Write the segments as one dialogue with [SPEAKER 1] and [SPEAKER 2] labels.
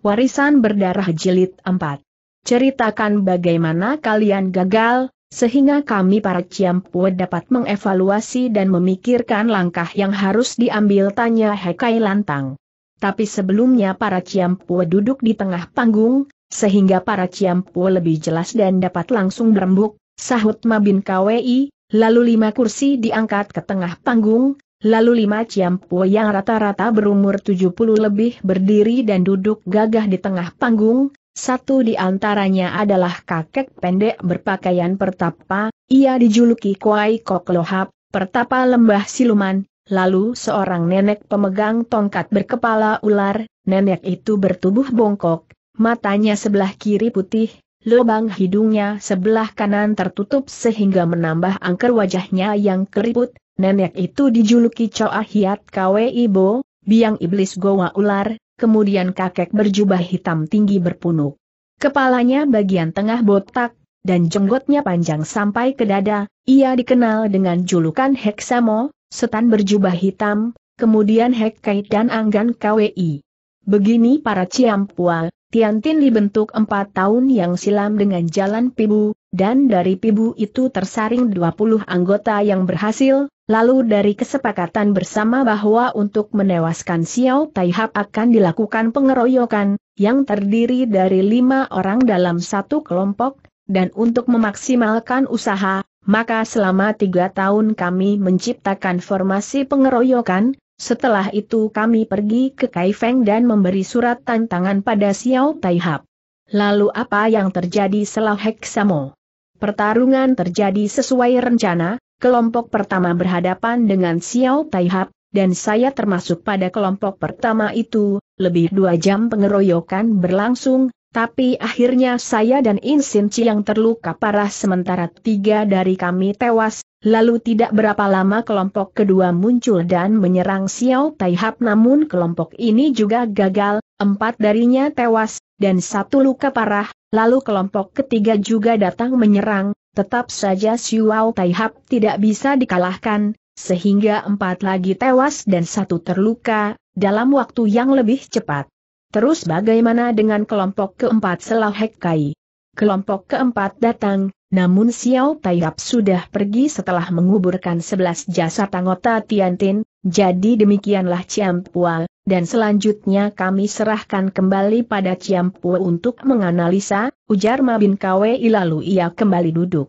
[SPEAKER 1] Warisan Berdarah Jilid 4 Ceritakan bagaimana kalian gagal, sehingga kami para Ciampu dapat mengevaluasi dan memikirkan langkah yang harus diambil tanya Hekai Lantang. Tapi sebelumnya para Ciampu duduk di tengah panggung, sehingga para Ciampu lebih jelas dan dapat langsung berembuk, sahut Mabin KWI, lalu lima kursi diangkat ke tengah panggung, Lalu lima Ciampo yang rata-rata berumur 70 lebih berdiri dan duduk gagah di tengah panggung, satu di antaranya adalah kakek pendek berpakaian pertapa, ia dijuluki Kuai Lohap, pertapa lembah siluman, lalu seorang nenek pemegang tongkat berkepala ular, nenek itu bertubuh bongkok, matanya sebelah kiri putih, Lubang hidungnya sebelah kanan tertutup sehingga menambah angker wajahnya yang keriput, Nenek itu dijuluki Choa Hiat Kwe Ibo, biang iblis goa ular, kemudian kakek berjubah hitam tinggi berpunuk. Kepalanya bagian tengah botak, dan jenggotnya panjang sampai ke dada, ia dikenal dengan julukan Heksamo, setan berjubah hitam, kemudian Hekkait dan Anggan KWI. Begini para Ciampua, Tiantin dibentuk empat tahun yang silam dengan jalan Pibu, dan dari pibu itu tersaring 20 anggota yang berhasil, lalu dari kesepakatan bersama bahwa untuk menewaskan Xiao Taihap akan dilakukan pengeroyokan, yang terdiri dari lima orang dalam satu kelompok, dan untuk memaksimalkan usaha, maka selama tiga tahun kami menciptakan formasi pengeroyokan, setelah itu kami pergi ke Kaifeng dan memberi surat tantangan pada Xiao Taihap. Lalu apa yang terjadi setelah Heksamo? Pertarungan terjadi sesuai rencana, kelompok pertama berhadapan dengan Xiao Taihap, dan saya termasuk pada kelompok pertama itu, lebih dua jam pengeroyokan berlangsung, tapi akhirnya saya dan Insin yang terluka parah sementara tiga dari kami tewas, lalu tidak berapa lama kelompok kedua muncul dan menyerang Xiao Taihap namun kelompok ini juga gagal, empat darinya tewas, dan satu luka parah, Lalu kelompok ketiga juga datang menyerang, tetap saja Xiao Taihap tidak bisa dikalahkan, sehingga empat lagi tewas dan satu terluka, dalam waktu yang lebih cepat. Terus bagaimana dengan kelompok keempat Selah Hekai? Kelompok keempat datang, namun Xiao Taihap sudah pergi setelah menguburkan sebelas jasa anggota Tiantin, jadi demikianlah Ciampual, dan selanjutnya kami serahkan kembali pada Ciampu untuk menganalisa, ujar Mabin Kwei lalu ia kembali duduk.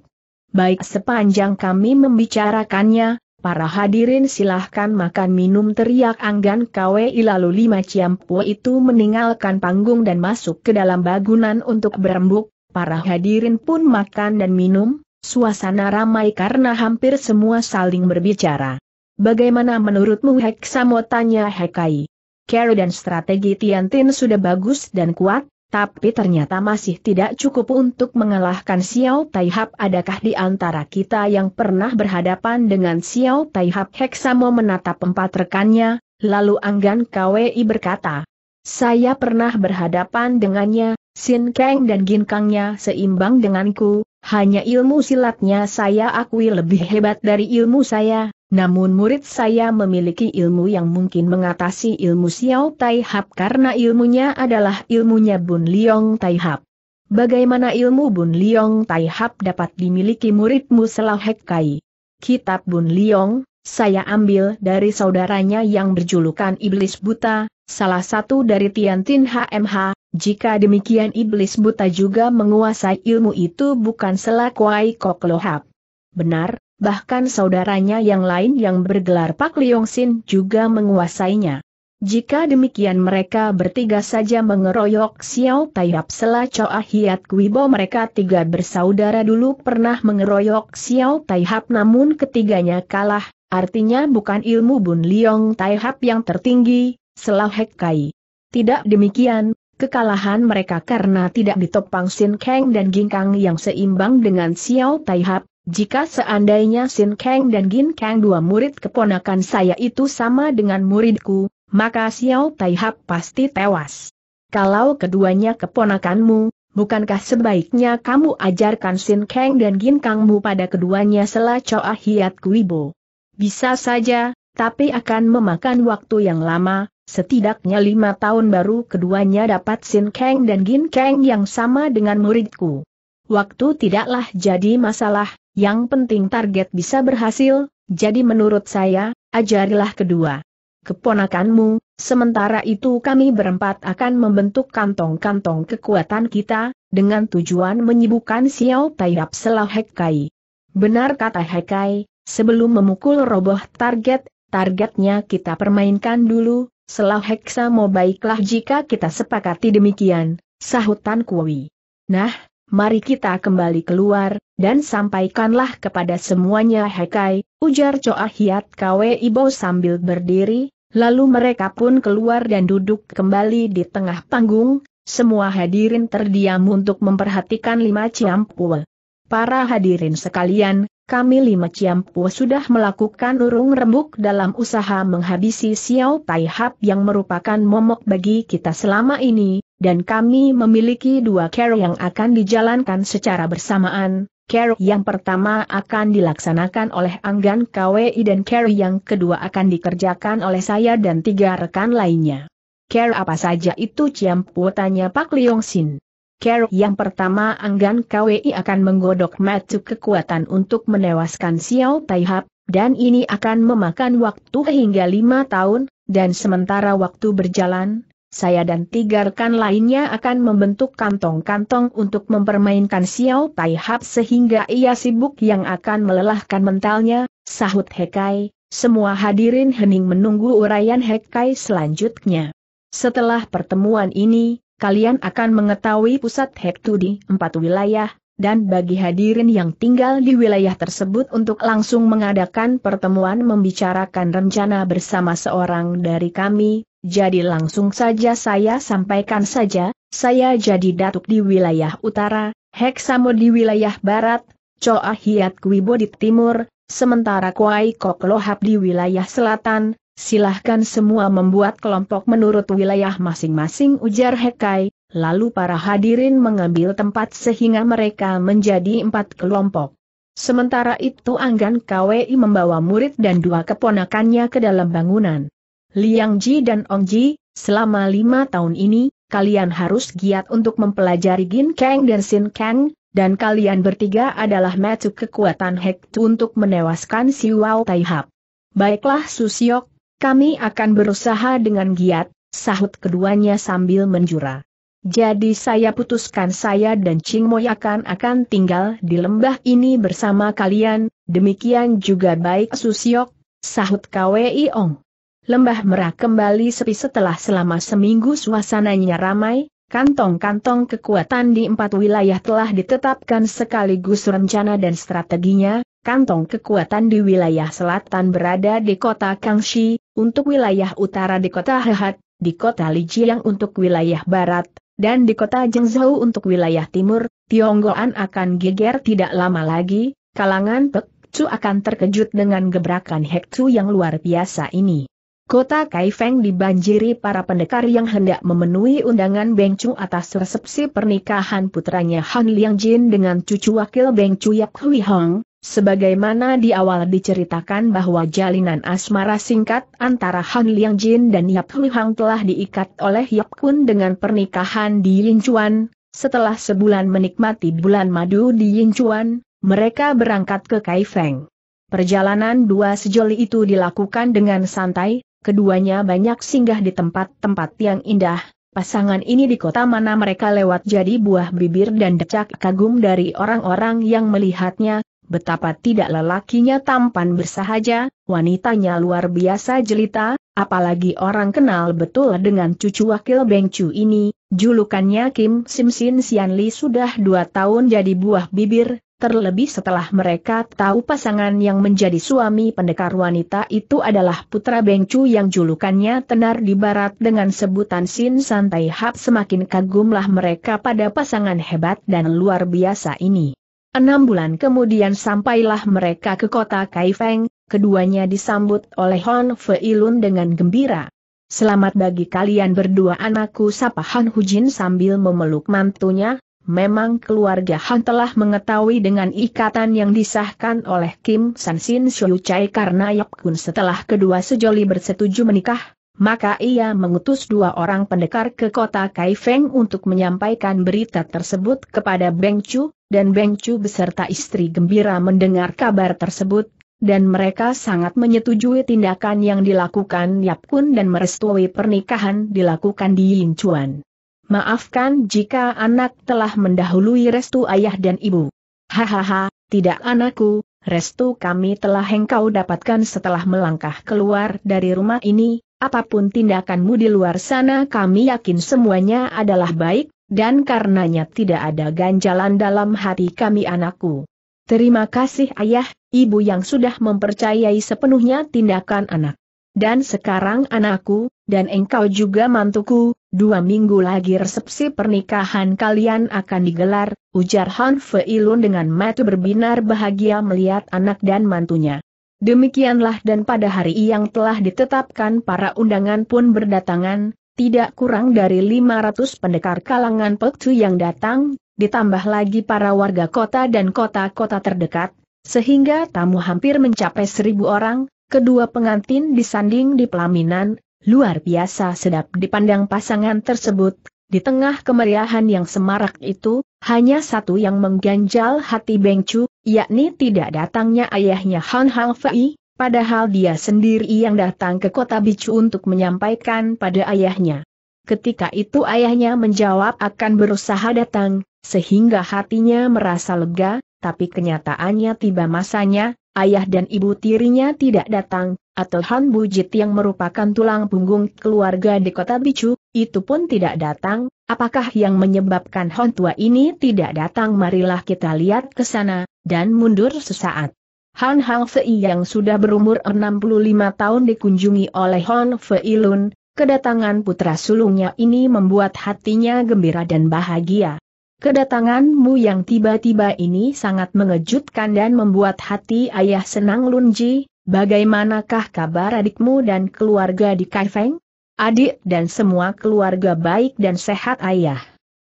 [SPEAKER 1] Baik sepanjang kami membicarakannya, para hadirin silahkan makan minum teriak Anggan Kwei lalu lima Ciampu itu meninggalkan panggung dan masuk ke dalam bangunan untuk berembuk, para hadirin pun makan dan minum, suasana ramai karena hampir semua saling berbicara. Bagaimana menurutmu Hek Samo tanya Hekai? carry dan strategi Tian Tin sudah bagus dan kuat, tapi ternyata masih tidak cukup untuk mengalahkan Xiao Tai Hap. Adakah di antara kita yang pernah berhadapan dengan Xiao Tai Hap? Heksamo menatap empat rekannya, lalu Anggan KWI berkata, Saya pernah berhadapan dengannya, Xin Kang dan Gin Kangnya seimbang denganku, hanya ilmu silatnya saya akui lebih hebat dari ilmu saya, namun murid saya memiliki ilmu yang mungkin mengatasi ilmu Xiao Tai Hap karena ilmunya adalah ilmunya Bun Liong Tai Hap. Bagaimana ilmu Bun Liong Tai Hap dapat dimiliki muridmu Selahek Kai? Kitab Bun Liong, saya ambil dari saudaranya yang berjulukan Iblis Buta, salah satu dari Tian Tiantin HMH, jika demikian Iblis Buta juga menguasai ilmu itu bukan selaku Ai Kok Lohap. Benar, bahkan saudaranya yang lain yang bergelar Pak Leong Sin juga menguasainya. Jika demikian mereka bertiga saja mengeroyok Xiao Taiyap Sela Choa Hiat Kuibo mereka tiga bersaudara dulu pernah mengeroyok Xiao Taihap namun ketiganya kalah, artinya bukan ilmu Bun Liong Taihap yang tertinggi, Selah Hek Kai. Tidak demikian, kekalahan mereka karena tidak ditopang Sin Kang dan Ging Kang yang seimbang dengan Xiao Taihap, jika seandainya Sin Kang dan Gin Kang dua murid keponakan saya itu sama dengan muridku, maka Xiao Tai Hap pasti tewas. Kalau keduanya keponakanmu, bukankah sebaiknya kamu ajarkan Sin Kang dan Gin Kangmu pada keduanya selah Choa Hiat Kuibo? Bisa saja, tapi akan memakan waktu yang lama, setidaknya lima tahun baru keduanya dapat Sin Kang dan Gin Kang yang sama dengan muridku. Waktu tidaklah jadi masalah, yang penting target bisa berhasil, jadi menurut saya, ajarilah kedua keponakanmu, sementara itu kami berempat akan membentuk kantong-kantong kekuatan kita, dengan tujuan menyibukkan Xiao Taiyap selah Hekai. Benar kata Hekai, sebelum memukul roboh target, targetnya kita permainkan dulu, selah Heksa mau baiklah jika kita sepakati demikian, sahutan Kuwi. Nah, mari kita kembali keluar, dan sampaikanlah kepada semuanya Hekai, ujar Choa Hiat Kwe Ibo sambil berdiri, lalu mereka pun keluar dan duduk kembali di tengah panggung, semua hadirin terdiam untuk memperhatikan lima Ciampu. Para hadirin sekalian, kami lima Ciampu sudah melakukan urung rembuk dalam usaha menghabisi Xiao Taihap yang merupakan momok bagi kita selama ini, dan kami memiliki dua care yang akan dijalankan secara bersamaan. Care yang pertama akan dilaksanakan oleh Anggan KWI dan care yang kedua akan dikerjakan oleh saya dan tiga rekan lainnya. Care apa saja itu Ciampu tanya Pak Leong Sin. Care yang pertama Anggan KWI akan menggodok metu kekuatan untuk menewaskan Xiao Taihap, dan ini akan memakan waktu hingga lima tahun, dan sementara waktu berjalan, saya dan tiga rekan lainnya akan membentuk kantong-kantong untuk mempermainkan Xiao Pai Hap sehingga ia sibuk yang akan melelahkan mentalnya, sahut Hekai. Semua hadirin hening menunggu uraian Hekai selanjutnya. Setelah pertemuan ini, kalian akan mengetahui pusat Hektu di empat wilayah, dan bagi hadirin yang tinggal di wilayah tersebut untuk langsung mengadakan pertemuan membicarakan rencana bersama seorang dari kami, jadi langsung saja saya sampaikan saja, saya jadi datuk di wilayah utara, Heksamo di wilayah barat, Coa Hiat Kwibo di timur, sementara Kwai Kok Lohap di wilayah selatan, silahkan semua membuat kelompok menurut wilayah masing-masing ujar Hekai, Lalu para hadirin mengambil tempat sehingga mereka menjadi empat kelompok. Sementara itu Anggan KWI membawa murid dan dua keponakannya ke dalam bangunan. Liang Ji dan Ong Ji, selama lima tahun ini, kalian harus giat untuk mempelajari Gin Kang dan Sin Kang, dan kalian bertiga adalah metu kekuatan Hektu untuk menewaskan si Wao Taihap. Baiklah Susiok, kami akan berusaha dengan giat, sahut keduanya sambil menjura. Jadi saya putuskan saya dan Ching Moy akan akan tinggal di lembah ini bersama kalian, demikian juga baik Susiok, sahut Kwei Ong. Lembah Merah kembali sepi setelah selama seminggu suasananya ramai, kantong-kantong kekuatan di empat wilayah telah ditetapkan sekaligus rencana dan strateginya, kantong kekuatan di wilayah selatan berada di kota Kangxi, untuk wilayah utara di kota Hehat, di kota Lijiang untuk wilayah barat, dan di kota Jengzhou untuk wilayah timur, Tionggoan akan geger tidak lama lagi, kalangan Pek Chu akan terkejut dengan gebrakan Hek Chu yang luar biasa ini. Kota Kaifeng dibanjiri para pendekar yang hendak memenuhi undangan Beng Chu atas resepsi pernikahan putranya Han Liang Jin dengan cucu wakil Beng Chu Yak Hui Hong, Sebagaimana di awal diceritakan bahwa jalinan asmara singkat antara Han Liang Jin dan Yap Hui Hang telah diikat oleh Yap Kun dengan pernikahan di Yinchuan, setelah sebulan menikmati bulan madu di Yinchuan, mereka berangkat ke Kaifeng. Perjalanan dua sejoli itu dilakukan dengan santai, keduanya banyak singgah di tempat-tempat yang indah, Pasangan ini di kota mana mereka lewat jadi buah bibir dan decak kagum dari orang-orang yang melihatnya, Betapa tidak lelakinya tampan bersahaja, wanitanya luar biasa jelita, apalagi orang kenal betul dengan cucu wakil Beng ini, julukannya Kim Sim Sin Sian Li sudah dua tahun jadi buah bibir, terlebih setelah mereka tahu pasangan yang menjadi suami pendekar wanita itu adalah putra Beng yang julukannya tenar di barat dengan sebutan Sin Santai Hap semakin kagumlah mereka pada pasangan hebat dan luar biasa ini. Enam bulan kemudian sampailah mereka ke kota Kaifeng, keduanya disambut oleh Hon Feilun dengan gembira. Selamat bagi kalian berdua anakku sapa Han Hujin sambil memeluk mantunya, memang keluarga Han telah mengetahui dengan ikatan yang disahkan oleh Kim San Sin Shou Chai karena Yap Kun setelah kedua sejoli bersetuju menikah, maka ia mengutus dua orang pendekar ke kota Kaifeng untuk menyampaikan berita tersebut kepada Beng Chu, dan Beng Chu beserta istri gembira mendengar kabar tersebut, dan mereka sangat menyetujui tindakan yang dilakukan Yap Kun dan merestui pernikahan dilakukan di Chuan. Maafkan jika anak telah mendahului restu ayah dan ibu. Hahaha, tidak anakku, restu kami telah engkau dapatkan setelah melangkah keluar dari rumah ini, apapun tindakanmu di luar sana kami yakin semuanya adalah baik, dan karenanya tidak ada ganjalan dalam hati kami anakku. Terima kasih ayah, ibu yang sudah mempercayai sepenuhnya tindakan anak. Dan sekarang anakku, dan engkau juga mantuku, dua minggu lagi resepsi pernikahan kalian akan digelar, ujar Han Feilun dengan mata berbinar bahagia melihat anak dan mantunya. Demikianlah dan pada hari yang telah ditetapkan para undangan pun berdatangan, tidak kurang dari 500 pendekar kalangan Pekcu yang datang, ditambah lagi para warga kota dan kota-kota terdekat, sehingga tamu hampir mencapai seribu orang, kedua pengantin disanding di pelaminan, luar biasa sedap dipandang pasangan tersebut, di tengah kemeriahan yang semarak itu, hanya satu yang mengganjal hati Bengcu, yakni tidak datangnya ayahnya Han Han Fei, padahal dia sendiri yang datang ke kota Bicu untuk menyampaikan pada ayahnya. Ketika itu ayahnya menjawab akan berusaha datang, sehingga hatinya merasa lega, tapi kenyataannya tiba masanya, ayah dan ibu tirinya tidak datang, atau Han Bujit yang merupakan tulang punggung keluarga di kota Bicu, itu pun tidak datang, apakah yang menyebabkan Han tua ini tidak datang marilah kita lihat ke sana, dan mundur sesaat. Han Hang Fei yang sudah berumur 65 tahun dikunjungi oleh Hon Fei Lun, kedatangan putra sulungnya ini membuat hatinya gembira dan bahagia. Kedatanganmu yang tiba-tiba ini sangat mengejutkan dan membuat hati ayah senang Lunji, bagaimanakah kabar adikmu dan keluarga di Kaifeng? Adik dan semua keluarga baik dan sehat ayah.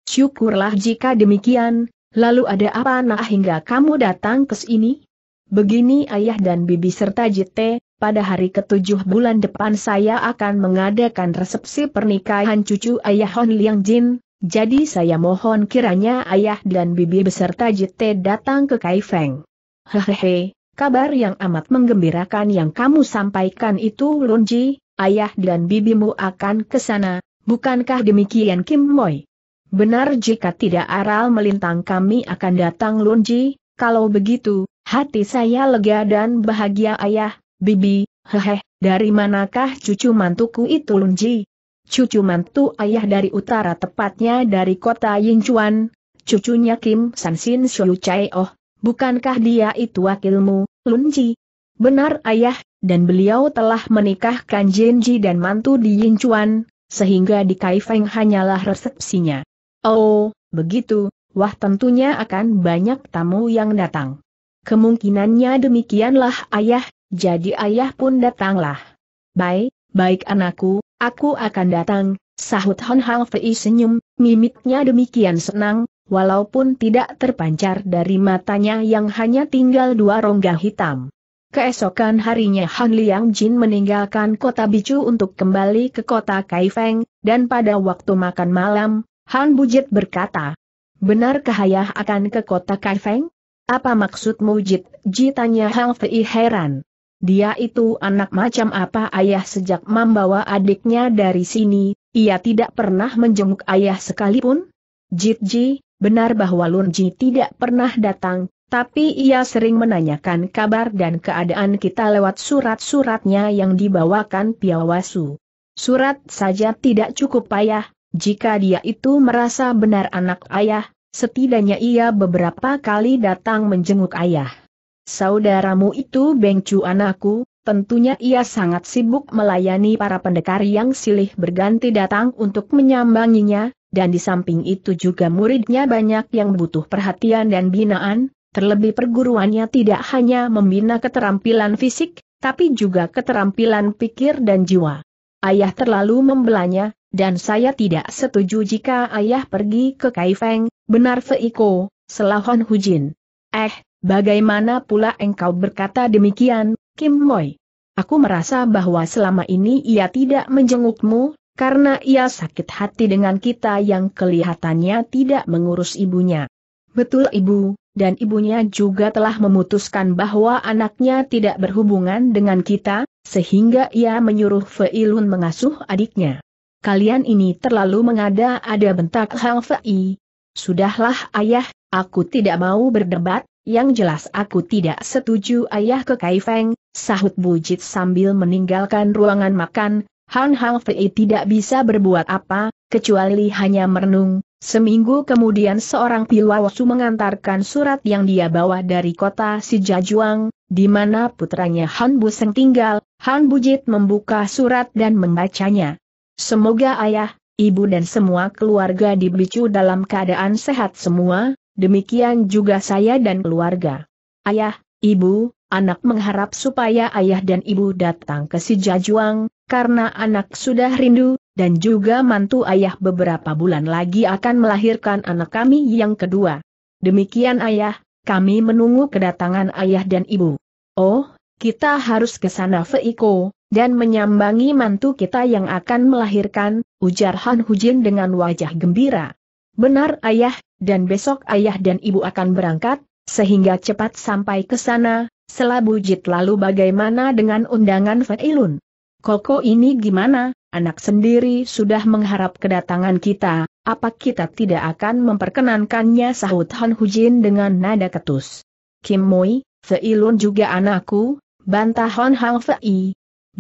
[SPEAKER 1] Syukurlah jika demikian, Lalu ada apa nah hingga kamu datang ke sini? Begini ayah dan bibi serta Jite, pada hari ketujuh bulan depan saya akan mengadakan resepsi pernikahan cucu ayah Hon Liang Jin, jadi saya mohon kiranya ayah dan bibi beserta Jite datang ke Kaifeng. Hehehe, kabar yang amat menggembirakan yang kamu sampaikan itu Lunji, ayah dan bibimu akan ke sana, bukankah demikian Kim Moi? Benar jika tidak aral melintang kami akan datang Lunji, kalau begitu, hati saya lega dan bahagia ayah, bibi, hehe. dari manakah cucu mantuku itu Lunji? Cucu mantu ayah dari utara tepatnya dari kota Yingchuan, cucunya Kim Sansin Shou Chai Oh, bukankah dia itu wakilmu, Lunji? Benar ayah, dan beliau telah menikahkan Jenji dan mantu di Yingchuan, sehingga di Kaifeng hanyalah resepsinya. Oh, begitu, wah tentunya akan banyak tamu yang datang. Kemungkinannya demikianlah ayah, jadi ayah pun datanglah. Baik, baik anakku, aku akan datang, sahut Hon Hang Fei senyum, mimiknya demikian senang, walaupun tidak terpancar dari matanya yang hanya tinggal dua rongga hitam. Keesokan harinya Han Liang Jin meninggalkan kota Bicu untuk kembali ke kota Kaifeng, dan pada waktu makan malam, Han Bujit berkata, Benarkah ayah akan ke kota Kaifeng? Apa maksudmu Jit? Jitanya tanya Hang Fei heran. Dia itu anak macam apa ayah sejak membawa adiknya dari sini, ia tidak pernah menjenguk ayah sekalipun? Jit Ji, benar bahwa Lun Ji tidak pernah datang, tapi ia sering menanyakan kabar dan keadaan kita lewat surat-suratnya yang dibawakan Piawasu. Surat saja tidak cukup payah, jika dia itu merasa benar anak ayah, setidaknya ia beberapa kali datang menjenguk ayah. Saudaramu itu bengcu anakku, tentunya ia sangat sibuk melayani para pendekar yang silih berganti datang untuk menyambanginya, dan di samping itu juga muridnya banyak yang butuh perhatian dan binaan, terlebih perguruannya tidak hanya membina keterampilan fisik, tapi juga keterampilan pikir dan jiwa. Ayah terlalu membelanya, dan saya tidak setuju jika ayah pergi ke Kaifeng, benar Feiko, selahon Hujin. Eh, bagaimana pula engkau berkata demikian, Kim Moy? Aku merasa bahwa selama ini ia tidak menjengukmu, karena ia sakit hati dengan kita yang kelihatannya tidak mengurus ibunya. Betul ibu, dan ibunya juga telah memutuskan bahwa anaknya tidak berhubungan dengan kita, sehingga ia menyuruh Feilun mengasuh adiknya kalian ini terlalu mengada-ada bentak Hang Fei. Sudahlah ayah, aku tidak mau berdebat, yang jelas aku tidak setuju ayah ke Kai Feng, sahut Bujit sambil meninggalkan ruangan makan, Han Hang Fei tidak bisa berbuat apa, kecuali hanya merenung. Seminggu kemudian seorang pilawasu mengantarkan surat yang dia bawa dari kota Sijajuang, di mana putranya Han Buseng tinggal, Han Bujit membuka surat dan membacanya. Semoga ayah, ibu dan semua keluarga di dibicu dalam keadaan sehat semua, demikian juga saya dan keluarga. Ayah, ibu, anak mengharap supaya ayah dan ibu datang ke Si Jajuang, karena anak sudah rindu, dan juga mantu ayah beberapa bulan lagi akan melahirkan anak kami yang kedua. Demikian ayah, kami menunggu kedatangan ayah dan ibu. Oh, kita harus ke sana Feiko, dan menyambangi mantu kita yang akan melahirkan, ujar Han Hujin dengan wajah gembira. Benar ayah, dan besok ayah dan ibu akan berangkat, sehingga cepat sampai ke sana, Selabu jit lalu bagaimana dengan undangan Feilun? Koko ini gimana, anak sendiri sudah mengharap kedatangan kita, apa kita tidak akan memperkenankannya sahut Han Hujin dengan nada ketus. Kim Moi, Feilun juga anakku, bantah Han Hang Fa'i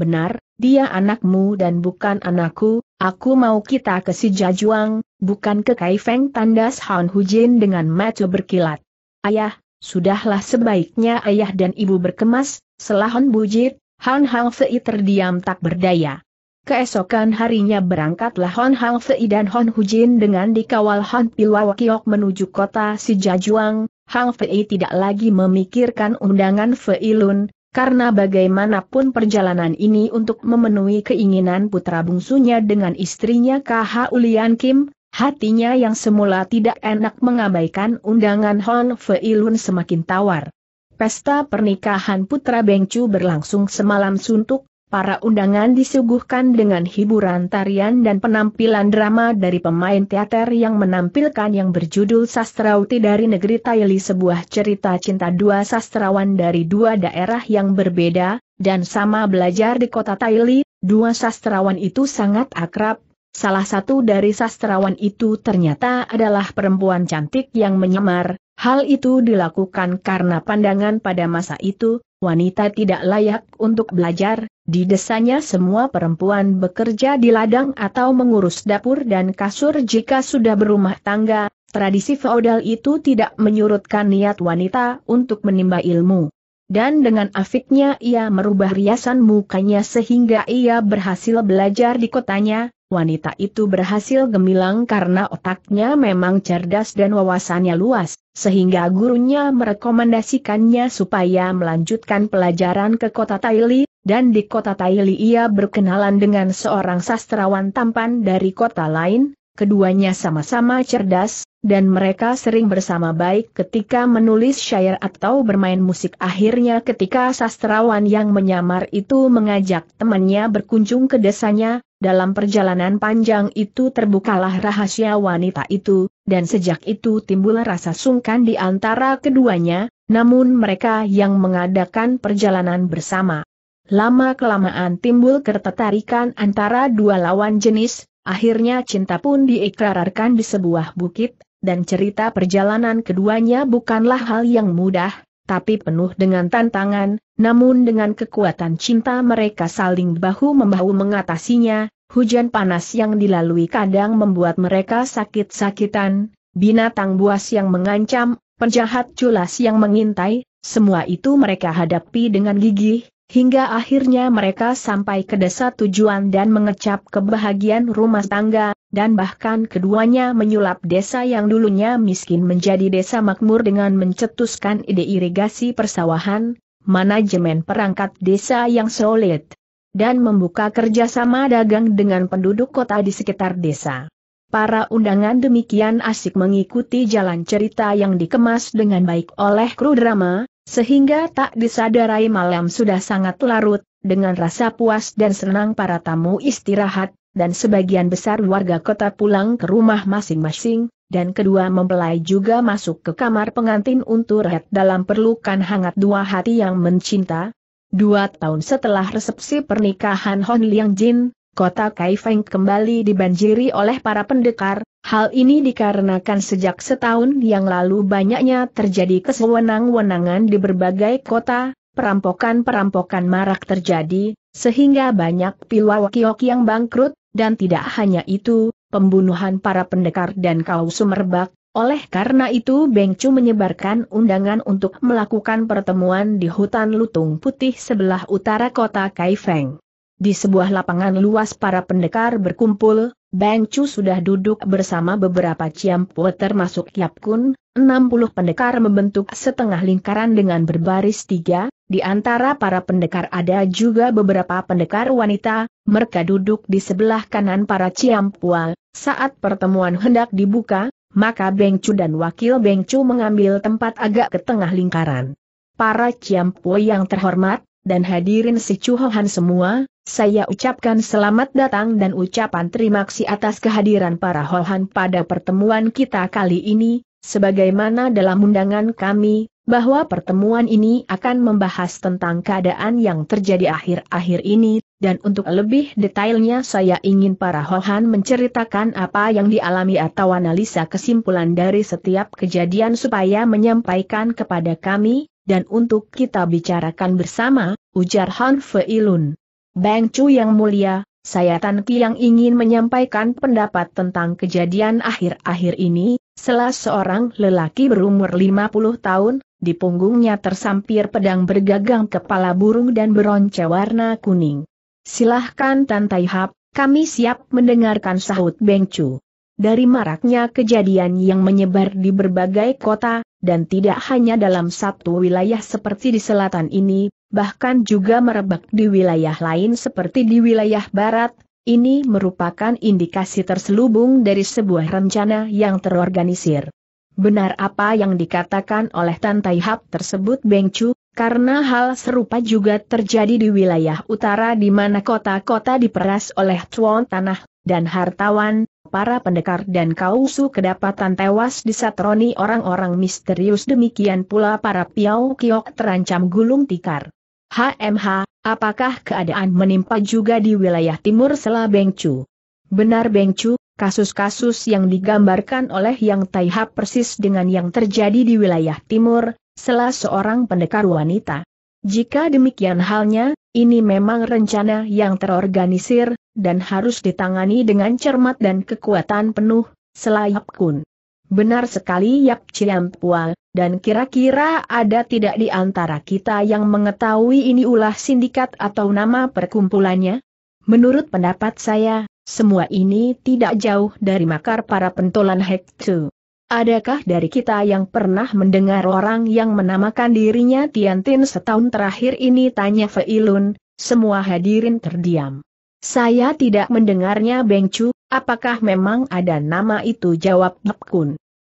[SPEAKER 1] benar, dia anakmu dan bukan anakku, aku mau kita ke si Jajuang, bukan ke Kaifeng tandas Han Hujin dengan mata berkilat. Ayah, sudahlah sebaiknya ayah dan ibu berkemas, selahon bujit, Han Hang Fei terdiam tak berdaya. Keesokan harinya berangkatlah Hon Hang Fei dan Hon Hujin dengan dikawal Han Wakiok menuju kota Sijajuang. Hang Fei tidak lagi memikirkan undangan Fei Lun, karena bagaimanapun perjalanan ini untuk memenuhi keinginan putra bungsunya dengan istrinya KH Ulian Kim, hatinya yang semula tidak enak mengabaikan undangan Hon Feilun semakin tawar. Pesta pernikahan putra Bengcu berlangsung semalam suntuk, para undangan disuguhkan dengan hiburan tarian dan penampilan drama dari pemain teater yang menampilkan yang berjudul Sastrauti dari negeri Taili sebuah cerita cinta dua sastrawan dari dua daerah yang berbeda, dan sama belajar di kota Taili, dua sastrawan itu sangat akrab, salah satu dari sastrawan itu ternyata adalah perempuan cantik yang menyamar, hal itu dilakukan karena pandangan pada masa itu, wanita tidak layak untuk belajar, di desanya semua perempuan bekerja di ladang atau mengurus dapur dan kasur jika sudah berumah tangga, tradisi feodal itu tidak menyurutkan niat wanita untuk menimba ilmu. Dan dengan afiknya ia merubah riasan mukanya sehingga ia berhasil belajar di kotanya, wanita itu berhasil gemilang karena otaknya memang cerdas dan wawasannya luas, sehingga gurunya merekomendasikannya supaya melanjutkan pelajaran ke kota Taili, dan di kota Taili ia berkenalan dengan seorang sastrawan tampan dari kota lain, keduanya sama-sama cerdas, dan mereka sering bersama baik ketika menulis syair atau bermain musik. Akhirnya ketika sastrawan yang menyamar itu mengajak temannya berkunjung ke desanya, dalam perjalanan panjang itu terbukalah rahasia wanita itu, dan sejak itu timbul rasa sungkan di antara keduanya, namun mereka yang mengadakan perjalanan bersama. Lama-kelamaan timbul ketertarikan antara dua lawan jenis, akhirnya cinta pun diikrarkan di sebuah bukit, dan cerita perjalanan keduanya bukanlah hal yang mudah, tapi penuh dengan tantangan, namun dengan kekuatan cinta mereka saling bahu-membahu mengatasinya, hujan panas yang dilalui kadang membuat mereka sakit-sakitan, binatang buas yang mengancam, penjahat culas yang mengintai, semua itu mereka hadapi dengan gigih, hingga akhirnya mereka sampai ke desa tujuan dan mengecap kebahagiaan rumah tangga, dan bahkan keduanya menyulap desa yang dulunya miskin menjadi desa makmur dengan mencetuskan ide irigasi persawahan, manajemen perangkat desa yang solid, dan membuka kerjasama dagang dengan penduduk kota di sekitar desa. Para undangan demikian asik mengikuti jalan cerita yang dikemas dengan baik oleh kru drama, sehingga tak disadarai malam sudah sangat larut, dengan rasa puas dan senang para tamu istirahat, dan sebagian besar warga kota pulang ke rumah masing-masing, dan kedua mempelai juga masuk ke kamar pengantin untuk rehat dalam perlukan hangat dua hati yang mencinta. Dua tahun setelah resepsi pernikahan Hon Liang Jin, kota Kaifeng kembali dibanjiri oleh para pendekar, hal ini dikarenakan sejak setahun yang lalu banyaknya terjadi kesewenang-wenangan di berbagai kota, perampokan-perampokan marak terjadi, sehingga banyak pilwakiok yang bangkrut, dan tidak hanya itu, pembunuhan para pendekar dan kau sumerbak, oleh karena itu Beng Chu menyebarkan undangan untuk melakukan pertemuan di hutan Lutung Putih sebelah utara kota Kaifeng. Di sebuah lapangan luas para pendekar berkumpul, Bang Chu sudah duduk bersama beberapa ciampu, termasuk Yap Kun, 60 pendekar membentuk setengah lingkaran dengan berbaris tiga, di antara para pendekar ada juga beberapa pendekar wanita, mereka duduk di sebelah kanan para ciampual, saat pertemuan hendak dibuka, maka Beng Chu dan wakil Beng Chu mengambil tempat agak ke tengah lingkaran. Para ciampu yang terhormat, dan hadirin si Cuhohan semua, saya ucapkan selamat datang dan ucapan terima kasih atas kehadiran para Hohan pada pertemuan kita kali ini, sebagaimana dalam undangan kami, bahwa pertemuan ini akan membahas tentang keadaan yang terjadi akhir-akhir ini, dan untuk lebih detailnya saya ingin para Hohan menceritakan apa yang dialami atau analisa kesimpulan dari setiap kejadian supaya menyampaikan kepada kami, dan untuk kita bicarakan bersama, ujar Han Feilun. Bang Chu yang mulia, saya Tan Ki yang ingin menyampaikan pendapat tentang kejadian akhir-akhir ini, setelah seorang lelaki berumur 50 tahun, di punggungnya tersampir pedang bergagang kepala burung dan beronce warna kuning. Silahkan Tan Tai Hap, kami siap mendengarkan sahut Beng Chu. Dari maraknya kejadian yang menyebar di berbagai kota, dan tidak hanya dalam satu wilayah seperti di selatan ini, bahkan juga merebak di wilayah lain seperti di wilayah barat, ini merupakan indikasi terselubung dari sebuah rencana yang terorganisir. Benar apa yang dikatakan oleh Tan Tai Hap tersebut Beng Chu, karena hal serupa juga terjadi di wilayah utara di mana kota-kota diperas oleh Tuan Tanah dan hartawan, para pendekar dan kausu kedapatan tewas disatroni orang-orang misterius demikian pula para piau kiok terancam gulung tikar. HMH, apakah keadaan menimpa juga di wilayah timur Sela Bengcu? Benar Bengcu, kasus-kasus yang digambarkan oleh Yang Taihap persis dengan yang terjadi di wilayah timur, Sela seorang pendekar wanita. Jika demikian halnya, ini memang rencana yang terorganisir, dan harus ditangani dengan cermat dan kekuatan penuh, selayap kun. Benar sekali Yap Pual, dan kira-kira ada tidak di antara kita yang mengetahui ini ulah sindikat atau nama perkumpulannya? Menurut pendapat saya, semua ini tidak jauh dari makar para pentolan Hektu. Adakah dari kita yang pernah mendengar orang yang menamakan dirinya Tiantin setahun terakhir ini tanya Feilun, semua hadirin terdiam. Saya tidak mendengarnya Beng Chu, apakah memang ada nama itu jawab Bek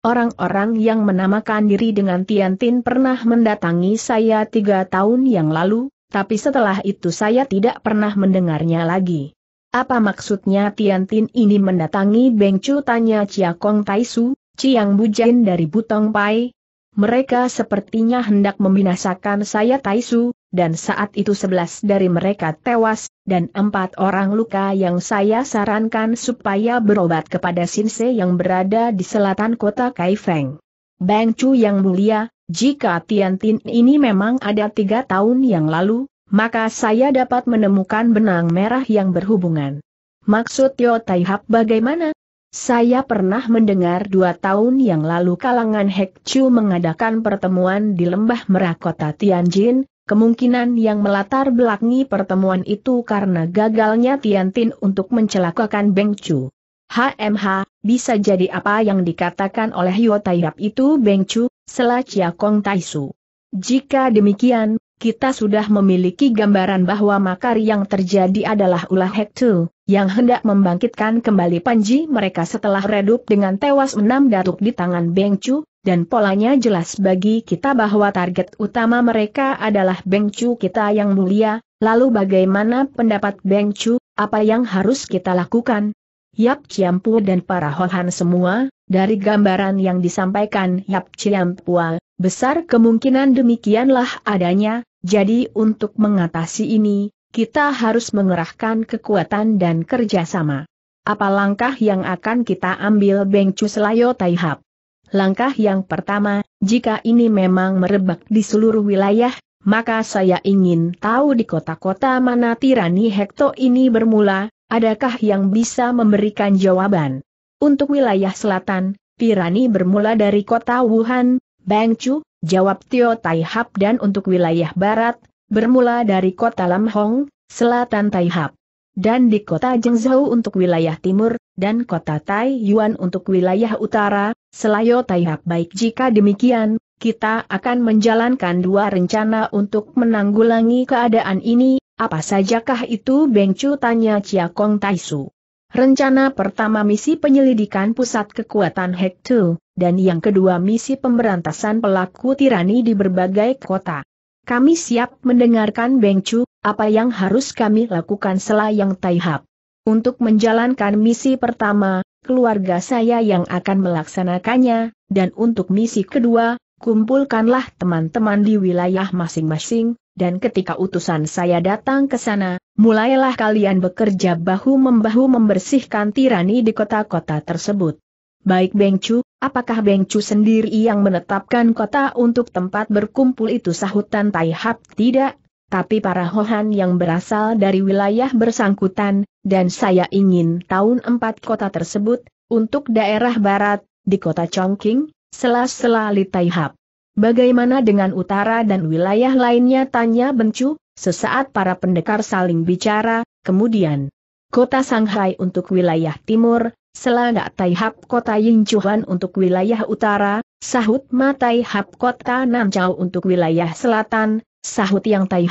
[SPEAKER 1] Orang-orang yang menamakan diri dengan Tiantin pernah mendatangi saya tiga tahun yang lalu, tapi setelah itu saya tidak pernah mendengarnya lagi. Apa maksudnya Tiantin ini mendatangi Beng Chu tanya Chia Kong Taisu, Ciang Bujain dari Butong Pai. Mereka sepertinya hendak membinasakan saya Taisu, dan saat itu sebelas dari mereka tewas, dan empat orang luka yang saya sarankan supaya berobat kepada Sinse yang berada di selatan kota Kaifeng. Bang Chu yang mulia, jika Tiantin ini memang ada tiga tahun yang lalu, maka saya dapat menemukan benang merah yang berhubungan. Maksud Yotai Hap bagaimana? Saya pernah mendengar dua tahun yang lalu kalangan Hek mengadakan pertemuan di Lembah Merah Kota Tianjin, kemungkinan yang melatar belakangi pertemuan itu karena gagalnya Tiantin untuk mencelakakan Beng Chu. HMH, bisa jadi apa yang dikatakan oleh Yotayap itu Beng Chu, selacia Kong Taisu. Jika demikian, kita sudah memiliki gambaran bahwa makar yang terjadi adalah ulah Hek yang hendak membangkitkan kembali Panji mereka setelah redup dengan tewas enam datuk di tangan Beng dan polanya jelas bagi kita bahwa target utama mereka adalah Beng kita yang mulia, lalu bagaimana pendapat Beng apa yang harus kita lakukan? Yap Ciampu dan para Hohan semua, dari gambaran yang disampaikan Yap Ciampu, besar kemungkinan demikianlah adanya, jadi untuk mengatasi ini, kita harus mengerahkan kekuatan dan kerjasama. Apa langkah yang akan kita ambil Beng Selayo Taihap? Langkah yang pertama, jika ini memang merebak di seluruh wilayah, maka saya ingin tahu di kota-kota mana tirani Hekto ini bermula, adakah yang bisa memberikan jawaban? Untuk wilayah selatan, tirani bermula dari kota Wuhan, Cu, jawab Tio Taihap dan untuk wilayah barat, bermula dari kota Lam Hong, selatan Taihap. Dan di kota Jengzhou untuk wilayah timur, dan kota Yuan untuk wilayah utara, selayo Taihap baik jika demikian, kita akan menjalankan dua rencana untuk menanggulangi keadaan ini, apa sajakah itu Beng tanya Chia Kong Taisu. Rencana pertama misi penyelidikan pusat kekuatan Hektu, dan yang kedua misi pemberantasan pelaku tirani di berbagai kota. Kami siap mendengarkan Beng Chu, apa yang harus kami lakukan yang Taihap. Untuk menjalankan misi pertama, keluarga saya yang akan melaksanakannya, dan untuk misi kedua, kumpulkanlah teman-teman di wilayah masing-masing, dan ketika utusan saya datang ke sana, mulailah kalian bekerja bahu-membahu membersihkan tirani di kota-kota tersebut. Baik Bengcu, apakah Bengcu sendiri yang menetapkan kota untuk tempat berkumpul itu sahutan Tai Tidak, tapi para Hohan yang berasal dari wilayah bersangkutan, dan saya ingin tahun empat kota tersebut, untuk daerah barat, di kota Chongqing, sela-sela Taihap. Bagaimana dengan utara dan wilayah lainnya tanya Bencu, sesaat para pendekar saling bicara, kemudian kota Shanghai untuk wilayah timur, Selanda Tai Hap Kota Yingchuan untuk wilayah utara, sahut Ma Tai Kota Nanchau untuk wilayah selatan, sahut Yang Tai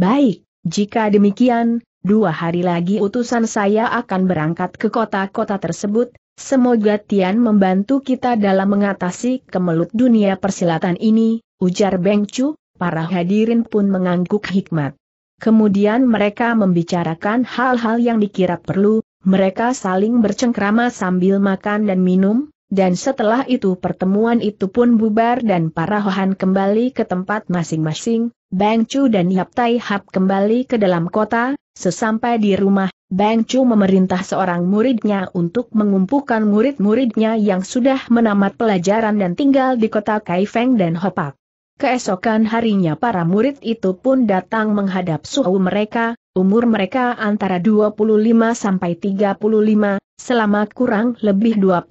[SPEAKER 1] Baik, jika demikian, dua hari lagi utusan saya akan berangkat ke kota-kota tersebut, semoga Tian membantu kita dalam mengatasi kemelut dunia persilatan ini, ujar Beng Chu, para hadirin pun mengangguk hikmat. Kemudian mereka membicarakan hal-hal yang dikira perlu, mereka saling bercengkrama sambil makan dan minum, dan setelah itu pertemuan itu pun bubar dan para Hohan kembali ke tempat masing-masing, Bang Chu dan Yap Tai Hap kembali ke dalam kota, sesampai di rumah, Bang Chu memerintah seorang muridnya untuk mengumpulkan murid-muridnya yang sudah menamat pelajaran dan tinggal di kota Kaifeng dan Hopak. Keesokan harinya para murid itu pun datang menghadap suhu mereka, umur mereka antara 25 sampai 35, selama kurang lebih 25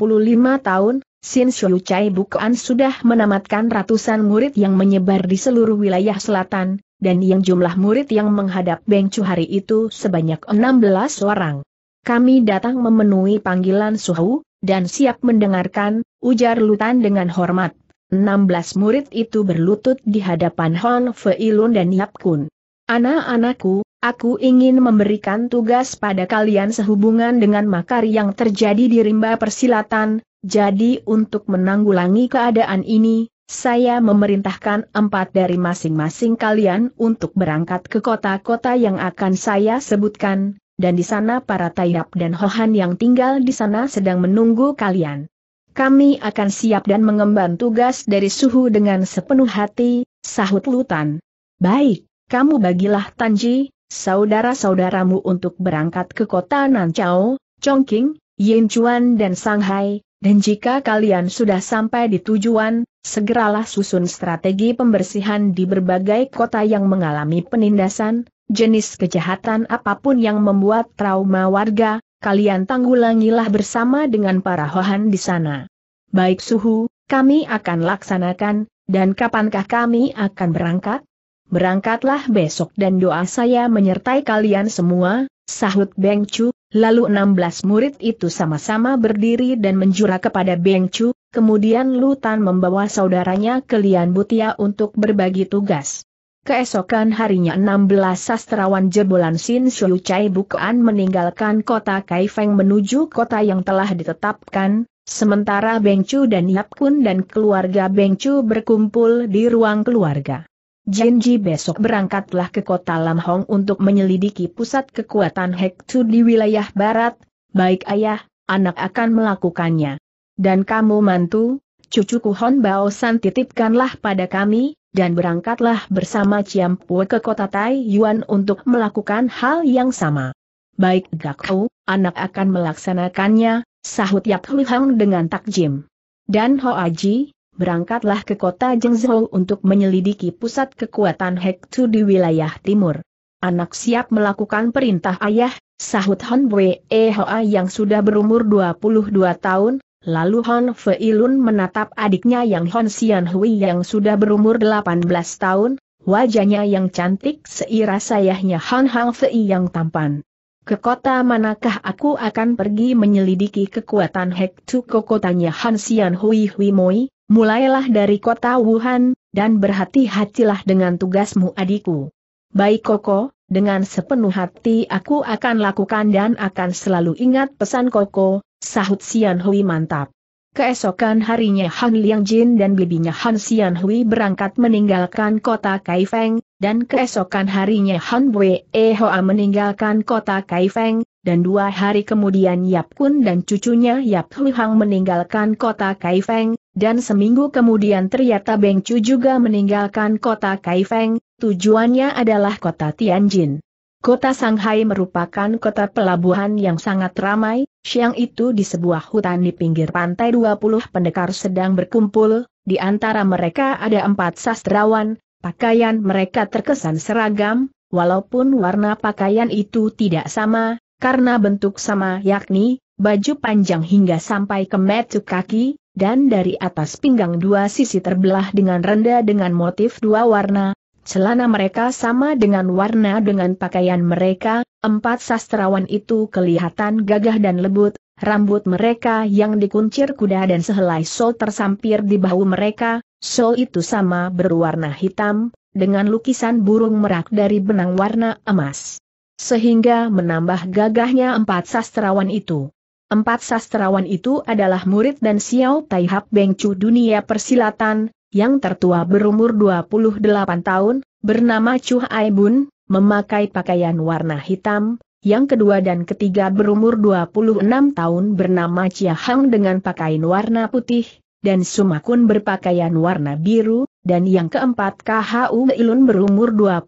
[SPEAKER 1] tahun, Sin Shou Chai bukan sudah menamatkan ratusan murid yang menyebar di seluruh wilayah selatan, dan yang jumlah murid yang menghadap Beng Chu hari itu sebanyak 16 orang. Kami datang memenuhi panggilan Suhu, dan siap mendengarkan, ujar Lutan dengan hormat. 16 murid itu berlutut di hadapan Hon Feilun dan Yap Kun. Anak-anakku, aku ingin memberikan tugas pada kalian sehubungan dengan makar yang terjadi di rimba persilatan, jadi untuk menanggulangi keadaan ini, saya memerintahkan empat dari masing-masing kalian untuk berangkat ke kota-kota yang akan saya sebutkan, dan di sana para Tayap dan Hohan yang tinggal di sana sedang menunggu kalian. Kami akan siap dan mengemban tugas dari suhu dengan sepenuh hati, sahut Lutan. Baik, kamu bagilah Tanji, saudara-saudaramu untuk berangkat ke kota Nancao, Chongqing, Yinchuan dan Shanghai, dan jika kalian sudah sampai di tujuan, segeralah susun strategi pembersihan di berbagai kota yang mengalami penindasan, jenis kejahatan apapun yang membuat trauma warga, kalian tanggulangilah bersama dengan para hohan di sana. Baik suhu, kami akan laksanakan, dan kapankah kami akan berangkat? Berangkatlah besok dan doa saya menyertai kalian semua, sahut Beng Chu, lalu 16 murid itu sama-sama berdiri dan menjura kepada Beng Chu, kemudian Lutan membawa saudaranya ke Lian Butia untuk berbagi tugas. Keesokan harinya 16 sastrawan jebolan Sin Shuyu Chai Bukuan meninggalkan kota Kaifeng menuju kota yang telah ditetapkan, sementara Beng Chu dan Yap Kun dan keluarga Beng Chu berkumpul di ruang keluarga. Jinji besok berangkatlah ke kota Lam Hong untuk menyelidiki pusat kekuatan Hek Chu di wilayah barat, baik ayah, anak akan melakukannya. Dan kamu mantu, cucuku Bao San titipkanlah pada kami, dan berangkatlah bersama Pue ke kota Tai Yuan untuk melakukan hal yang sama. Baik Gakau, anak akan melaksanakannya, sahut Yap Hang dengan takjim. Dan Ho Aji, berangkatlah ke kota Zhengzhou untuk menyelidiki pusat kekuatan Hektu di wilayah timur. Anak siap melakukan perintah ayah, sahut Hon Bwe E Hoa yang sudah berumur 22 tahun, Lalu Han Feilun menatap adiknya yang Hon Xian Hui yang sudah berumur 18 tahun, wajahnya yang cantik seiras sayahnya Han Hang Fei yang tampan. Ke kota manakah aku akan pergi menyelidiki kekuatan Hek Tuko kotanya Han Xian Hui Hui Moi, mulailah dari kota Wuhan, dan berhati-hatilah dengan tugasmu adikku. Baik Koko, dengan sepenuh hati aku akan lakukan dan akan selalu ingat pesan Koko, Sahut Sian Hui mantap. Keesokan harinya Han Liang Jin dan bibinya Han Sian Hui berangkat meninggalkan kota Kaifeng, dan keesokan harinya Han Wei e Hoa meninggalkan kota Kaifeng, dan dua hari kemudian Yap Kun dan cucunya Yap Hui Hang meninggalkan kota Kaifeng, dan seminggu kemudian ternyata Beng Chu juga meninggalkan kota Kaifeng, tujuannya adalah kota Tianjin. Kota Shanghai merupakan kota pelabuhan yang sangat ramai, siang itu di sebuah hutan di pinggir pantai 20 pendekar sedang berkumpul, di antara mereka ada empat sastrawan, pakaian mereka terkesan seragam, walaupun warna pakaian itu tidak sama, karena bentuk sama yakni, baju panjang hingga sampai ke metu kaki, dan dari atas pinggang dua sisi terbelah dengan renda dengan motif dua warna, Celana mereka sama dengan warna dengan pakaian mereka, empat sastrawan itu kelihatan gagah dan lebut, rambut mereka yang dikuncir kuda dan sehelai sol tersampir di bahu mereka, sol itu sama berwarna hitam, dengan lukisan burung merak dari benang warna emas. Sehingga menambah gagahnya empat sastrawan itu. Empat sastrawan itu adalah murid dan Xiao Tai Bengcu dunia persilatan, yang tertua berumur 28 tahun, bernama Chu Aibun, memakai pakaian warna hitam, yang kedua dan ketiga berumur 26 tahun bernama Chia Hang dengan pakaian warna putih, dan Sumakun berpakaian warna biru, dan yang keempat KHU Ilun berumur 26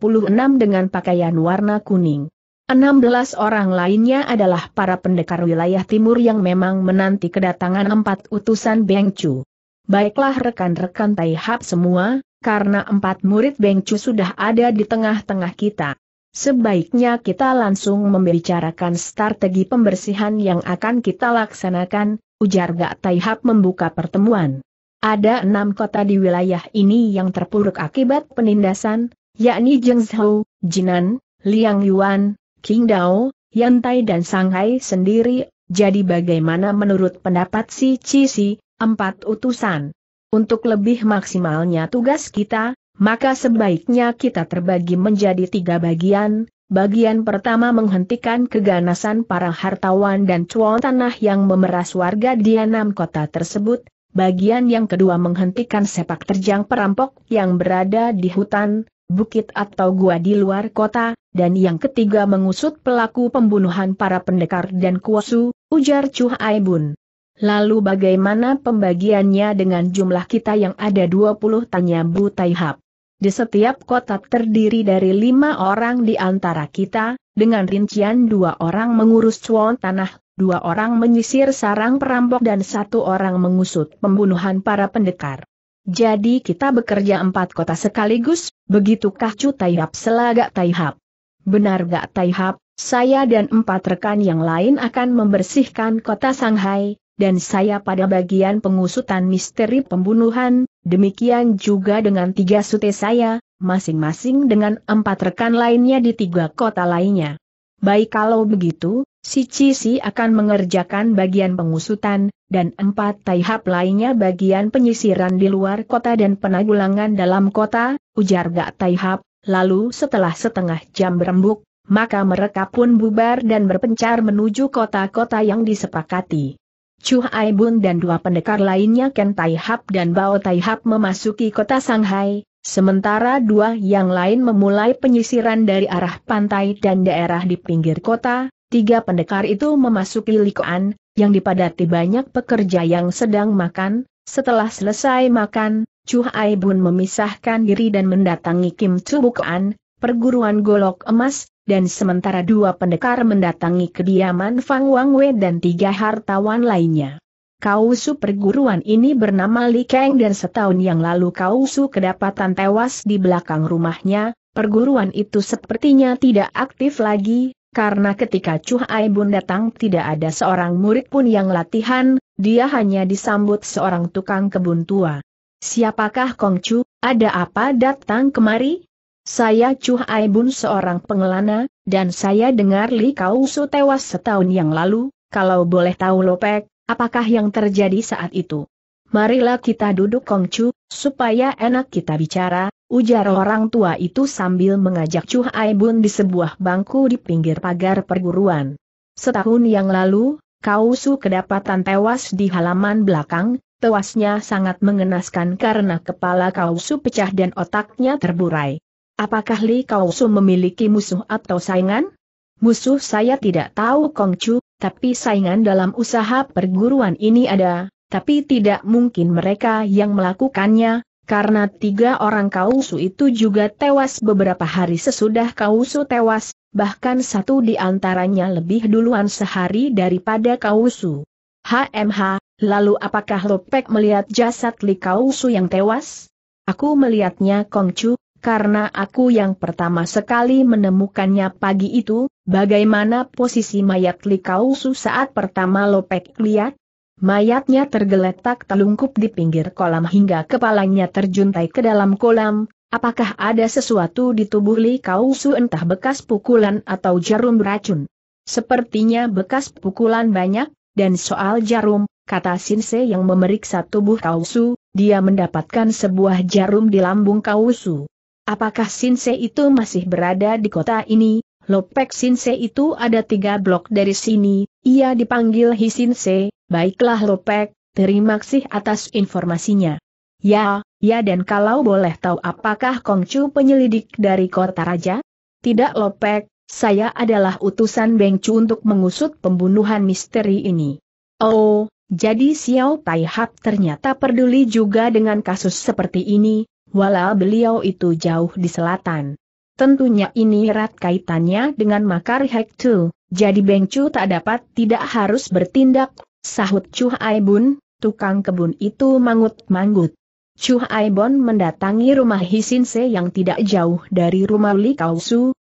[SPEAKER 1] dengan pakaian warna kuning. 16 orang lainnya adalah para pendekar wilayah timur yang memang menanti kedatangan empat utusan Beng Chu. Baiklah rekan-rekan Taihab semua, karena empat murid Bengcu sudah ada di tengah-tengah kita. Sebaiknya kita langsung membicarakan strategi pembersihan yang akan kita laksanakan, ujar Gak Taihab membuka pertemuan. Ada enam kota di wilayah ini yang terpuruk akibat penindasan, yakni Zhengzhou, Jinan, Liang Yuan, Qingdao, Yantai dan Shanghai sendiri, jadi bagaimana menurut pendapat si Cici, empat utusan. Untuk lebih maksimalnya tugas kita, maka sebaiknya kita terbagi menjadi tiga bagian, Bagian pertama menghentikan keganasan para hartawan dan cuan tanah yang memeras warga di enam kota tersebut. Bagian yang kedua menghentikan sepak terjang perampok yang berada di hutan, bukit atau gua di luar kota, dan yang ketiga mengusut pelaku pembunuhan para pendekar dan kuasu. ujar Chu Aibun. Lalu bagaimana pembagiannya dengan jumlah kita yang ada 20 tanya Bu Taihap? Di setiap kota terdiri dari lima orang di antara kita, dengan rincian dua orang mengurus cuan tanah, dua orang menyisir sarang perampok dan satu orang mengusut pembunuhan para pendekar. Jadi kita bekerja empat kota sekaligus, begitukah Cu Taihap selagak Taihap? Benar gak Taihap, saya dan empat rekan yang lain akan membersihkan kota Shanghai, dan saya pada bagian pengusutan misteri pembunuhan, demikian juga dengan tiga sute saya, masing-masing dengan empat rekan lainnya di tiga kota lainnya. Baik kalau begitu, si Cici akan mengerjakan bagian pengusutan, dan empat Taihap lainnya bagian penyisiran di luar kota dan penanggulangan dalam kota, ujar Gak Taihap, lalu setelah setengah jam berembuk, maka mereka pun bubar dan berpencar menuju kota-kota yang disepakati. Chu Hai Bun dan dua pendekar lainnya Ken Tai Hap dan Bao Tai Hap memasuki kota Shanghai, sementara dua yang lain memulai penyisiran dari arah pantai dan daerah di pinggir kota, tiga pendekar itu memasuki Likuan, yang dipadati banyak pekerja yang sedang makan, setelah selesai makan, Chu Hai Bun memisahkan diri dan mendatangi Kim Chu Bukuan, perguruan golok emas, dan sementara dua pendekar mendatangi kediaman Fang Wangwe dan tiga hartawan lainnya. Kausu perguruan ini bernama Li Kang dan setahun yang lalu Kausu kedapatan tewas di belakang rumahnya, perguruan itu sepertinya tidak aktif lagi, karena ketika Chu Hai Bun datang tidak ada seorang murid pun yang latihan, dia hanya disambut seorang tukang kebun tua. Siapakah Kong Chu? ada apa datang kemari? Saya Chu Aibun seorang pengelana, dan saya dengar Li Kausu tewas setahun yang lalu, kalau boleh tahu Lopek, apakah yang terjadi saat itu? Marilah kita duduk Kongcu, supaya enak kita bicara, ujar orang tua itu sambil mengajak Chu Aibun di sebuah bangku di pinggir pagar perguruan. Setahun yang lalu, Kausu kedapatan tewas di halaman belakang, tewasnya sangat mengenaskan karena kepala Kausu pecah dan otaknya terburai. Apakah Li Kausu memiliki musuh atau saingan? Musuh saya tidak tahu Kongcu, tapi saingan dalam usaha perguruan ini ada, tapi tidak mungkin mereka yang melakukannya, karena tiga orang Kausu itu juga tewas beberapa hari sesudah Kausu tewas, bahkan satu di antaranya lebih duluan sehari daripada Kausu. HMH, lalu apakah Lopek melihat jasad Li Kausu yang tewas? Aku melihatnya Kongcu, karena aku yang pertama sekali menemukannya pagi itu, bagaimana posisi mayat Likausu saat pertama Lopek lihat? Mayatnya tergeletak telungkup di pinggir kolam hingga kepalanya terjuntai ke dalam kolam, apakah ada sesuatu di tubuh Kausu entah bekas pukulan atau jarum beracun? Sepertinya bekas pukulan banyak, dan soal jarum, kata Sinse yang memeriksa tubuh Kausu, dia mendapatkan sebuah jarum di lambung Kausu. Apakah Sinse itu masih berada di kota ini? Lopek Sinse itu ada tiga blok dari sini, ia dipanggil Hisinse, baiklah Lopek, terima kasih atas informasinya. Ya, ya dan kalau boleh tahu apakah Kongcu penyelidik dari kota raja? Tidak Lopek, saya adalah utusan Bengcu untuk mengusut pembunuhan misteri ini. Oh, jadi Xiao Taihap ternyata peduli juga dengan kasus seperti ini, walau beliau itu jauh di selatan. Tentunya ini erat kaitannya dengan makar Hek Tu, jadi Beng tak dapat tidak harus bertindak, sahut Chu Aibun, Bun, tukang kebun itu mangut mangut Chu Aibun Bon mendatangi rumah Hisin yang tidak jauh dari rumah Li Kau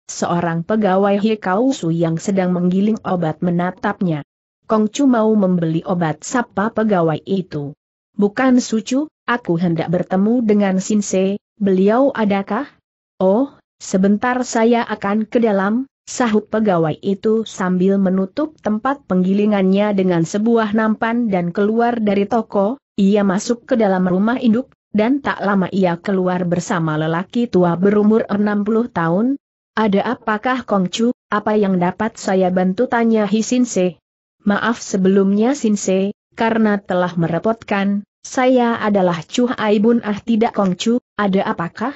[SPEAKER 1] seorang pegawai Hi Kau yang sedang menggiling obat menatapnya. Kong Chu mau membeli obat sapa pegawai itu. Bukan sucu, aku hendak bertemu dengan Sinse, beliau adakah? Oh, sebentar saya akan ke dalam, sahut pegawai itu sambil menutup tempat penggilingannya dengan sebuah nampan dan keluar dari toko, ia masuk ke dalam rumah induk, dan tak lama ia keluar bersama lelaki tua berumur 60 tahun. Ada apakah Kongcu, apa yang dapat saya bantu tanya Hisinse? Maaf sebelumnya Sinse, karena telah merepotkan, saya adalah Chu Aibun ah tidak Kong Chu ada apakah?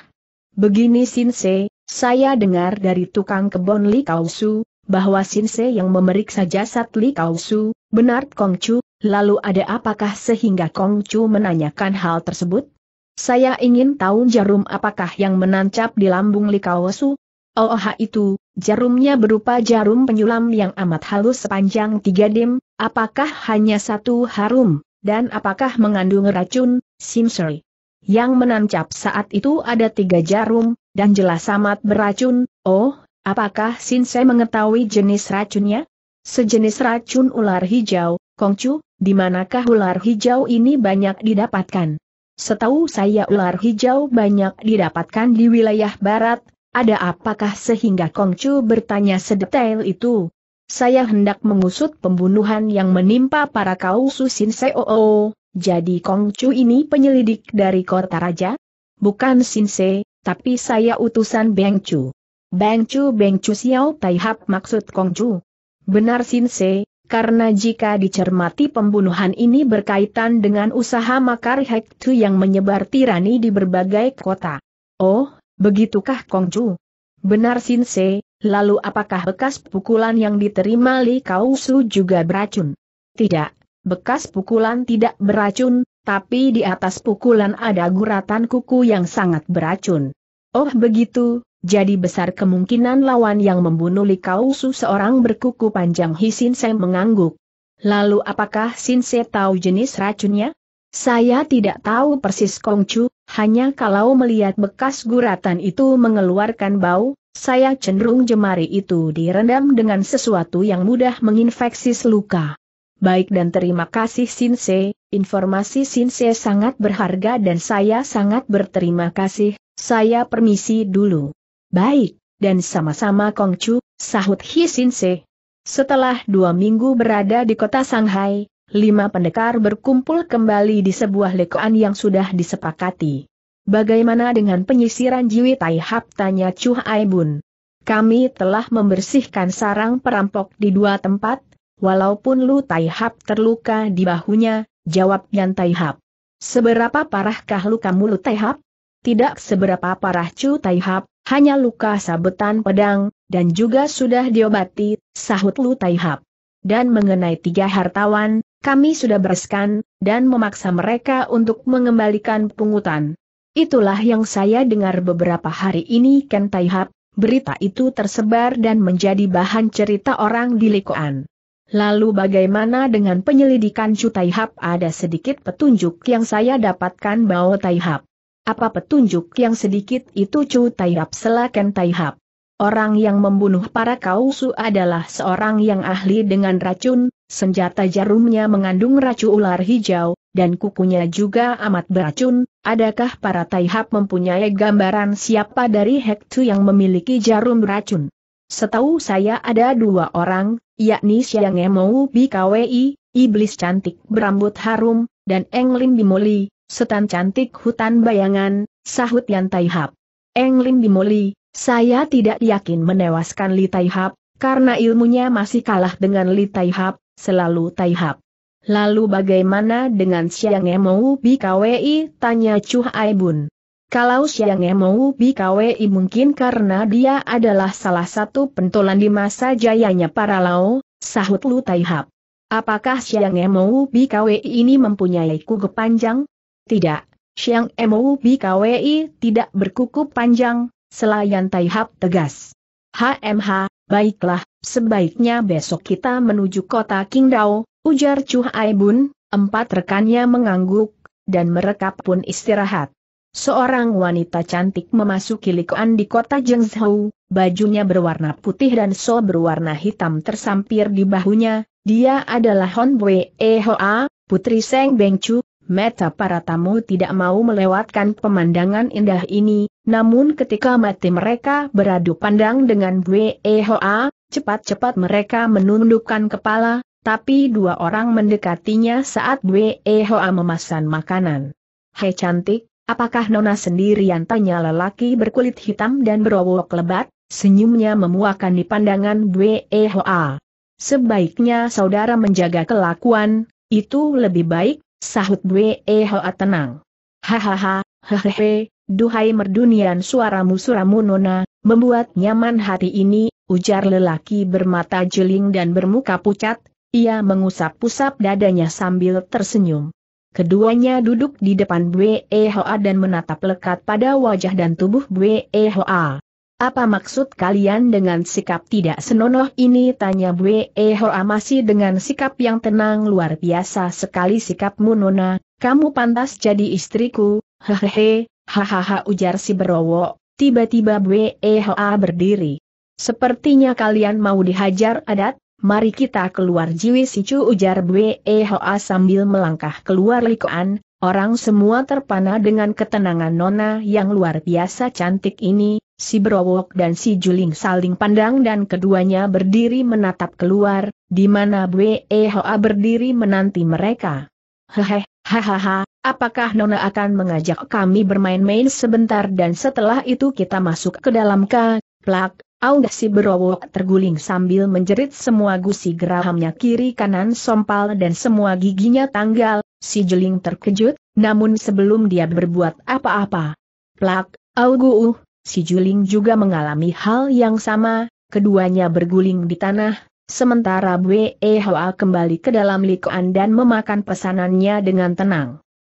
[SPEAKER 1] Begini Sinse, saya dengar dari tukang kebon Li Kausu, bahwa Sinse yang memeriksa jasad Li Kausu, benar Kong Chu. lalu ada apakah sehingga Kong Chu menanyakan hal tersebut? Saya ingin tahu jarum apakah yang menancap di lambung Li Kausu? Oh, oh itu, jarumnya berupa jarum penyulam yang amat halus sepanjang tiga dim, apakah hanya satu harum? dan apakah mengandung racun, Simsuri? Yang menancap saat itu ada tiga jarum, dan jelas amat beracun, oh, apakah Sinsei mengetahui jenis racunnya? Sejenis racun ular hijau, Kongcu, di manakah ular hijau ini banyak didapatkan? Setahu saya ular hijau banyak didapatkan di wilayah barat, ada apakah sehingga Kongcu bertanya sedetail itu? saya hendak mengusut pembunuhan yang menimpa para kausu Sin Seoo, oh oh. jadi Kong Chu ini penyelidik dari kota raja? Bukan Sin Se, tapi saya utusan Beng Chu. Beng Chu Beng Chu Xiao Tai Hap maksud Kong Chu. Benar Sin Se, karena jika dicermati pembunuhan ini berkaitan dengan usaha makar Hek Tu yang menyebar tirani di berbagai kota. Oh, begitukah Kong Chu? Benar Sin Se, Lalu apakah bekas pukulan yang diterima Li Kau juga beracun? Tidak, bekas pukulan tidak beracun, tapi di atas pukulan ada guratan kuku yang sangat beracun. Oh begitu, jadi besar kemungkinan lawan yang membunuh Li Kau seorang berkuku panjang Hisin Sen mengangguk. Lalu apakah Sin Se tahu jenis racunnya? Saya tidak tahu persis Kongcu, hanya kalau melihat bekas guratan itu mengeluarkan bau, saya cenderung jemari itu direndam dengan sesuatu yang mudah menginfeksi luka. Baik dan terima kasih Sinse, informasi Sinse sangat berharga dan saya sangat berterima kasih, saya permisi dulu. Baik, dan sama-sama Kongcu, sahut Hi Sinse. Setelah dua minggu berada di kota Shanghai, lima pendekar berkumpul kembali di sebuah lekoan yang sudah disepakati. Bagaimana dengan penyisiran Jiwi Taihap? tanya Chu Aibun. Kami telah membersihkan sarang perampok di dua tempat, walaupun Lu Taihap terluka di bahunya, jawab Yan Taihap. Seberapa parahkah lukamu Lu Taihap? Tidak seberapa parah Chu Taihap. hanya luka sabetan pedang, dan juga sudah diobati, sahut Lu Taihap. Dan mengenai tiga hartawan, kami sudah bereskan, dan memaksa mereka untuk mengembalikan pungutan. Itulah yang saya dengar beberapa hari ini Ken Taihap, berita itu tersebar dan menjadi bahan cerita orang di Likoan. Lalu bagaimana dengan penyelidikan Chu Taihap ada sedikit petunjuk yang saya dapatkan bahwa Taihap. Apa petunjuk yang sedikit itu Chu Taihap Ken Taihap. Orang yang membunuh para kausu adalah seorang yang ahli dengan racun, Senjata jarumnya mengandung racun ular hijau, dan kukunya juga amat beracun, adakah para Taihap mempunyai gambaran siapa dari Hektu yang memiliki jarum racun? Setahu saya ada dua orang, yakni Siang Emou Bikawi, iblis cantik berambut harum, dan Eng Lim Bimoli, setan cantik hutan bayangan, sahut Yan Taihap. Eng Lim Bimoli, saya tidak yakin menewaskan Li Taihap, karena ilmunya masih kalah dengan Li Taihap, selalu taihap. Lalu bagaimana dengan Siang Emou BKWI? Tanya Chu Aibun. Kalau Siang Emou BKWI mungkin karena dia adalah salah satu pentolan di masa jayanya para Lao, sahut Lu Taihap. Apakah Siang Emou BKWI ini mempunyai kuku panjang? Tidak, Siang Emou BKWI tidak berkuku panjang, selayan Taihap tegas. HMH, Baiklah, sebaiknya besok kita menuju kota Qingdao, ujar Chu Aibun. empat rekannya mengangguk, dan mereka pun istirahat. Seorang wanita cantik memasuki likuan di kota Zhengzhou, bajunya berwarna putih dan so berwarna hitam tersampir di bahunya, dia adalah Hon E Hoa, putri Seng Beng Chu, meta para tamu tidak mau melewatkan pemandangan indah ini, namun ketika mati mereka beradu pandang dengan Wehoa, cepat-cepat mereka menundukkan kepala, tapi dua orang mendekatinya saat Wehoa memasang makanan. Hei cantik, apakah Nona sendirian tanya lelaki berkulit hitam dan berowok lebat, senyumnya memuakan di pandangan Wehoa. Sebaiknya saudara menjaga kelakuan, itu lebih baik, sahut Wehoa tenang. Hahaha, hehehe, Duhai merdunian suaramu suramu nona, membuat nyaman hati ini, ujar lelaki bermata jeling dan bermuka pucat, ia mengusap-usap dadanya sambil tersenyum. Keduanya duduk di depan Bwe Hoa dan menatap lekat pada wajah dan tubuh Bwe Hoa. Apa maksud kalian dengan sikap tidak senonoh ini? Tanya Bwe Hoa masih dengan sikap yang tenang luar biasa sekali sikapmu Nona, kamu pantas jadi istriku, hehehe, Hahaha ujar si Berowo, tiba-tiba BEHA berdiri. Sepertinya kalian mau dihajar adat, mari kita keluar jiwi sicu ujar BEHA sambil melangkah keluar likoan, orang semua terpana dengan ketenangan nona yang luar biasa cantik ini, si Browok dan si Juling saling pandang dan keduanya berdiri menatap keluar, di mana BEHA berdiri menanti mereka. Hehe, Hahaha, apakah Nona akan mengajak kami bermain-main sebentar dan setelah itu kita masuk ke dalam ke, plak, si berowok terguling sambil menjerit semua gusi gerahamnya kiri kanan sompal dan semua giginya tanggal, si jeling terkejut, namun sebelum dia berbuat apa-apa. Plak, auguh, si juling juga mengalami hal yang sama, keduanya berguling di tanah, Sementara Bwe Hoa kembali ke dalam likuan dan memakan pesanannya dengan tenang.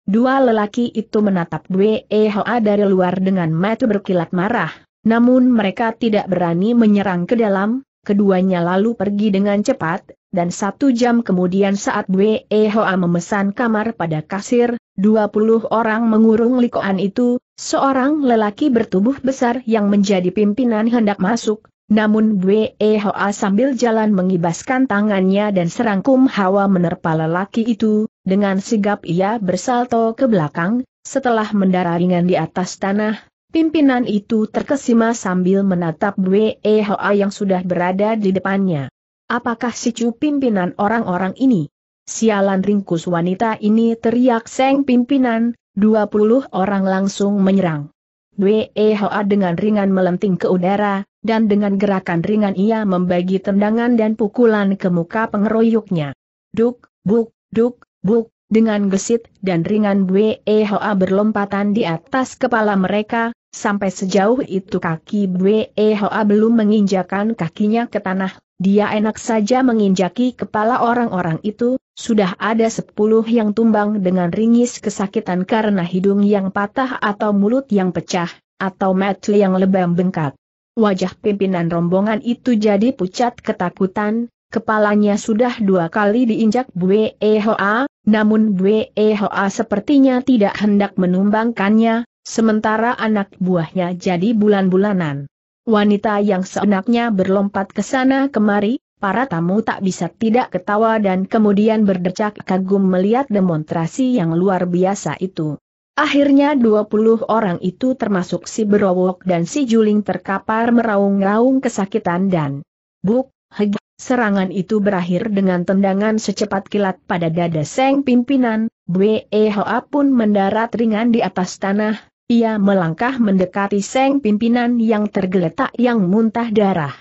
[SPEAKER 1] Dua lelaki itu menatap Bwe Hoa dari luar dengan mata berkilat marah, namun mereka tidak berani menyerang ke dalam, keduanya lalu pergi dengan cepat, dan satu jam kemudian saat Bwe Hoa memesan kamar pada kasir, 20 orang mengurung likuan itu, seorang lelaki bertubuh besar yang menjadi pimpinan hendak masuk, namun Bwe Hoa sambil jalan mengibaskan tangannya dan serangkum hawa menerpa lelaki itu, dengan sigap ia bersalto ke belakang, setelah mendarah ringan di atas tanah, pimpinan itu terkesima sambil menatap Bwe Hoa yang sudah berada di depannya. Apakah si cu pimpinan orang-orang ini? Sialan ringkus wanita ini teriak seng pimpinan, 20 orang langsung menyerang. Bwe Hoa dengan ringan melenting ke udara, dan dengan gerakan ringan ia membagi tendangan dan pukulan ke muka pengeroyoknya. Duk, buk, duk, buk, dengan gesit dan ringan Bwehoa berlompatan di atas kepala mereka, sampai sejauh itu kaki Bwehoa belum menginjakan kakinya ke tanah, dia enak saja menginjaki kepala orang-orang itu, sudah ada sepuluh yang tumbang dengan ringis kesakitan karena hidung yang patah atau mulut yang pecah, atau mata yang lebam bengkak. Wajah pimpinan rombongan itu jadi pucat ketakutan, kepalanya sudah dua kali diinjak Bwe Hoa, namun Bwe Hoa sepertinya tidak hendak menumbangkannya, sementara anak buahnya jadi bulan-bulanan. Wanita yang seenaknya berlompat ke sana kemari, para tamu tak bisa tidak ketawa dan kemudian berdecak kagum melihat demonstrasi yang luar biasa itu. Akhirnya 20 orang itu termasuk si Berowok dan si Juling terkapar meraung-raung kesakitan dan buk, heg, serangan itu berakhir dengan tendangan secepat kilat pada dada Seng pimpinan, BEHA pun mendarat ringan di atas tanah, ia melangkah mendekati Seng pimpinan yang tergeletak yang muntah darah.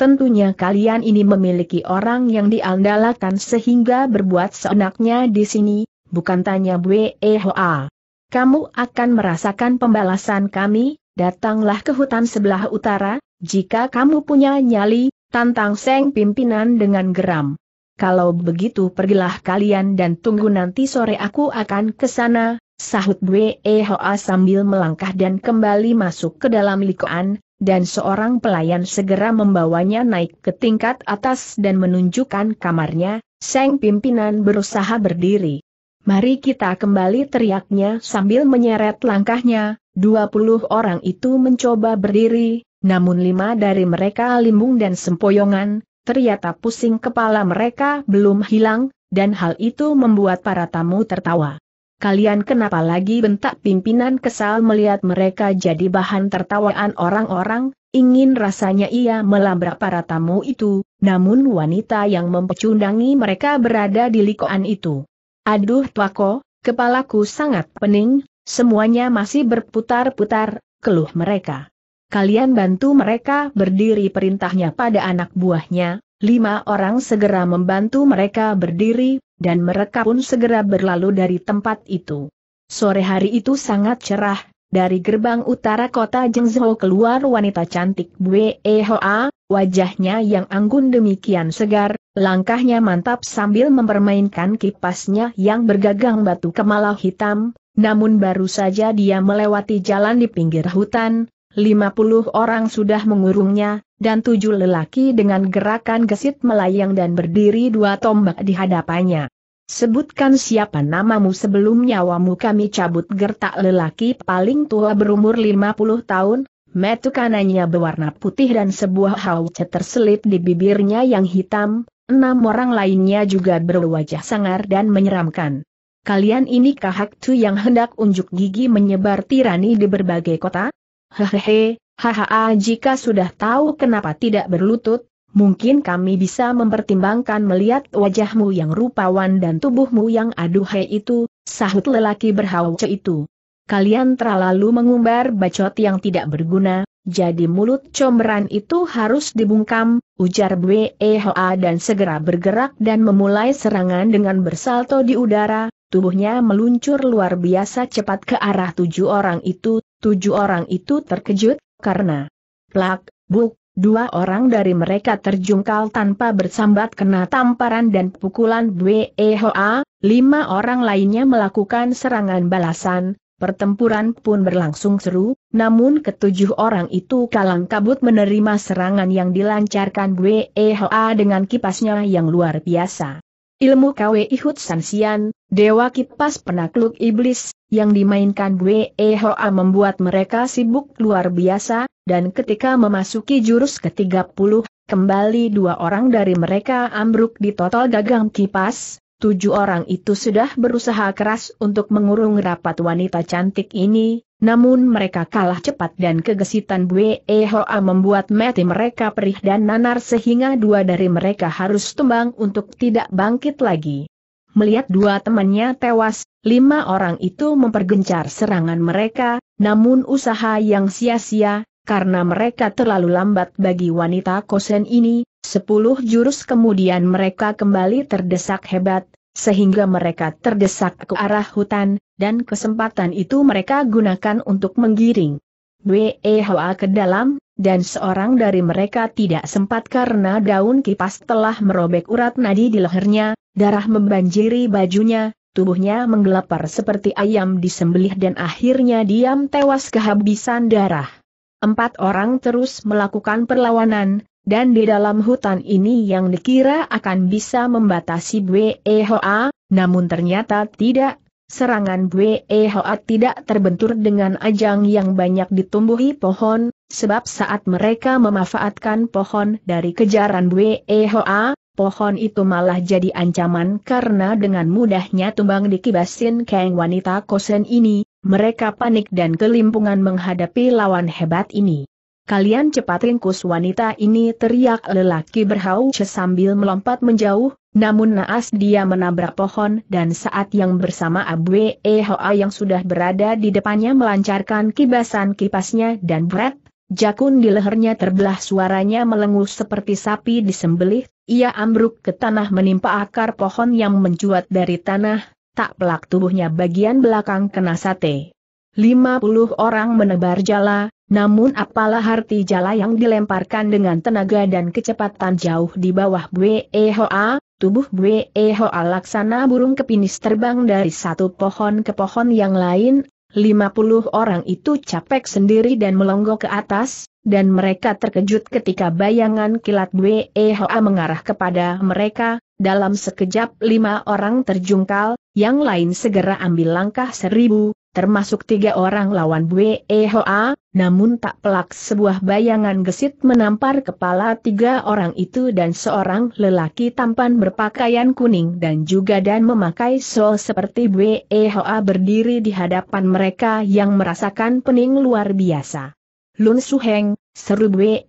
[SPEAKER 1] Tentunya kalian ini memiliki orang yang diandalkan sehingga berbuat seenaknya di sini, bukan tanya BEHA kamu akan merasakan pembalasan kami, datanglah ke hutan sebelah utara, jika kamu punya nyali, tantang Seng pimpinan dengan geram. Kalau begitu pergilah kalian dan tunggu nanti sore aku akan ke sana, sahut Bwe Hoa sambil melangkah dan kembali masuk ke dalam likoan, dan seorang pelayan segera membawanya naik ke tingkat atas dan menunjukkan kamarnya, Seng pimpinan berusaha berdiri. Mari kita kembali teriaknya sambil menyeret langkahnya, 20 orang itu mencoba berdiri, namun lima dari mereka limbung dan sempoyongan, ternyata pusing kepala mereka belum hilang, dan hal itu membuat para tamu tertawa. Kalian kenapa lagi bentak pimpinan kesal melihat mereka jadi bahan tertawaan orang-orang, ingin rasanya ia melabrak para tamu itu, namun wanita yang mempecundangi mereka berada di likoan itu. Aduh tuako, kepalaku sangat pening, semuanya masih berputar-putar, keluh mereka. Kalian bantu mereka berdiri perintahnya pada anak buahnya, lima orang segera membantu mereka berdiri, dan mereka pun segera berlalu dari tempat itu. Sore hari itu sangat cerah, dari gerbang utara kota Jengzhou keluar wanita cantik Bwe Hoa, Wajahnya yang anggun demikian segar, langkahnya mantap sambil mempermainkan kipasnya yang bergagang batu kemala hitam, namun baru saja dia melewati jalan di pinggir hutan, 50 orang sudah mengurungnya, dan tujuh lelaki dengan gerakan gesit melayang dan berdiri dua tombak di hadapannya. Sebutkan siapa namamu sebelum nyawamu kami cabut gertak lelaki paling tua berumur 50 tahun, Metu kanannya berwarna putih dan sebuah hauce terselip di bibirnya yang hitam, enam orang lainnya juga berwajah sangar dan menyeramkan. Kalian ini kahak tu yang hendak unjuk gigi menyebar tirani di berbagai kota? Hehehe, hahaha jika sudah tahu kenapa tidak berlutut, mungkin kami bisa mempertimbangkan melihat wajahmu yang rupawan dan tubuhmu yang aduhai itu, sahut lelaki berhauce itu kalian terlalu mengumbar bacot yang tidak berguna, jadi mulut comberan itu harus dibungkam, ujar Bwehoa Hoa dan segera bergerak dan memulai serangan dengan bersalto di udara, tubuhnya meluncur luar biasa cepat ke arah tujuh orang itu, tujuh orang itu terkejut, karena plak, buk, Dua orang dari mereka terjungkal tanpa bersambat kena tamparan dan pukulan Bwehoa, Hoa, lima orang lainnya melakukan serangan balasan, Pertempuran pun berlangsung seru, namun ketujuh orang itu kalang kabut menerima serangan yang dilancarkan WEHA dengan kipasnya yang luar biasa. Ilmu KW Ihut Sansian, Dewa Kipas Penakluk Iblis, yang dimainkan WEHA membuat mereka sibuk luar biasa, dan ketika memasuki jurus ke-30, kembali dua orang dari mereka ambruk di total gagang kipas, tujuh orang itu sudah berusaha keras untuk mengurung rapat wanita cantik ini, namun mereka kalah cepat dan kegesitan Bue Hoa membuat mati mereka perih dan nanar sehingga dua dari mereka harus tumbang untuk tidak bangkit lagi. Melihat dua temannya tewas, lima orang itu mempergencar serangan mereka, namun usaha yang sia-sia, karena mereka terlalu lambat bagi wanita kosen ini, Sepuluh jurus kemudian mereka kembali terdesak hebat, sehingga mereka terdesak ke arah hutan, dan kesempatan itu mereka gunakan untuk menggiring. Weha ke dalam, dan seorang dari mereka tidak sempat karena daun kipas telah merobek urat nadi di lehernya, darah membanjiri bajunya, tubuhnya menggelepar seperti ayam disembelih dan akhirnya diam tewas kehabisan darah. Empat orang terus melakukan perlawanan, dan di dalam hutan ini yang dikira akan bisa membatasi Buehoa, namun ternyata tidak. Serangan Buehoa tidak terbentur dengan ajang yang banyak ditumbuhi pohon, sebab saat mereka memanfaatkan pohon dari kejaran Buehoa, pohon itu malah jadi ancaman karena dengan mudahnya tumbang dikibasin keng wanita kosen ini, mereka panik dan kelimpungan menghadapi lawan hebat ini. Kalian cepat ringkus wanita ini teriak lelaki berhau sambil melompat menjauh, namun naas dia menabrak pohon dan saat yang bersama Abwe Ehoa yang sudah berada di depannya melancarkan kibasan kipasnya dan bret, jakun di lehernya terbelah suaranya melengus seperti sapi disembelih, ia ambruk ke tanah menimpa akar pohon yang mencuat dari tanah, tak pelak tubuhnya bagian belakang kena sate. 50 orang menebar jala, namun apalah arti jala yang dilemparkan dengan tenaga dan kecepatan jauh di bawah Bwe tubuh Bwe laksana burung kepinis terbang dari satu pohon ke pohon yang lain, 50 orang itu capek sendiri dan melonggok ke atas, dan mereka terkejut ketika bayangan kilat Bwe mengarah kepada mereka, dalam sekejap lima orang terjungkal, yang lain segera ambil langkah seribu, termasuk tiga orang lawan Bue namun tak pelak sebuah bayangan gesit menampar kepala tiga orang itu dan seorang lelaki tampan berpakaian kuning dan juga dan memakai sol seperti Bue berdiri di hadapan mereka yang merasakan pening luar biasa. Lun Suheng, seru Bue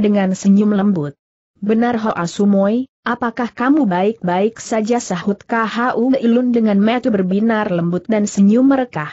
[SPEAKER 1] dengan senyum lembut. Benar Hoa Sumoi, Apakah kamu baik-baik saja sahut KHU Ilun dengan metu berbinar lembut dan senyum merekah?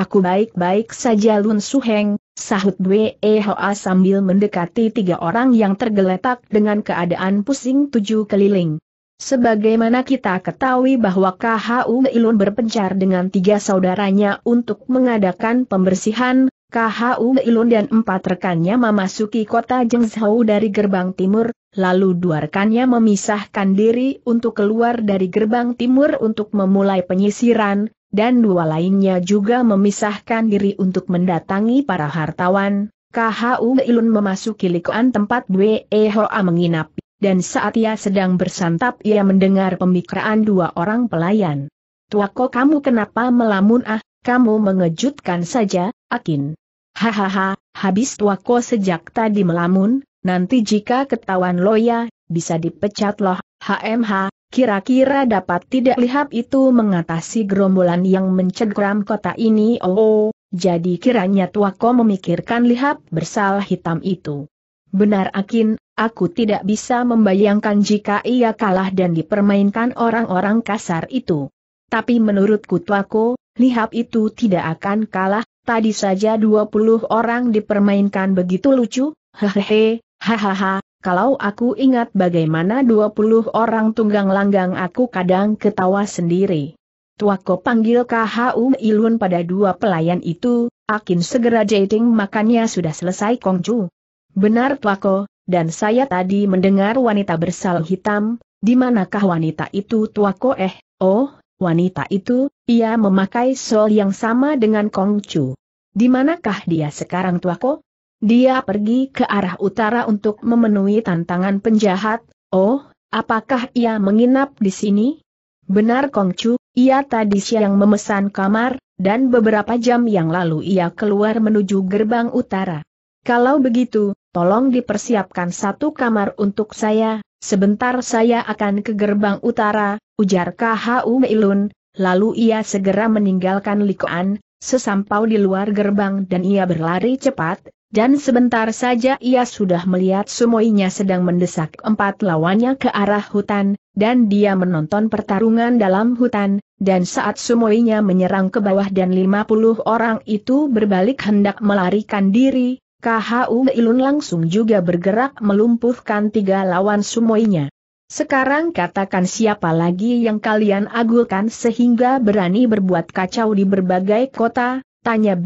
[SPEAKER 1] Aku baik-baik saja Lun Suheng, sahut WEHOA e sambil mendekati tiga orang yang tergeletak dengan keadaan pusing tujuh keliling. Sebagaimana kita ketahui bahwa KHU Ilun berpencar dengan tiga saudaranya untuk mengadakan pembersihan, KHU Ilun dan empat rekannya memasuki kota Jengzhou dari gerbang timur, lalu duarkannya memisahkan diri untuk keluar dari gerbang timur untuk memulai penyisiran, dan dua lainnya juga memisahkan diri untuk mendatangi para hartawan. KHU Ilun memasuki likuan tempat Wehoa menginap, dan saat ia sedang bersantap ia mendengar pemikiran dua orang pelayan. Tuako kamu kenapa melamun ah, kamu mengejutkan saja, Akin. Hahaha, habis Tuako sejak tadi melamun, Nanti jika ketahuan Loya, bisa dipecat loh, HMH, kira-kira dapat tidak lihat itu mengatasi gerombolan yang mencegram kota ini oh, oh jadi kiranya tuako memikirkan lihat bersal hitam itu. Benar Akin, aku tidak bisa membayangkan jika ia kalah dan dipermainkan orang-orang kasar itu. Tapi menurutku tuako, lihat itu tidak akan kalah, tadi saja 20 orang dipermainkan begitu lucu, hehehe, Hahaha, kalau aku ingat bagaimana 20 orang tunggang langgang aku kadang ketawa sendiri. Tuako panggil KHU Ilun pada dua pelayan itu, Akin segera jating makannya sudah selesai Kongju. Benar Tuako, dan saya tadi mendengar wanita bersal hitam, di manakah wanita itu Tuako eh, oh, wanita itu, ia memakai sol yang sama dengan Kongju. Di manakah dia sekarang Tuako? Dia pergi ke arah utara untuk memenuhi tantangan penjahat. Oh, apakah ia menginap di sini? Benar Kong ia tadi siang memesan kamar, dan beberapa jam yang lalu ia keluar menuju gerbang utara. Kalau begitu, tolong dipersiapkan satu kamar untuk saya, sebentar saya akan ke gerbang utara, ujar KHU Meilun, lalu ia segera meninggalkan Likoan, sesampau di luar gerbang dan ia berlari cepat, dan sebentar saja ia sudah melihat semuanya sedang mendesak empat lawannya ke arah hutan, dan dia menonton pertarungan dalam hutan, dan saat semuanya menyerang ke bawah dan puluh orang itu berbalik hendak melarikan diri, KHU Ilun langsung juga bergerak melumpuhkan tiga lawan semuanya. Sekarang katakan siapa lagi yang kalian agulkan sehingga berani berbuat kacau di berbagai kota, tanya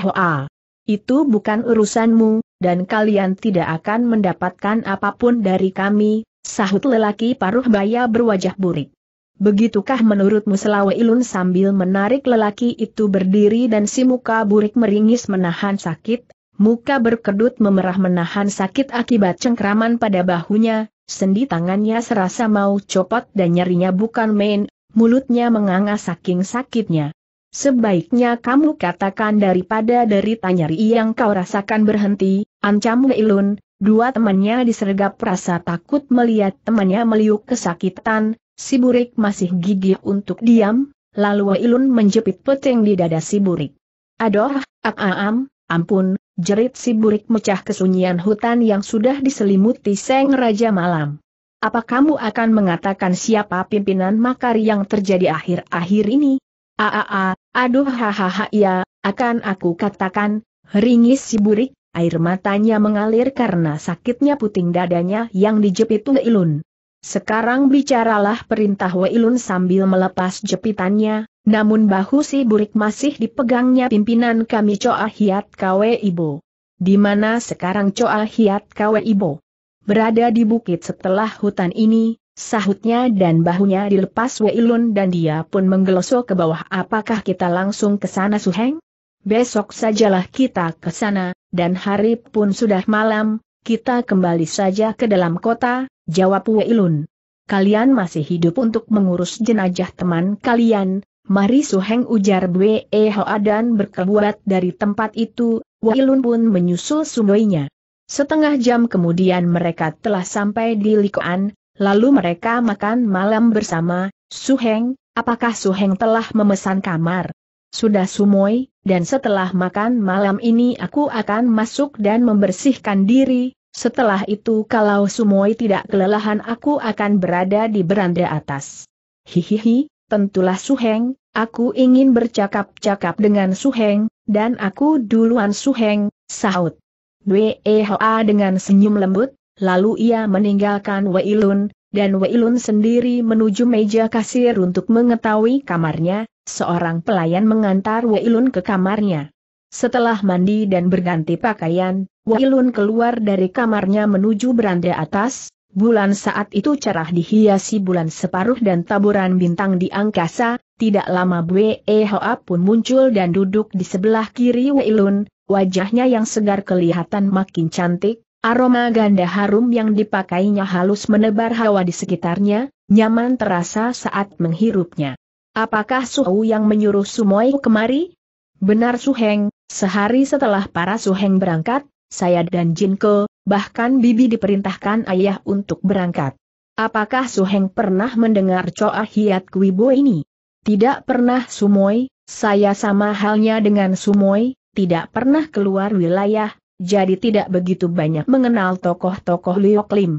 [SPEAKER 1] Hoa. Itu bukan urusanmu, dan kalian tidak akan mendapatkan apapun dari kami, sahut lelaki paruh baya berwajah burik. Begitukah menurutmu Selawe Ilun sambil menarik lelaki itu berdiri dan si muka burik meringis menahan sakit, muka berkedut memerah menahan sakit akibat cengkraman pada bahunya, sendi tangannya serasa mau copot dan nyerinya bukan main, mulutnya menganga saking sakitnya. Sebaiknya kamu katakan daripada tanya tanyari yang kau rasakan berhenti, ancam Meilun, dua temannya disergap rasa takut melihat temannya meliuk kesakitan, si burik masih gigih untuk diam, lalu Meilun menjepit peteng di dada si burik. Adoh, ak am, ampun, jerit si burik mecah kesunyian hutan yang sudah diselimuti seng raja malam. Apa kamu akan mengatakan siapa pimpinan makar yang terjadi akhir-akhir ini? Aaa, Aduh hahaha ya, akan aku katakan, ringis si burik, air matanya mengalir karena sakitnya puting dadanya yang dijepit Weilun. Sekarang bicaralah perintah Weilun sambil melepas jepitannya, namun bahu si burik masih dipegangnya pimpinan kami Coa Hiat Kwe Ibo. Di mana sekarang Coa Hiat Kwe Ibo? Berada di bukit setelah hutan ini, Sahutnya dan bahunya dilepas Wei Lun dan dia pun menggelosok ke bawah apakah kita langsung ke sana Suheng? Besok sajalah kita ke sana, dan hari pun sudah malam, kita kembali saja ke dalam kota, jawab Wei Lun. Kalian masih hidup untuk mengurus jenajah teman kalian, mari Suheng ujar Bwe Hoa dan berkebuat dari tempat itu, Wei Lun pun menyusul sungainya. Setengah jam kemudian mereka telah sampai di Likoan, Lalu mereka makan malam bersama, Suheng, apakah Suheng telah memesan kamar? Sudah Sumoi. dan setelah makan malam ini aku akan masuk dan membersihkan diri, setelah itu kalau Sumoi tidak kelelahan aku akan berada di beranda atas. Hihihi, tentulah Suheng, aku ingin bercakap-cakap dengan Suheng, dan aku duluan Suheng, sahut. Wehoa dengan senyum lembut, Lalu ia meninggalkan Wei Lun, dan Wei Lun sendiri menuju meja kasir untuk mengetahui kamarnya, seorang pelayan mengantar Wei Lun ke kamarnya. Setelah mandi dan berganti pakaian, Wei Lun keluar dari kamarnya menuju beranda atas, bulan saat itu cerah dihiasi bulan separuh dan taburan bintang di angkasa, tidak lama E Hoa pun muncul dan duduk di sebelah kiri Wei Lun, wajahnya yang segar kelihatan makin cantik, Aroma ganda harum yang dipakainya halus menebar hawa di sekitarnya, nyaman terasa saat menghirupnya. Apakah Suhu yang menyuruh Sumoi kemari? Benar Suheng, sehari setelah para Suheng berangkat, saya dan Jinko, bahkan Bibi diperintahkan ayah untuk berangkat. Apakah Suheng pernah mendengar Choa Hiat Kuibo ini? Tidak pernah Sumoi, saya sama halnya dengan Sumoi, tidak pernah keluar wilayah, jadi tidak begitu banyak mengenal tokoh-tokoh Liu Klim.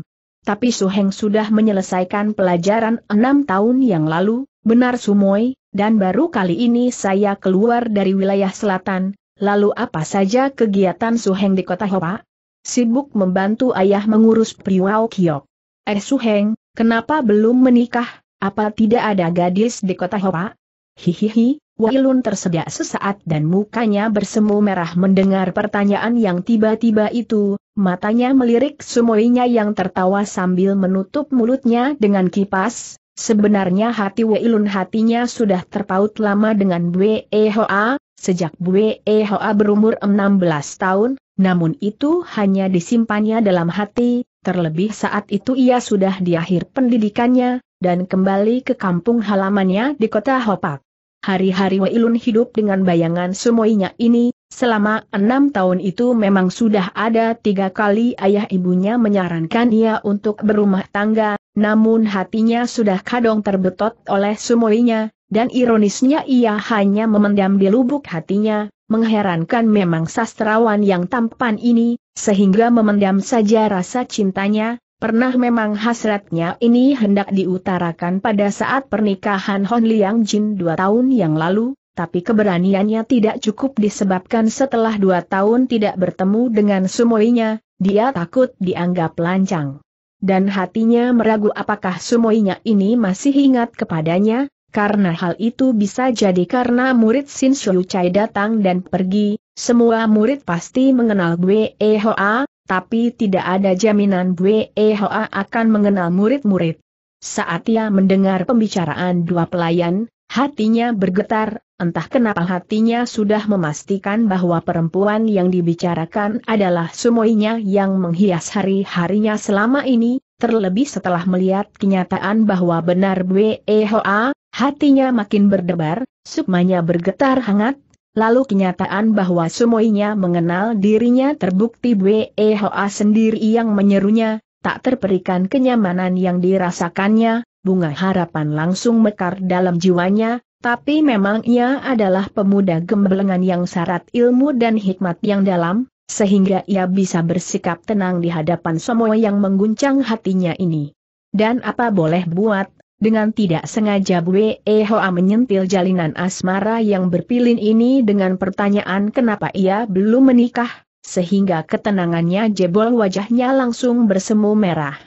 [SPEAKER 1] Tapi Su Heng sudah menyelesaikan pelajaran enam tahun yang lalu, benar Sumoy, dan baru kali ini saya keluar dari wilayah selatan, lalu apa saja kegiatan Su Heng di kota Hopa? Sibuk membantu ayah mengurus Priwau Kiok. Eh Su Heng, kenapa belum menikah, apa tidak ada gadis di kota Hopa? Hihihi, Wailun tersedak sesaat dan mukanya bersemu merah mendengar pertanyaan yang tiba-tiba itu, matanya melirik sumoinya yang tertawa sambil menutup mulutnya dengan kipas, sebenarnya hati Wailun hatinya sudah terpaut lama dengan Bwe Hoa, sejak Bwe Hoa berumur 16 tahun, namun itu hanya disimpannya dalam hati, terlebih saat itu ia sudah di akhir pendidikannya, dan kembali ke kampung halamannya di kota Hopak. Hari-hari Wailun hidup dengan bayangan semuanya ini, selama enam tahun itu memang sudah ada tiga kali ayah ibunya menyarankan ia untuk berumah tangga, namun hatinya sudah kadang terbetot oleh semuanya, dan ironisnya ia hanya memendam di lubuk hatinya, mengherankan memang sastrawan yang tampan ini, sehingga memendam saja rasa cintanya, Pernah memang hasratnya ini hendak diutarakan pada saat pernikahan Hon Liang Jin dua tahun yang lalu, tapi keberaniannya tidak cukup disebabkan setelah dua tahun tidak bertemu dengan sumoinya, dia takut dianggap lancang. Dan hatinya meragu apakah sumoinya ini masih ingat kepadanya, karena hal itu bisa jadi karena murid Sin Shui Chai datang dan pergi, semua murid pasti mengenal gue Hoa, tapi tidak ada jaminan gue Hoa akan mengenal murid-murid. Saat ia mendengar pembicaraan dua pelayan, hatinya bergetar, entah kenapa hatinya sudah memastikan bahwa perempuan yang dibicarakan adalah semuanya yang menghias hari-harinya selama ini, terlebih setelah melihat kenyataan bahwa benar gue Hoa, hatinya makin berdebar, sukmanya bergetar hangat, Lalu kenyataan bahwa semuanya mengenal dirinya terbukti Bwe sendiri yang menyerunya, tak terperikan kenyamanan yang dirasakannya, bunga harapan langsung mekar dalam jiwanya, tapi memang ia adalah pemuda gembelengan yang syarat ilmu dan hikmat yang dalam, sehingga ia bisa bersikap tenang di hadapan semua yang mengguncang hatinya ini. Dan apa boleh buat, dengan tidak sengaja Bue Ehoa menyentil jalinan asmara yang berpilin ini dengan pertanyaan kenapa ia belum menikah, sehingga ketenangannya jebol wajahnya langsung bersemu merah.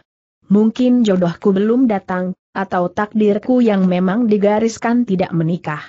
[SPEAKER 1] Mungkin jodohku belum datang, atau takdirku yang memang digariskan tidak menikah.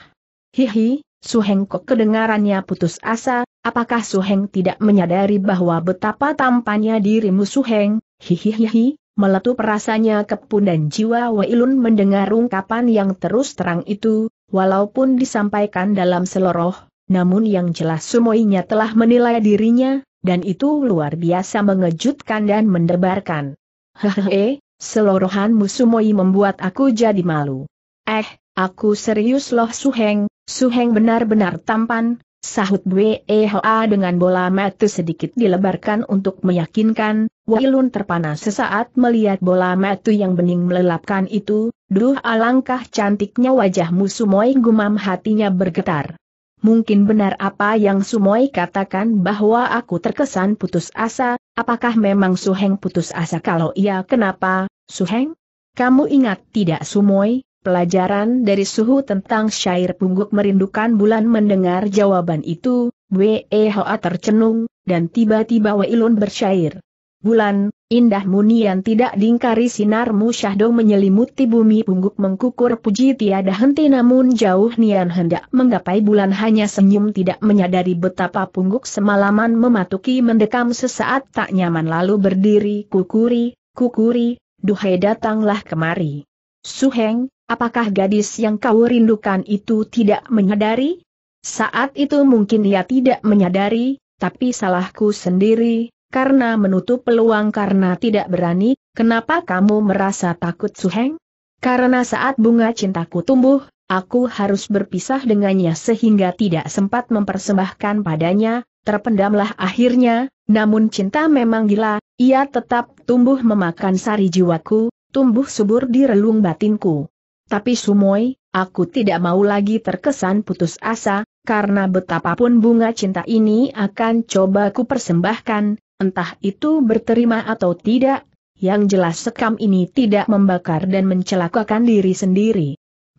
[SPEAKER 1] Hihi, Suheng kok kedengarannya putus asa, apakah Suheng tidak menyadari bahwa betapa tampannya dirimu Suheng, hihihihi, Meletup rasanya kepun dan jiwa Wailun mendengar ungkapan yang terus terang itu, walaupun disampaikan dalam seloroh, namun yang jelas semuanya telah menilai dirinya, dan itu luar biasa mengejutkan dan mendebarkan. Hehehe, selorohanmu Sumoi membuat aku jadi malu. Eh, aku serius loh Suheng, Suheng benar-benar tampan, sahut Bweha dengan bola mata sedikit dilebarkan untuk meyakinkan, Wailun terpana sesaat melihat bola metu yang bening melelapkan itu, duh alangkah cantiknya wajahmu Sumoy gumam hatinya bergetar. Mungkin benar apa yang sumoi katakan bahwa aku terkesan putus asa, apakah memang Suheng putus asa kalau iya kenapa, Suheng? Kamu ingat tidak sumoi? pelajaran dari suhu tentang syair pungguk merindukan bulan mendengar jawaban itu, Weh Hoa tercenung, dan tiba-tiba Wailun bersyair. Bulan, indah munian tidak dingkari sinarmu syahdo menyelimuti bumi pungguk mengkukur puji tiada henti namun jauh nian hendak menggapai bulan hanya senyum tidak menyadari betapa pungguk semalaman mematuki mendekam sesaat tak nyaman lalu berdiri kukuri, kukuri, duhai datanglah kemari. Suheng, apakah gadis yang kau rindukan itu tidak menyadari? Saat itu mungkin ia tidak menyadari, tapi salahku sendiri, karena menutup peluang karena tidak berani, kenapa kamu merasa takut Suheng? Karena saat bunga cintaku tumbuh, aku harus berpisah dengannya sehingga tidak sempat mempersembahkan padanya, terpendamlah akhirnya, namun cinta memang gila, ia tetap tumbuh memakan sari jiwaku, tumbuh subur di relung batinku. Tapi Sumoy, aku tidak mau lagi terkesan putus asa, karena betapapun bunga cinta ini akan coba ku persembahkan, Entah itu berterima atau tidak, yang jelas sekam ini tidak membakar dan mencelakakan diri sendiri.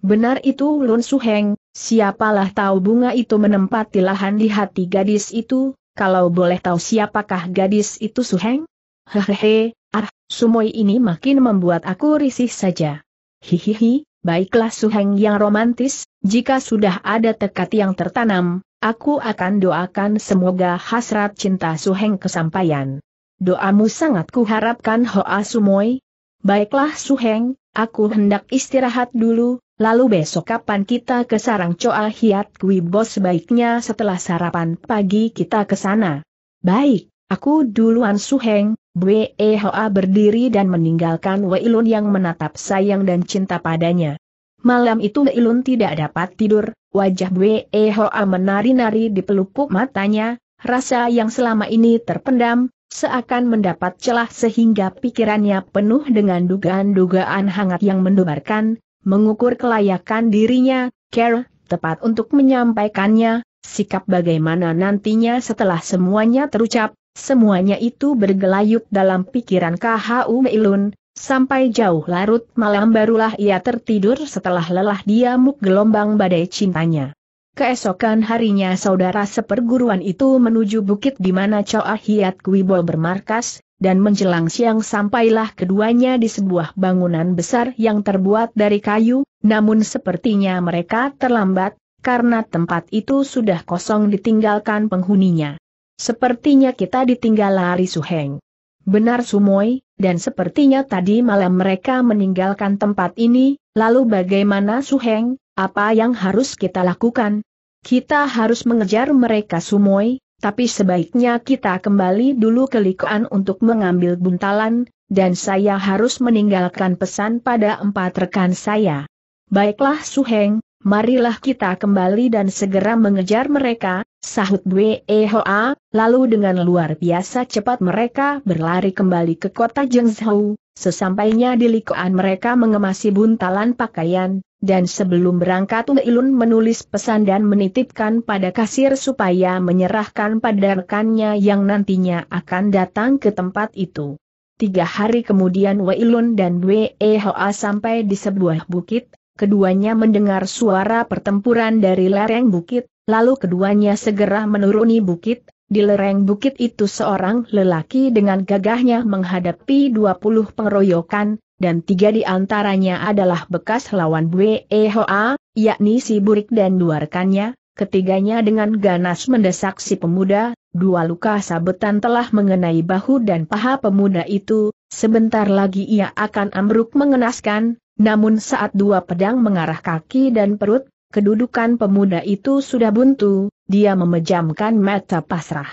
[SPEAKER 1] Benar itu Lun Suheng, siapalah tahu bunga itu menempati lahan di hati gadis itu, kalau boleh tahu siapakah gadis itu Suheng? Hehehe, ah, sumoi ini makin membuat aku risih saja. Hihihi, baiklah Suheng yang romantis, jika sudah ada tekad yang tertanam, Aku akan doakan semoga hasrat cinta Suheng kesampaian. Doamu sangat kuharapkan Hoa Sumoy. Baiklah Suheng, aku hendak istirahat dulu, lalu besok kapan kita ke sarang Coa Hiat Kui Bos sebaiknya setelah sarapan pagi kita ke sana. Baik, aku duluan Suheng, Bwe e Hoa berdiri dan meninggalkan Wei Lun yang menatap sayang dan cinta padanya. Malam itu Wei Lun tidak dapat tidur, Wajah Bwe Hoa menari-nari di pelupuk matanya, rasa yang selama ini terpendam, seakan mendapat celah sehingga pikirannya penuh dengan dugaan-dugaan hangat yang mendebarkan, mengukur kelayakan dirinya, care, tepat untuk menyampaikannya, sikap bagaimana nantinya setelah semuanya terucap, semuanya itu bergelayut dalam pikiran KHU Meilun, Sampai jauh larut malam barulah ia tertidur setelah lelah diamuk gelombang badai cintanya. Keesokan harinya saudara seperguruan itu menuju bukit di mana Choa Hiat Kuibo bermarkas, dan menjelang siang sampailah keduanya di sebuah bangunan besar yang terbuat dari kayu, namun sepertinya mereka terlambat, karena tempat itu sudah kosong ditinggalkan penghuninya. Sepertinya kita ditinggal lari Suheng. Benar Sumoi? dan sepertinya tadi malam mereka meninggalkan tempat ini, lalu bagaimana Su Heng? apa yang harus kita lakukan? Kita harus mengejar mereka Sumoi, tapi sebaiknya kita kembali dulu ke Likuan untuk mengambil buntalan, dan saya harus meninggalkan pesan pada empat rekan saya. Baiklah Su Heng. Marilah kita kembali dan segera mengejar mereka, sahut Bwe Hoa, lalu dengan luar biasa cepat mereka berlari kembali ke kota Jengzhou, sesampainya di likoan mereka mengemasi buntalan pakaian, dan sebelum berangkat Ilun menulis pesan dan menitipkan pada kasir supaya menyerahkan pada rekannya yang nantinya akan datang ke tempat itu. Tiga hari kemudian Wei Lun dan Wei Hoa sampai di sebuah bukit, keduanya mendengar suara pertempuran dari lereng bukit, lalu keduanya segera menuruni bukit, di lereng bukit itu seorang lelaki dengan gagahnya menghadapi 20 pengeroyokan, dan tiga di antaranya adalah bekas lawan Buehoa, yakni si Burik dan dua rekannya, ketiganya dengan ganas mendesak si pemuda, dua luka sabetan telah mengenai bahu dan paha pemuda itu, sebentar lagi ia akan ambruk mengenaskan, namun saat dua pedang mengarah kaki dan perut, kedudukan pemuda itu sudah buntu, dia memejamkan mata pasrah.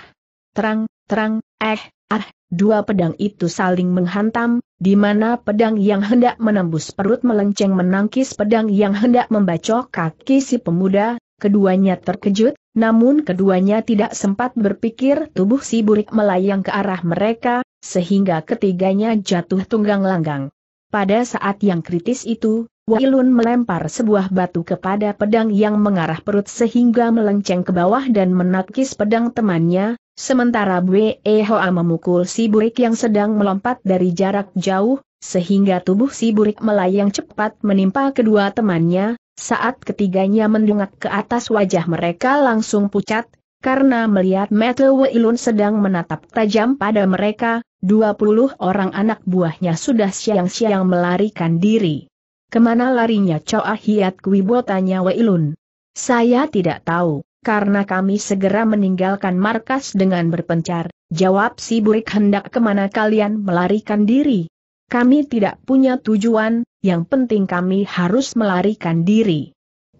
[SPEAKER 1] Terang, terang, eh, ah, dua pedang itu saling menghantam, di mana pedang yang hendak menembus perut melenceng menangkis pedang yang hendak membacok kaki si pemuda, keduanya terkejut, namun keduanya tidak sempat berpikir tubuh si burik melayang ke arah mereka, sehingga ketiganya jatuh tunggang langgang. Pada saat yang kritis itu, Wailun melempar sebuah batu kepada pedang yang mengarah perut sehingga melenceng ke bawah dan menakis pedang temannya, sementara Bwe Hoa memukul si burik yang sedang melompat dari jarak jauh, sehingga tubuh si burik melayang cepat menimpa kedua temannya, saat ketiganya mendongak ke atas wajah mereka langsung pucat, karena melihat Mata Weilun sedang menatap tajam pada mereka, 20 orang anak buahnya sudah siang-siang melarikan diri. Kemana larinya Choa Hiat Kwibo tanya Weilun. Saya tidak tahu, karena kami segera meninggalkan markas dengan berpencar, jawab si burik hendak kemana kalian melarikan diri. Kami tidak punya tujuan, yang penting kami harus melarikan diri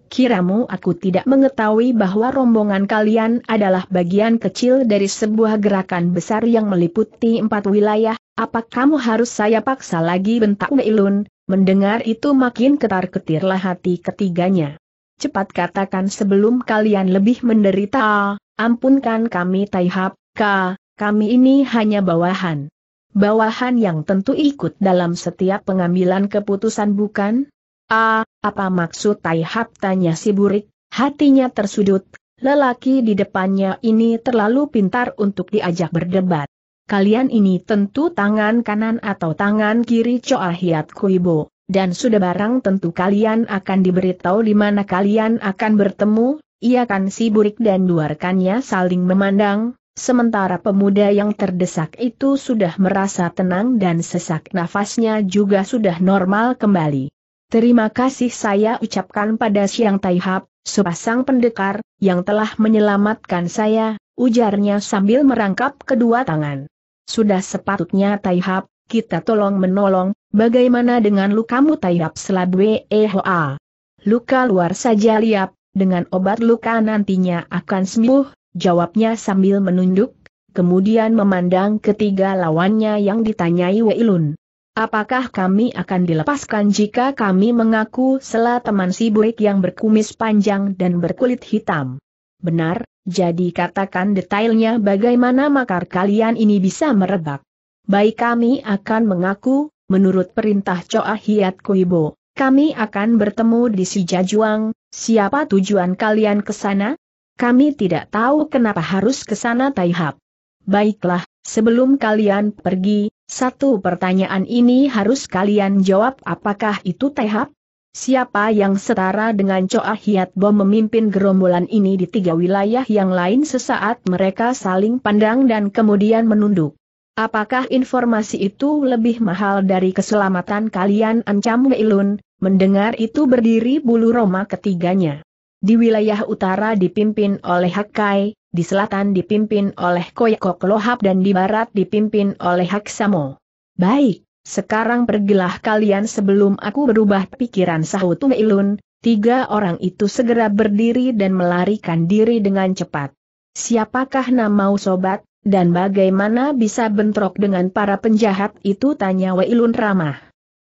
[SPEAKER 1] kiramu aku tidak mengetahui bahwa rombongan kalian adalah bagian kecil dari sebuah gerakan besar yang meliputi empat wilayah, apa kamu harus saya paksa lagi bentak Neilun, mendengar itu makin ketar-ketirlah hati ketiganya. Cepat katakan sebelum kalian lebih menderita, ampunkan kami Taihab, ka, kami ini hanya bawahan. Bawahan yang tentu ikut dalam setiap pengambilan keputusan bukan? Ah, apa maksud Tai Hap tanya si burik, hatinya tersudut, lelaki di depannya ini terlalu pintar untuk diajak berdebat. Kalian ini tentu tangan kanan atau tangan kiri Coa Hiat Kuibo, dan sudah barang tentu kalian akan diberitahu di mana kalian akan bertemu, Ia kan si burik dan dua rekannya saling memandang, sementara pemuda yang terdesak itu sudah merasa tenang dan sesak nafasnya juga sudah normal kembali. Terima kasih saya ucapkan pada Siang Taihap, sepasang pendekar, yang telah menyelamatkan saya, ujarnya sambil merangkap kedua tangan. Sudah sepatutnya Taihap, kita tolong menolong, bagaimana dengan lukamu Taihap selabwe ehoa. Luka luar saja liap, dengan obat luka nantinya akan sembuh, jawabnya sambil menunduk, kemudian memandang ketiga lawannya yang ditanyai Weilun. Apakah kami akan dilepaskan jika kami mengaku selah teman si Buik yang berkumis panjang dan berkulit hitam? Benar, jadi katakan detailnya bagaimana makar kalian ini bisa merebak. Baik kami akan mengaku, menurut perintah Choa Hiat Kuibo, kami akan bertemu di si Jajuang, siapa tujuan kalian ke sana? Kami tidak tahu kenapa harus ke sana Taihap. Baiklah, Sebelum kalian pergi, satu pertanyaan ini harus kalian jawab apakah itu tehap? Siapa yang setara dengan Coa ah Hiat Bom memimpin gerombolan ini di tiga wilayah yang lain sesaat mereka saling pandang dan kemudian menunduk. Apakah informasi itu lebih mahal dari keselamatan kalian ancam Weilun, mendengar itu berdiri bulu Roma ketiganya. Di wilayah utara dipimpin oleh Hakai, di selatan dipimpin oleh Koyakok Lohap dan di barat dipimpin oleh Haksamo. Baik, sekarang pergilah kalian sebelum aku berubah pikiran sahut Ilun, tiga orang itu segera berdiri dan melarikan diri dengan cepat. Siapakah nama sobat, dan bagaimana bisa bentrok dengan para penjahat itu tanya Ilun ramah.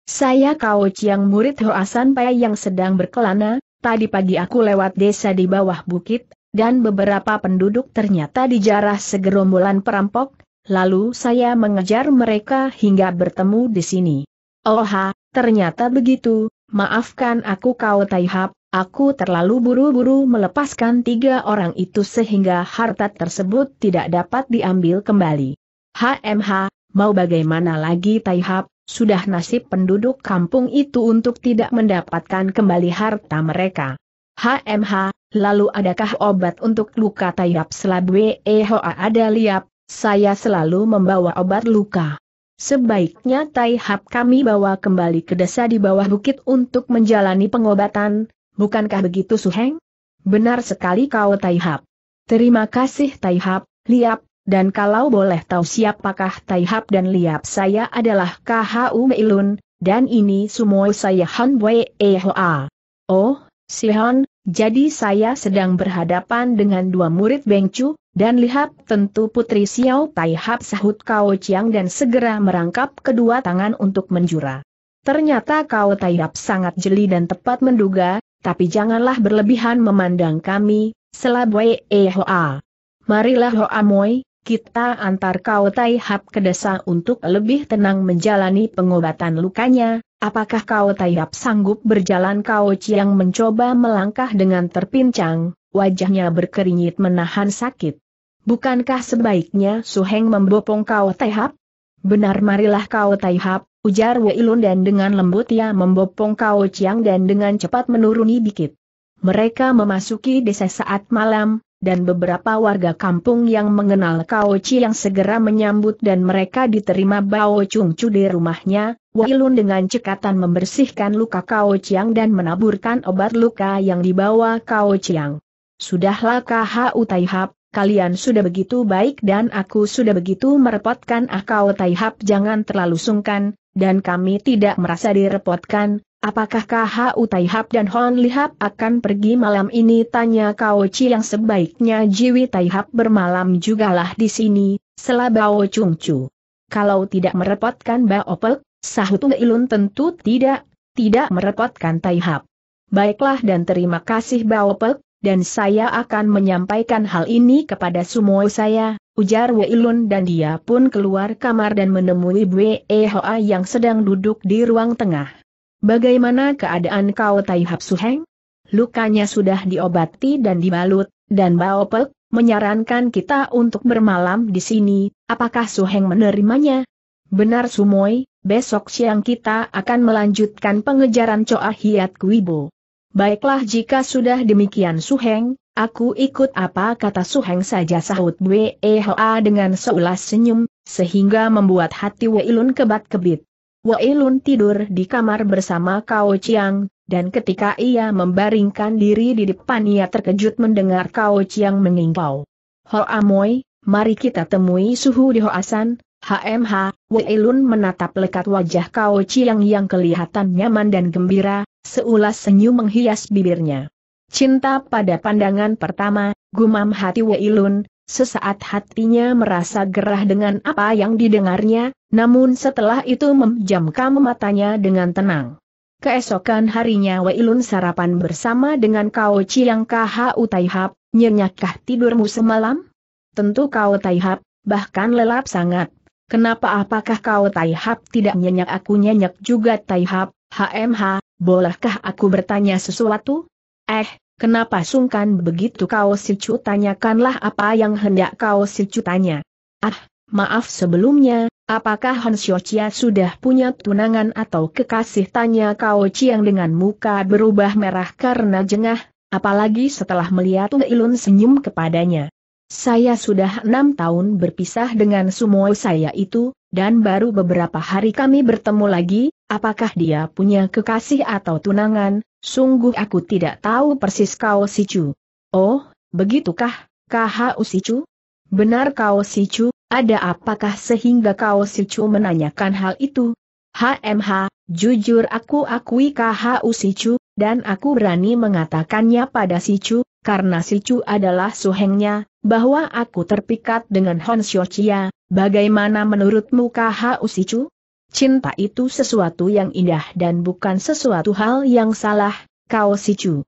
[SPEAKER 1] Saya kau yang murid Hoasan Pai yang sedang berkelana, tadi pagi aku lewat desa di bawah bukit, dan beberapa penduduk ternyata dijarah segerombolan perampok, lalu saya mengejar mereka hingga bertemu di sini. Oha, ternyata begitu, maafkan aku kau Taihap, aku terlalu buru-buru melepaskan tiga orang itu sehingga harta tersebut tidak dapat diambil kembali. HMH, mau bagaimana lagi Taihap, sudah nasib penduduk kampung itu untuk tidak mendapatkan kembali harta mereka. HMH, lalu adakah obat untuk luka tayap selabwe wehoa ada liap, saya selalu membawa obat luka. Sebaiknya tayap kami bawa kembali ke desa di bawah bukit untuk menjalani pengobatan, bukankah begitu Suheng? Benar sekali kau tayap. Terima kasih tayap, Liap, dan kalau boleh tahu siapakah tayap dan Liap saya adalah KHU Meilun, dan ini semua saya Han Wehoa. Eh, ah. Oh, si Han, jadi saya sedang berhadapan dengan dua murid Bengcu, dan lihat tentu Putri Xiao Taihap sahut Kao Chiang dan segera merangkap kedua tangan untuk menjura. Ternyata Kao Taihap sangat jeli dan tepat menduga, tapi janganlah berlebihan memandang kami, selabwe e hoa. Marilah hoa moi, kita antar Kao Taihap ke desa untuk lebih tenang menjalani pengobatan lukanya, Apakah kau tayap sanggup berjalan kau ciang mencoba melangkah dengan terpincang, wajahnya berkeringit menahan sakit. Bukankah sebaiknya Suheng membopong kau tayap? Benar marilah kau tayap, ujar Wei Lun dan dengan lembut ia membopong kau ciang dan dengan cepat menuruni dikit. Mereka memasuki desa saat malam, dan beberapa warga kampung yang mengenal Kao Chi yang segera menyambut dan mereka diterima Bao Chung Chu di rumahnya, Lun dengan cekatan membersihkan luka Kao Chiang dan menaburkan obat luka yang dibawa Kao Chiang. Sudahlah KHU Taihap, kalian sudah begitu baik dan aku sudah begitu merepotkan Ah Kao Taihap jangan terlalu sungkan, dan kami tidak merasa direpotkan, Apakah KHU Utaihab dan Hon Lihap akan pergi malam ini? Tanya Kao Chi yang sebaiknya Jiwi Taihap bermalam jugalah di sini, selah Bao Chu. Kalau tidak merepotkan Bao Pek, sahut Ilun tentu tidak, tidak merepotkan Taihap. Baiklah dan terima kasih Bao Pek, dan saya akan menyampaikan hal ini kepada semua saya, ujar Weilun dan dia pun keluar kamar dan menemui Bwe Hoa yang sedang duduk di ruang tengah. Bagaimana keadaan kau Tai Hapsu Heng? Lukanya sudah diobati dan dibalut, dan Baopek menyarankan kita untuk bermalam di sini, apakah Su Heng menerimanya? Benar Sumoy, besok siang kita akan melanjutkan pengejaran Coa Hiat Kuibo. Baiklah jika sudah demikian Su Heng, aku ikut apa kata Su Heng saja sahut Bweha dengan seulas senyum, sehingga membuat hati Wei Lun kebat-kebit. Wei Lun tidur di kamar bersama Kao Chiang, dan ketika ia membaringkan diri di depan ia terkejut mendengar Kao Chiang mengimbau. Ho Amoy, mari kita temui suhu di Hoasan, HMH, Wei Lun menatap lekat wajah Kao Chiang yang kelihatan nyaman dan gembira, seulas senyum menghias bibirnya. Cinta pada pandangan pertama, gumam hati Wei Lun. Sesaat hatinya merasa gerah dengan apa yang didengarnya, namun setelah itu memejamkan matanya dengan tenang. Keesokan harinya Wailun sarapan bersama dengan Kao Chiang Kha Utaihap, nyenyakkah tidurmu semalam? Tentu Kao Taihap, bahkan lelap sangat. Kenapa apakah Kao Taihap tidak nyenyak aku nyenyak juga Taihap, HMH, bolehkah aku bertanya sesuatu? Eh, Kenapa sungkan begitu kau sicu tanyakanlah apa yang hendak kau sicu tanya. Ah, maaf sebelumnya, apakah Han Xiochia sudah punya tunangan atau kekasih tanya kau Ciang dengan muka berubah merah karena jengah, apalagi setelah melihat Ilun senyum kepadanya. Saya sudah enam tahun berpisah dengan semua saya itu, dan baru beberapa hari kami bertemu lagi, Apakah dia punya kekasih atau tunangan, sungguh aku tidak tahu persis kau Sicu. Oh, begitukah, KHU Sicu? Benar kau Sicu, ada apakah sehingga kau Sicu menanyakan hal itu? HMH, jujur aku akui KHU Sicu, dan aku berani mengatakannya pada Sicu, karena Sicu adalah suhengnya, bahwa aku terpikat dengan Hon Xiu Chia, bagaimana menurutmu KHU Sicu? Cinta itu sesuatu yang indah dan bukan sesuatu hal yang salah, kau sicu.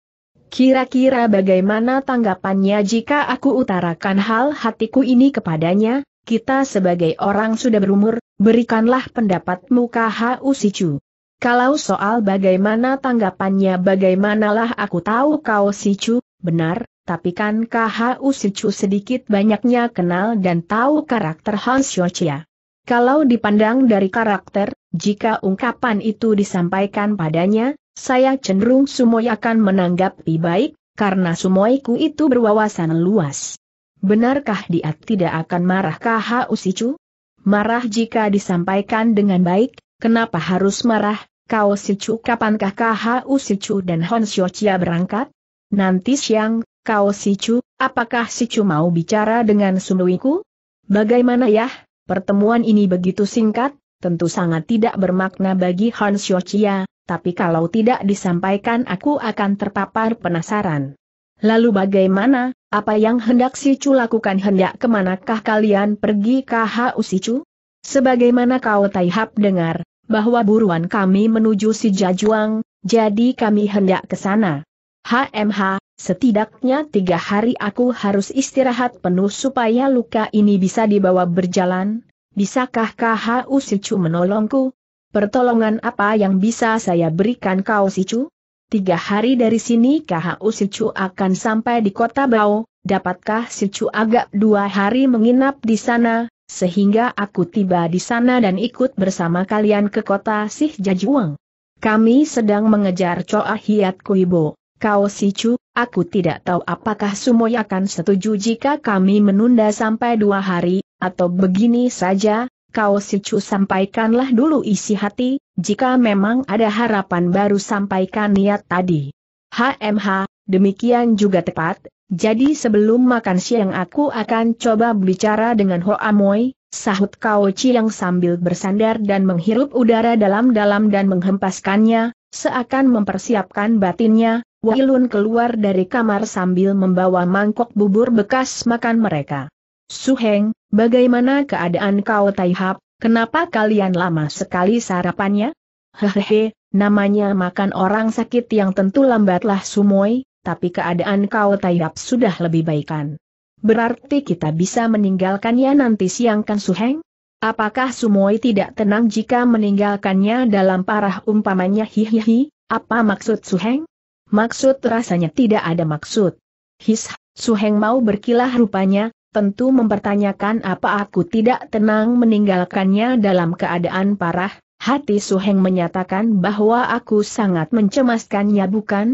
[SPEAKER 1] Kira-kira bagaimana tanggapannya jika aku utarakan hal hatiku ini kepadanya, kita sebagai orang sudah berumur, berikanlah pendapatmu KHU Sicu. Kalau soal bagaimana tanggapannya bagaimanalah aku tahu kau Sicu, benar, tapi kan KHU Sicu sedikit banyaknya kenal dan tahu karakter Hans Yochia. Kalau dipandang dari karakter, jika ungkapan itu disampaikan padanya, saya cenderung Sumoy akan menanggapi baik, karena Sumoyku itu berwawasan luas. Benarkah dia tidak akan marah KH Usicu? Marah jika disampaikan dengan baik, kenapa harus marah, Kau Sicu kapankah KH Usicu dan Hon Xiochia berangkat? Nanti siang, Kau Sicu, apakah Sicu mau bicara dengan Sumoyku? Bagaimana ya, Pertemuan ini begitu singkat, tentu sangat tidak bermakna bagi Hans Xiaoqia, tapi kalau tidak disampaikan aku akan terpapar penasaran. Lalu bagaimana, apa yang hendak si Chu lakukan hendak kemanakah kalian pergi KHU si Chu? Sebagaimana kau Taihap dengar, bahwa buruan kami menuju si Jajuang, jadi kami hendak ke sana. HMH, Setidaknya tiga hari aku harus istirahat penuh supaya luka ini bisa dibawa berjalan. Bisakah KHU Sicu menolongku? Pertolongan apa yang bisa saya berikan kau Sicu? Tiga hari dari sini KHU Sicu akan sampai di kota Bao. dapatkah Sicu agak dua hari menginap di sana, sehingga aku tiba di sana dan ikut bersama kalian ke kota Sih Jajuang. Kami sedang mengejar Choa Hiat Kuibo, Kau Sicu, Aku tidak tahu apakah Sumoy akan setuju jika kami menunda sampai dua hari, atau begini saja, kau sicu sampaikanlah dulu isi hati, jika memang ada harapan baru sampaikan niat tadi. HMH, demikian juga tepat, jadi sebelum makan siang aku akan coba bicara dengan Ho Amoy, sahut Kao yang sambil bersandar dan menghirup udara dalam-dalam dan menghempaskannya, seakan mempersiapkan batinnya, Wailun keluar dari kamar sambil membawa mangkok bubur bekas makan mereka. Suheng, bagaimana keadaan kau Taihap, kenapa kalian lama sekali sarapannya? Hehehe, namanya makan orang sakit yang tentu lambatlah Sumoi. tapi keadaan kau Taihap sudah lebih baikan. Berarti kita bisa meninggalkannya nanti siang kan Suheng? Apakah Sumoi tidak tenang jika meninggalkannya dalam parah umpamanya hihihi? Apa maksud Suheng? Maksud rasanya tidak ada maksud. His, Suheng mau berkilah rupanya, tentu mempertanyakan apa aku tidak tenang meninggalkannya dalam keadaan parah, hati Suheng menyatakan bahwa aku sangat mencemaskannya bukan?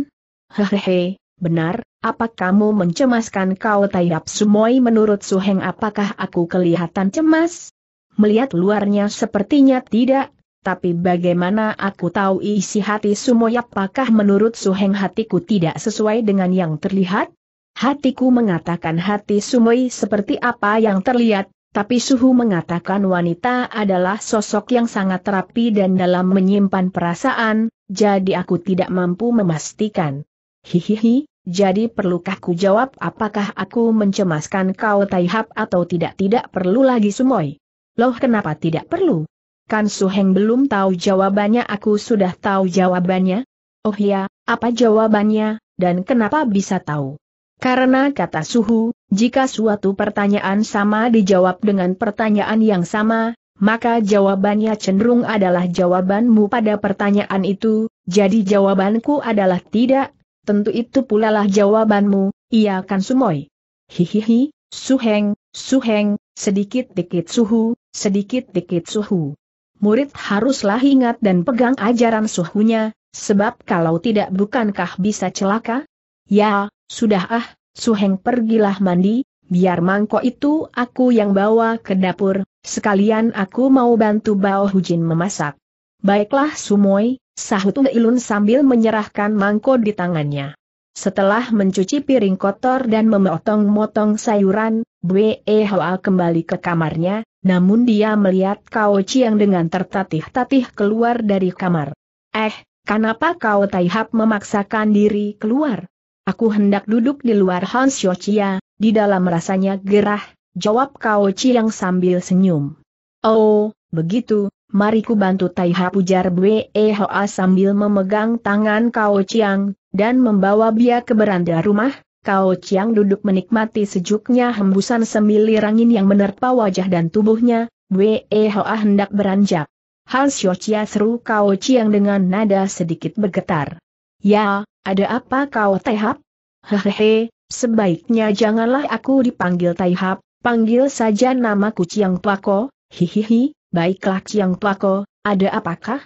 [SPEAKER 1] Hehehe, benar, apa kamu mencemaskan kau tayap sumoy menurut Suheng apakah aku kelihatan cemas? Melihat luarnya sepertinya tidak, tapi bagaimana aku tahu isi hati Sumoy apakah menurut Suheng hatiku tidak sesuai dengan yang terlihat? Hatiku mengatakan hati Sumoy seperti apa yang terlihat, tapi Suhu mengatakan wanita adalah sosok yang sangat rapi dan dalam menyimpan perasaan, jadi aku tidak mampu memastikan. Hihihi, jadi perlukah ku jawab apakah aku mencemaskan kau Taihap atau tidak tidak perlu lagi Sumoy? Loh kenapa tidak perlu? Kan Suheng belum tahu jawabannya aku sudah tahu jawabannya? Oh ya, apa jawabannya, dan kenapa bisa tahu? Karena kata Suhu, jika suatu pertanyaan sama dijawab dengan pertanyaan yang sama, maka jawabannya cenderung adalah jawabanmu pada pertanyaan itu, jadi jawabanku adalah tidak, tentu itu pula lah jawabanmu, iya kan Sumoy? Hihihi, Suheng, Suheng, sedikit-dikit suhu, sedikit-dikit suhu murid haruslah ingat dan pegang ajaran suhunya, sebab kalau tidak bukankah bisa celaka? Ya, sudah ah, Suheng pergilah mandi, biar mangkok itu aku yang bawa ke dapur, sekalian aku mau bantu Bao Hujin memasak. Baiklah Sumoy, sahut Ilun sambil menyerahkan mangkok di tangannya. Setelah mencuci piring kotor dan memotong-motong sayuran, Bwe Hoa kembali ke kamarnya, namun dia melihat Kao Chiang dengan tertatih-tatih keluar dari kamar. Eh, kenapa kau Taihap memaksakan diri keluar? Aku hendak duduk di luar Hans Yochia, di dalam rasanya gerah, jawab Kao Chiang sambil senyum. Oh, begitu, mari ku bantu Taihap ujar Bwe Hoa sambil memegang tangan Kao Chiang, dan membawa dia ke beranda rumah, Kao Chiang duduk menikmati sejuknya hembusan semilir angin yang menerpa wajah dan tubuhnya, Wei Hoa hendak beranjak. Han Xiaochia seru Kao Chiang dengan nada sedikit bergetar. Ya, ada apa kau Taihap? Hehehe, sebaiknya janganlah aku dipanggil Taihap, panggil saja namaku Chiang Pako, hihihi, baiklah Chiang Pako, ada apakah?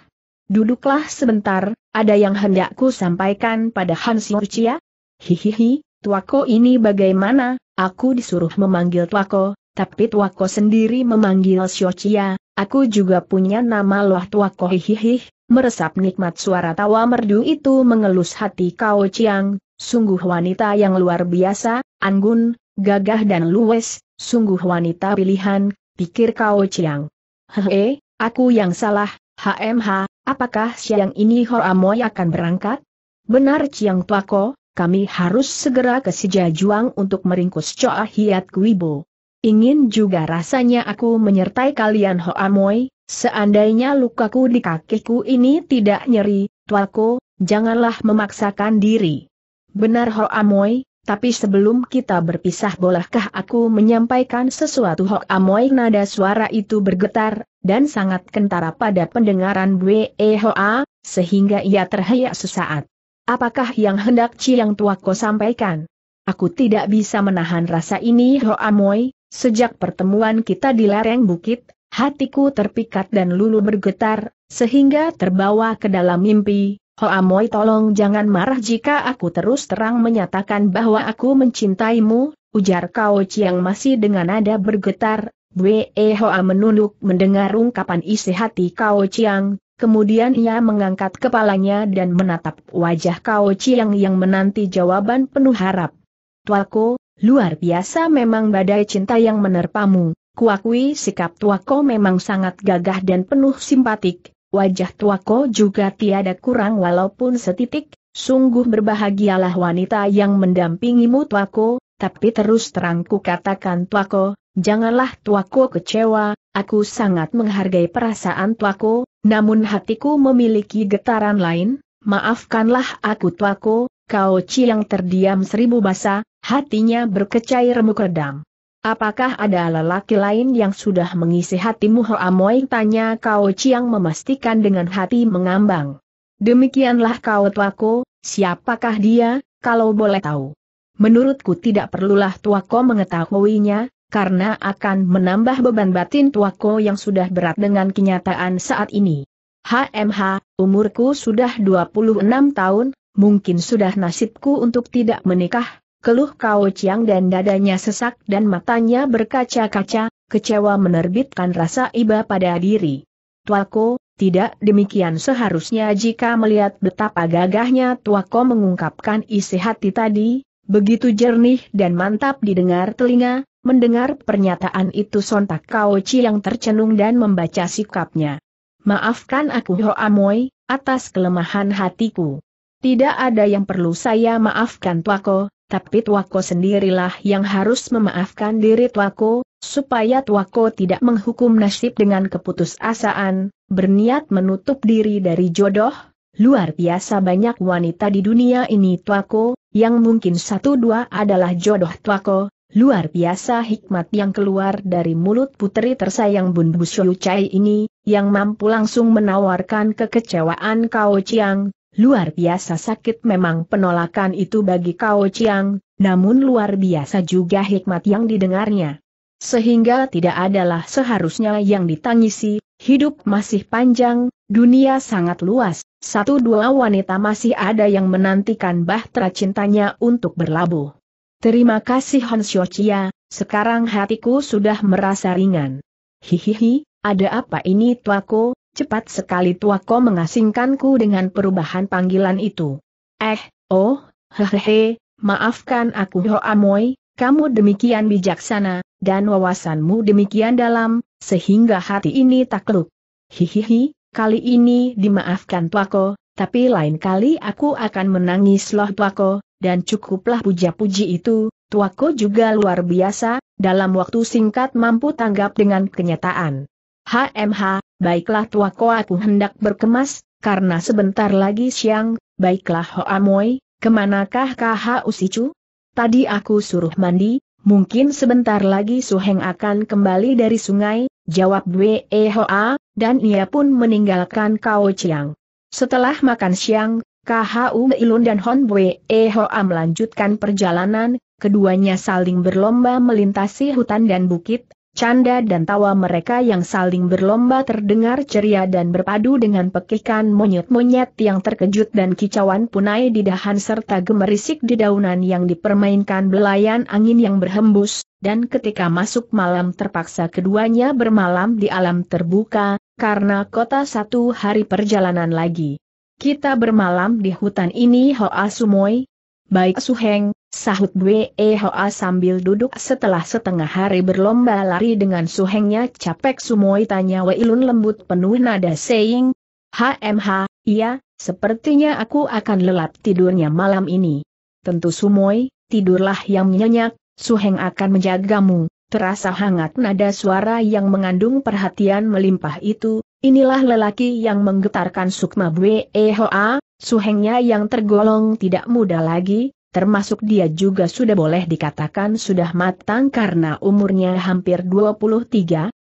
[SPEAKER 1] Duduklah sebentar, ada yang hendakku sampaikan pada Han Xiaochia? Hihihi, Tuako ini bagaimana, aku disuruh memanggil Tuako, tapi Tuako sendiri memanggil Xiochia, aku juga punya nama loh Tuako hihihih, meresap nikmat suara tawa merdu itu mengelus hati Kao Chiang, sungguh wanita yang luar biasa, anggun, gagah dan luwes, sungguh wanita pilihan, pikir Kao Chiang. Hehe, aku yang salah, HMH, apakah siang ini Hoa Moy akan berangkat? Benar Chiang Tuako, kami harus segera ke Sijajuang untuk meringkus Choa Hiat Kuibo. Ingin juga rasanya aku menyertai kalian ho Amoy, seandainya lukaku di kakiku ini tidak nyeri, tuaku, janganlah memaksakan diri. Benar ho Amoy, tapi sebelum kita berpisah bolehkah aku menyampaikan sesuatu Ho Amoy nada suara itu bergetar, dan sangat kentara pada pendengaran Bwe Hoa, sehingga ia terhayak sesaat. Apakah yang hendak tua Tuako sampaikan? Aku tidak bisa menahan rasa ini Ho Amoy. sejak pertemuan kita di lereng bukit, hatiku terpikat dan lulu bergetar, sehingga terbawa ke dalam mimpi. Ho Amoy, tolong jangan marah jika aku terus terang menyatakan bahwa aku mencintaimu, ujar Kao Chiang masih dengan nada bergetar, Wei Hoa menunduk mendengar ungkapan isi hati Kao Chiang, Kemudian ia mengangkat kepalanya dan menatap wajah Kao Chiang yang menanti jawaban penuh harap. Tuako, luar biasa memang badai cinta yang menerpamu. Kuakui sikap Tuako memang sangat gagah dan penuh simpatik. Wajah Tuako juga tiada kurang walaupun setitik. Sungguh berbahagialah wanita yang mendampingimu Tuako, tapi terus terangku katakan Tuako, janganlah Tuako kecewa, Aku sangat menghargai perasaan tuaku, namun hatiku memiliki getaran lain, maafkanlah aku tuaku, kau ci yang terdiam seribu basa, hatinya remuk redam. Apakah ada lelaki lain yang sudah mengisi hatimu Hoamoy tanya Kao Chiang memastikan dengan hati mengambang. Demikianlah kau tuaku, siapakah dia, kalau boleh tahu. Menurutku tidak perlulah tuaku mengetahuinya, karena akan menambah beban batin tuaku yang sudah berat dengan kenyataan saat ini. HMH, umurku sudah 26 tahun, mungkin sudah nasibku untuk tidak menikah, keluh kau ciang dan dadanya sesak dan matanya berkaca-kaca, kecewa menerbitkan rasa iba pada diri. Tuako, tidak demikian seharusnya jika melihat betapa gagahnya Tuako mengungkapkan isi hati tadi, begitu jernih dan mantap didengar telinga, Mendengar pernyataan itu sontak Kao Chi yang tercenung dan membaca sikapnya. Maafkan aku Ho Amoy, atas kelemahan hatiku. Tidak ada yang perlu saya maafkan Tuako, tapi Tuako sendirilah yang harus memaafkan diri Tuako, supaya Tuako tidak menghukum nasib dengan keputusasaan, berniat menutup diri dari jodoh, Luar biasa banyak wanita di dunia ini Tuako, yang mungkin satu dua adalah jodoh Tuako, Luar biasa hikmat yang keluar dari mulut putri tersayang Bun Bushu Chai ini, yang mampu langsung menawarkan kekecewaan Kao Chiang, luar biasa sakit memang penolakan itu bagi Kao Chiang, namun luar biasa juga hikmat yang didengarnya. Sehingga tidak adalah seharusnya yang ditangisi, hidup masih panjang, dunia sangat luas, satu dua wanita masih ada yang menantikan bahtera cintanya untuk berlabuh. Terima kasih Han Chia, sekarang hatiku sudah merasa ringan. Hihihi, ada apa ini tuako, cepat sekali tuako mengasingkanku dengan perubahan panggilan itu. Eh, oh, hehehe, maafkan aku Ho Amoy, kamu demikian bijaksana, dan wawasanmu demikian dalam, sehingga hati ini takluk. Hihihi, kali ini dimaafkan tuako, tapi lain kali aku akan menangis loh tuako, dan cukuplah puja-puji itu, tuako juga luar biasa, dalam waktu singkat mampu tanggap dengan kenyataan. HMH, baiklah tuako aku hendak berkemas, karena sebentar lagi siang, baiklah ho amoy, kemanakah KH Usicu? Tadi aku suruh mandi, mungkin sebentar lagi Suheng akan kembali dari sungai, jawab Wee Hoa, dan ia pun meninggalkan kau Chiang. Setelah makan siang, KHU Ilun dan Hon E Hoa melanjutkan perjalanan, keduanya saling berlomba melintasi hutan dan bukit, canda dan tawa mereka yang saling berlomba terdengar ceria dan berpadu dengan pekikan monyet-monyet yang terkejut dan kicauan punai di dahan serta gemerisik di daunan yang dipermainkan belayan angin yang berhembus, dan ketika masuk malam terpaksa keduanya bermalam di alam terbuka, karena kota satu hari perjalanan lagi. Kita bermalam di hutan ini Hoa Sumoi. Baik Suheng, sahut Bwe e, Hoa sambil duduk setelah setengah hari berlomba lari dengan Suhengnya capek Sumoi tanya Weilun lembut penuh nada saying. HMH, iya, sepertinya aku akan lelap tidurnya malam ini. Tentu Sumoi, tidurlah yang nyenyak, Suheng akan menjagamu. Terasa hangat nada suara yang mengandung perhatian melimpah itu, Inilah lelaki yang menggetarkan Sukma Bwe eh Hoa, suhengnya yang tergolong tidak muda lagi, termasuk dia juga sudah boleh dikatakan sudah matang karena umurnya hampir 23,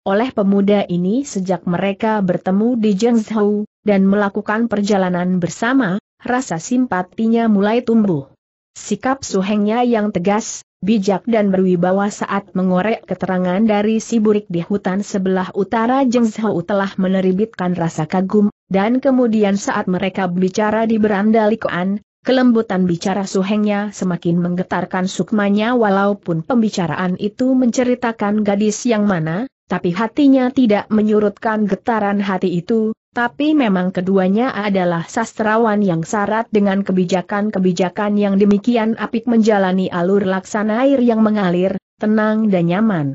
[SPEAKER 1] oleh pemuda ini sejak mereka bertemu di Zhengzhou, dan melakukan perjalanan bersama, rasa simpatinya mulai tumbuh. Sikap suhengnya yang tegas, bijak dan berwibawa saat mengorek keterangan dari si burik di hutan sebelah utara Jeng telah menerbitkan rasa kagum, dan kemudian saat mereka berbicara di beranda Likuan, Kelembutan bicara suhengnya semakin menggetarkan sukmanya walaupun pembicaraan itu menceritakan gadis yang mana, tapi hatinya tidak menyurutkan getaran hati itu, tapi memang keduanya adalah sastrawan yang syarat dengan kebijakan-kebijakan yang demikian apik menjalani alur laksana air yang mengalir, tenang dan nyaman.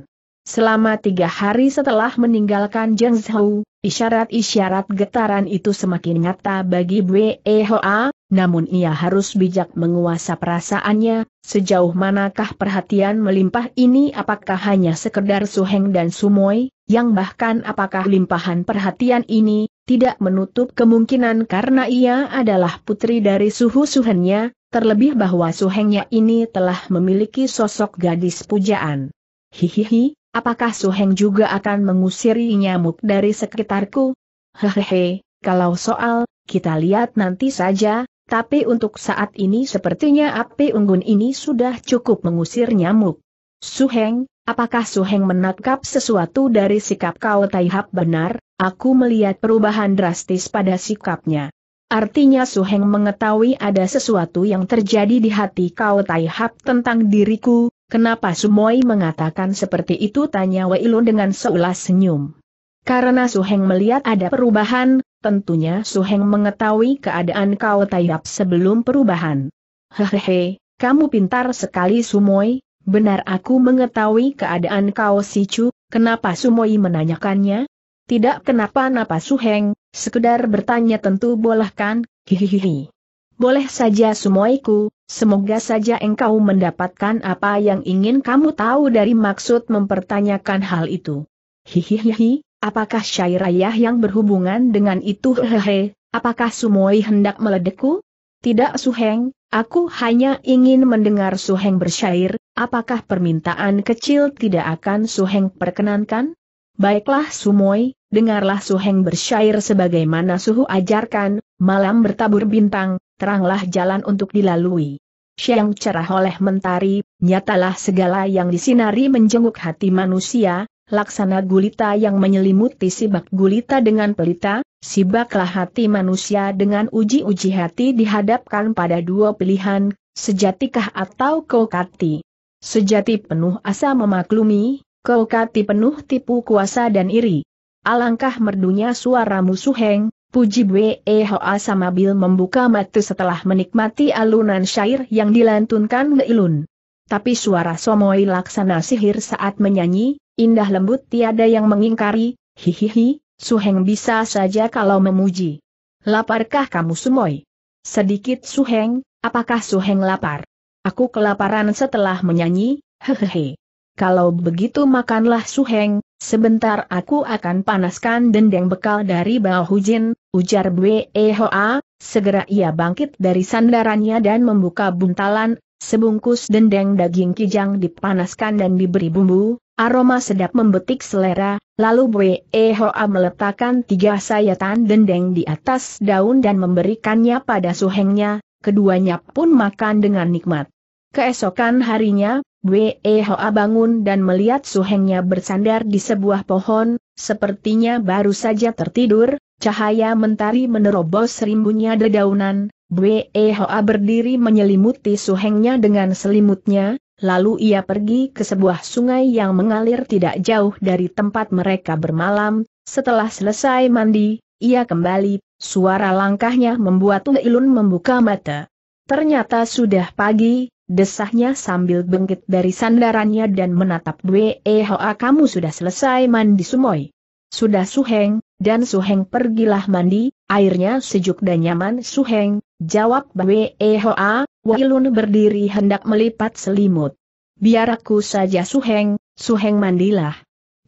[SPEAKER 1] Selama tiga hari setelah meninggalkan Zheng Zhou, isyarat-isyarat getaran itu semakin nyata bagi Bwe Hoa, namun ia harus bijak menguasai perasaannya, Sejauh manakah perhatian melimpah ini apakah hanya sekedar Suheng dan Sumoy, yang bahkan apakah limpahan perhatian ini, tidak menutup kemungkinan karena ia adalah putri dari suhu suhennya, terlebih bahwa suhengnya ini telah memiliki sosok gadis pujaan. Hihihi, apakah suheng juga akan mengusir nyamuk dari sekitarku? Hehehe, kalau soal, kita lihat nanti saja, tapi untuk saat ini sepertinya api unggun ini sudah cukup mengusir nyamuk. Suheng, apakah Suheng menangkap sesuatu dari sikap kau Taihap benar? Aku melihat perubahan drastis pada sikapnya. Artinya Suheng mengetahui ada sesuatu yang terjadi di hati kau Taihap tentang diriku, kenapa Sumoi mengatakan seperti itu tanya Wei Lun dengan seulas senyum. Karena Suheng melihat ada perubahan, Tentunya Su Heng mengetahui keadaan kau tayap sebelum perubahan. Hehehe, kamu pintar sekali Sumoi, benar aku mengetahui keadaan kau Sicu, kenapa Sumoi menanyakannya? Tidak kenapa-napa Heng. sekedar bertanya tentu boleh kan? Hihihi. Boleh saja Sumoiku, semoga saja engkau mendapatkan apa yang ingin kamu tahu dari maksud mempertanyakan hal itu. Hihihihi, Apakah syair syairayah yang berhubungan dengan itu hehehe, apakah Sumoi hendak meledekku? Tidak Suheng, aku hanya ingin mendengar Suheng bersyair, apakah permintaan kecil tidak akan Suheng perkenankan? Baiklah Sumoi, dengarlah Suheng bersyair sebagaimana Suhu ajarkan, malam bertabur bintang, teranglah jalan untuk dilalui. Siang cerah oleh mentari, nyatalah segala yang disinari menjenguk hati manusia, laksana gulita yang menyelimuti sibak gulita dengan pelita, sibaklah hati manusia dengan uji-uji hati dihadapkan pada dua pilihan, sejatikah atau kokati. Sejati penuh asa memaklumi, kokati penuh tipu kuasa dan iri. Alangkah merdunya suara musuheng, Puji Bwe Hoa Samabil membuka mata setelah menikmati alunan syair yang dilantunkan Leilun. Tapi suara Somoi laksana sihir saat menyanyi, indah lembut tiada yang mengingkari, hihihi, Suheng bisa saja kalau memuji. Laparkah kamu Sumoy? Sedikit Suheng, apakah Suheng lapar? Aku kelaparan setelah menyanyi, hehehe. Kalau begitu makanlah Suheng, sebentar aku akan panaskan dendeng bekal dari Bao Hujin, ujar Bwe Hoa, segera ia bangkit dari sandarannya dan membuka buntalan, sebungkus dendeng daging kijang dipanaskan dan diberi bumbu, Aroma sedap membetik selera, lalu Bwe Hoa meletakkan tiga sayatan dendeng di atas daun dan memberikannya pada suhengnya, keduanya pun makan dengan nikmat. Keesokan harinya, Bwe Hoa bangun dan melihat suhengnya bersandar di sebuah pohon, sepertinya baru saja tertidur, cahaya mentari menerobos rimbunnya dedaunan, Bwe Hoa berdiri menyelimuti suhengnya dengan selimutnya, Lalu ia pergi ke sebuah sungai yang mengalir tidak jauh dari tempat mereka bermalam. Setelah selesai mandi, ia kembali, suara langkahnya membuat Ilun membuka mata. Ternyata sudah pagi, desahnya sambil bengkit dari sandarannya dan menatap Hoa kamu sudah selesai mandi sumoi. Sudah suheng, dan suheng pergilah mandi, airnya sejuk dan nyaman suheng, jawab Hoa Wailun berdiri hendak melipat selimut. Biar aku saja Suheng, Suheng mandilah.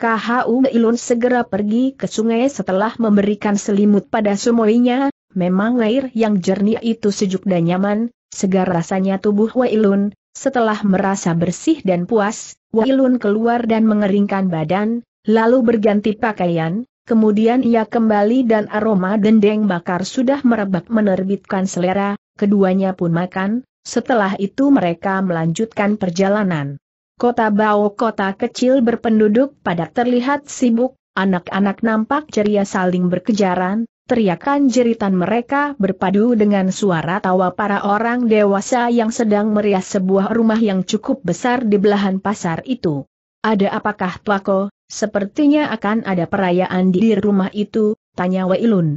[SPEAKER 1] KHU Ilun segera pergi ke sungai setelah memberikan selimut pada semuanya. memang air yang jernih itu sejuk dan nyaman, segar rasanya tubuh Wailun, setelah merasa bersih dan puas, Wailun keluar dan mengeringkan badan, lalu berganti pakaian, kemudian ia kembali dan aroma dendeng bakar sudah merebak menerbitkan selera, Keduanya pun makan, setelah itu mereka melanjutkan perjalanan. Kota Bao kota kecil berpenduduk padat terlihat sibuk, anak-anak nampak ceria saling berkejaran, teriakan jeritan mereka berpadu dengan suara tawa para orang dewasa yang sedang merias sebuah rumah yang cukup besar di belahan pasar itu. Ada apakah tuako, sepertinya akan ada perayaan di rumah itu, tanya Wei Lun.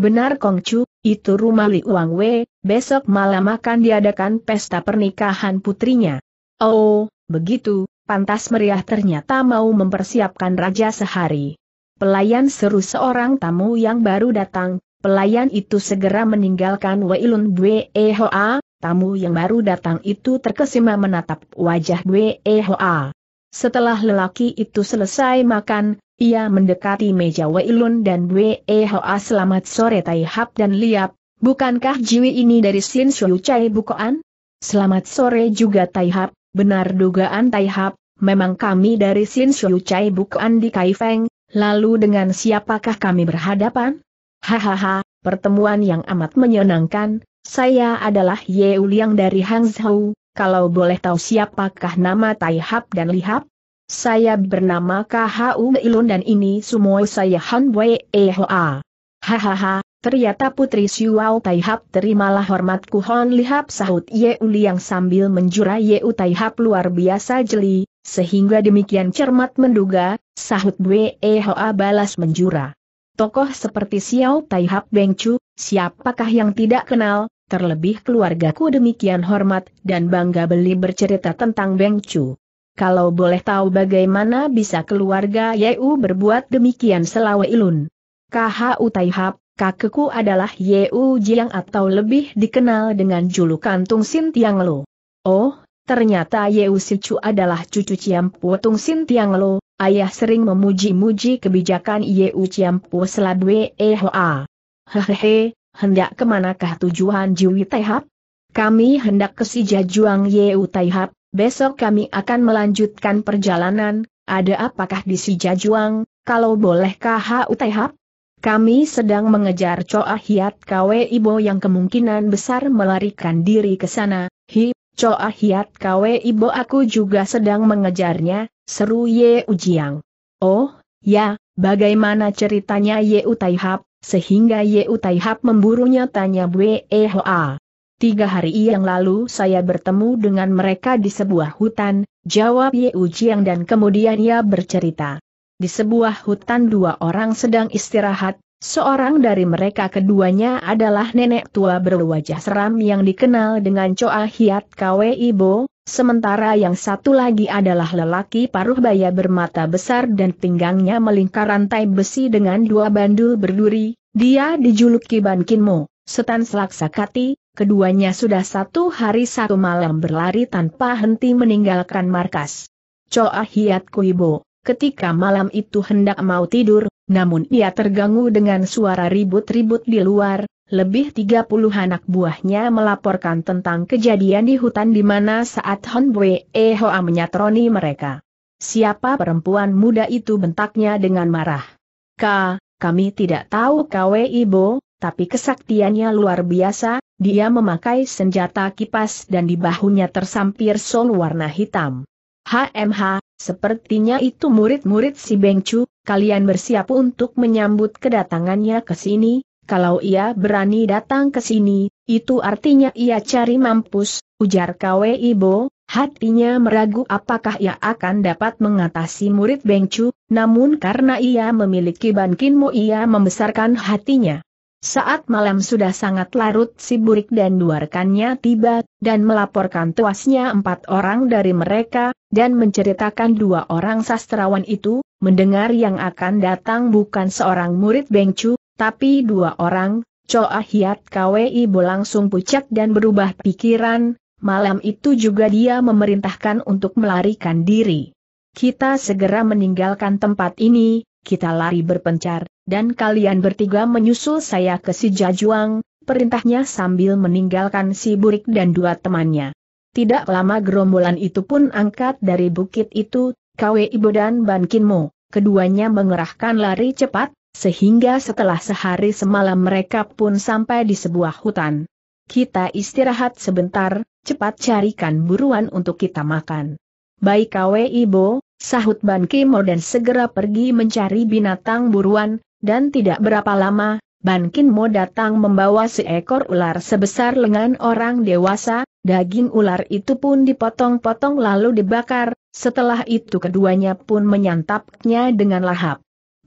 [SPEAKER 1] Benar Kongcu, itu rumah Li Wang Wei, besok malam akan diadakan pesta pernikahan putrinya. Oh, begitu, pantas meriah ternyata mau mempersiapkan raja sehari. Pelayan seru seorang tamu yang baru datang, pelayan itu segera meninggalkan Wei Weilun Bwe Hoa, tamu yang baru datang itu terkesima menatap wajah Bwe Hoa. Setelah lelaki itu selesai makan, ia mendekati meja Weilun dan Wei Hoa selamat sore Tai Hap dan Liap, bukankah Jiwi ini dari Sin Shuyu Chai Bukoan? Selamat sore juga Tai Hap, benar dugaan Tai Hap, memang kami dari Sin Shuyu Chai Bukoan di Kaifeng, lalu dengan siapakah kami berhadapan? Hahaha, pertemuan yang amat menyenangkan, saya adalah Ye Uliang dari Hangzhou, kalau boleh tahu siapakah nama Tai Hap dan Lihap? Saya bernama KHU Ilun dan ini semua saya Han Wei e Hoa. Hahaha, ternyata Putri Siuau Tai Hap terimalah hormatku Li Lihap sahut Ye Uli yang sambil menjura Yeu Tai Hap luar biasa jeli, sehingga demikian cermat menduga, sahut Wei e Hoa balas menjura. Tokoh seperti Xiao Tai Hap Beng Chu, siapakah yang tidak kenal, Terlebih keluargaku demikian hormat dan bangga beli bercerita tentang Beng Chu. Kalau boleh tahu bagaimana bisa keluarga Yeu berbuat demikian selawe ilun. KHU Taihap, kakekku adalah Yeu Jiang atau lebih dikenal dengan julukan Tung Sin Tiang Lo. Oh, ternyata Yeu Si Chu adalah cucu Ciampu Tung Sin Tiang Lo, ayah sering memuji-muji kebijakan Yeu Ciampu Selabwe Ehoa. Hehehe, hendak kemanakah tujuan Jiwi Taihap? Kami hendak ke Si Jajuang Yeu Taihap, besok kami akan melanjutkan perjalanan, ada apakah di Si Jajuang, kalau boleh Hau Taihap? Kami sedang mengejar Choa Hiat Kwe Ibo yang kemungkinan besar melarikan diri ke sana, hi, Choa Hiat Kwe Ibo aku juga sedang mengejarnya, seru Ye Ujiang. Oh, ya, bagaimana ceritanya Ye Utaihap, sehingga Yeu Taihap memburunya tanya Bwe Hoa. Tiga hari yang lalu saya bertemu dengan mereka di sebuah hutan, jawab Yeu Jiang dan kemudian ia bercerita. Di sebuah hutan dua orang sedang istirahat, seorang dari mereka keduanya adalah nenek tua berwajah seram yang dikenal dengan Choa Hiat Kwe Ibo, Sementara yang satu lagi adalah lelaki paruh baya bermata besar dan pinggangnya melingkar rantai besi dengan dua bandul berduri, dia dijuluki Bankinmo, Setan Selaksakati, keduanya sudah satu hari satu malam berlari tanpa henti meninggalkan markas. Coa Hiat Kuibo, ketika malam itu hendak mau tidur, namun ia terganggu dengan suara ribut-ribut di luar, lebih 30 anak buahnya melaporkan tentang kejadian di hutan di mana saat Hon Bwe e Hoa menyatroni mereka. Siapa perempuan muda itu bentaknya dengan marah. Ka, kami tidak tahu Kwe Ibo, tapi kesaktiannya luar biasa, dia memakai senjata kipas dan di bahunya tersampir sol warna hitam. HMH, sepertinya itu murid-murid si Bengcu, kalian bersiap untuk menyambut kedatangannya ke sini, kalau ia berani datang ke sini, itu artinya ia cari mampus, ujar Kwe Ibo, hatinya meragu apakah ia akan dapat mengatasi murid Bengcu, namun karena ia memiliki Bankinmu ia membesarkan hatinya. Saat malam sudah sangat larut si burik dan duarkannya tiba, dan melaporkan tuasnya empat orang dari mereka, dan menceritakan dua orang sastrawan itu, mendengar yang akan datang bukan seorang murid Bengcu, tapi dua orang, Choa Hiat Kwi Bo langsung pucat dan berubah pikiran, malam itu juga dia memerintahkan untuk melarikan diri. Kita segera meninggalkan tempat ini, kita lari berpencar, dan kalian bertiga menyusul saya ke si Jajuang, perintahnya sambil meninggalkan si Burik dan dua temannya. Tidak lama gerombolan itu pun angkat dari bukit itu, KWI Bo dan Ban keduanya mengerahkan lari cepat, sehingga setelah sehari semalam mereka pun sampai di sebuah hutan. Kita istirahat sebentar, cepat carikan buruan untuk kita makan. Baik kawe Ibo, sahut Ban Kimo dan segera pergi mencari binatang buruan, dan tidak berapa lama, Ban Kimo datang membawa seekor ular sebesar lengan orang dewasa, daging ular itu pun dipotong-potong lalu dibakar, setelah itu keduanya pun menyantapnya dengan lahap.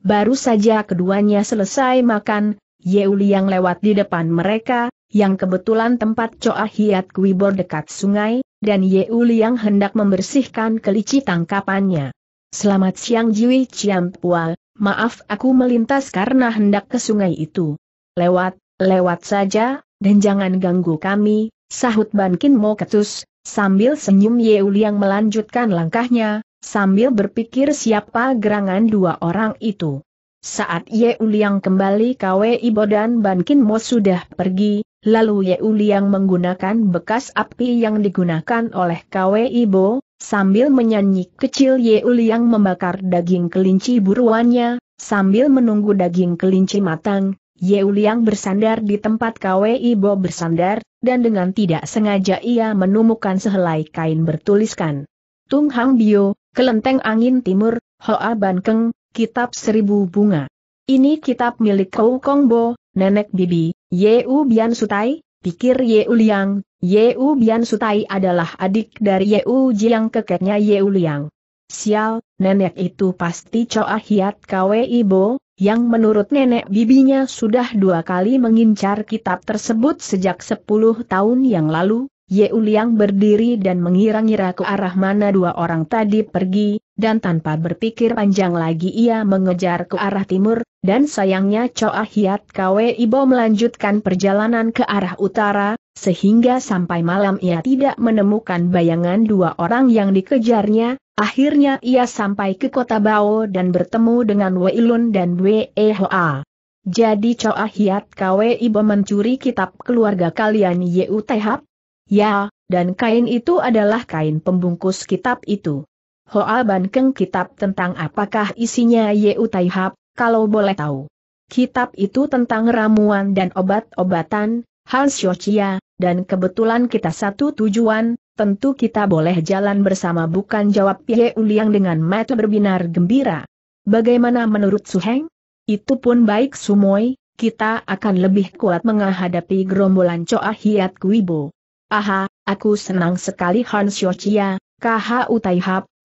[SPEAKER 1] Baru saja keduanya selesai makan, Yeuli yang lewat di depan mereka, yang kebetulan tempat Coa Hiat Kuibor dekat sungai, dan Yeuli yang hendak membersihkan kelici tangkapannya. Selamat siang Jiwi Ciampual, maaf aku melintas karena hendak ke sungai itu. Lewat, lewat saja, dan jangan ganggu kami, sahut Bankin Mo ketus, sambil senyum Yeuli yang melanjutkan langkahnya, sambil berpikir siapa gerangan dua orang itu. Saat Ye Uliang kembali Kwe Ibo dan Ban Kin Mo sudah pergi, lalu Ye Uliang menggunakan bekas api yang digunakan oleh Kwe Ibo, sambil menyanyi kecil Ye Uliang membakar daging kelinci buruannya, sambil menunggu daging kelinci matang, Ye Uliang bersandar di tempat Kwe Ibo bersandar, dan dengan tidak sengaja ia menemukan sehelai kain bertuliskan. Tung Hang Bio, Kelenteng Angin Timur, Hoa Ban Keng, Kitab Seribu Bunga. Ini kitab milik Kou Bo, Nenek Bibi, Yeu Bian Sutai, pikir Yeu Liang, Yeu Bian Sutai adalah adik dari Yeu Jiang kekeknya Yeu Liang. Sial, nenek itu pasti Coa Hiat Kwe Ibo, yang menurut nenek bibinya sudah dua kali mengincar kitab tersebut sejak sepuluh tahun yang lalu, Ye Uliang berdiri dan mengira-ngira ke arah mana dua orang tadi pergi, dan tanpa berpikir panjang lagi ia mengejar ke arah timur, dan sayangnya Choa Hiat Kwe Ibo melanjutkan perjalanan ke arah utara, sehingga sampai malam ia tidak menemukan bayangan dua orang yang dikejarnya, akhirnya ia sampai ke kota Bao dan bertemu dengan Wei Lun dan Wei Hoa. Jadi Choa Hiat Kwe Ibo mencuri kitab keluarga kalian Yeu Tehap, Ya, dan kain itu adalah kain pembungkus kitab itu. Hoa Ban kitab tentang apakah isinya Yeu Tai kalau boleh tahu. Kitab itu tentang ramuan dan obat-obatan, Han Xiochia, dan kebetulan kita satu tujuan, tentu kita boleh jalan bersama bukan jawab Yeu Uliang dengan mata berbinar gembira. Bagaimana menurut Suheng? Itu pun baik Sumoy, kita akan lebih kuat menghadapi gerombolan Coa Hiat Kuibo. Aha, aku senang sekali Han Xiochia, KHU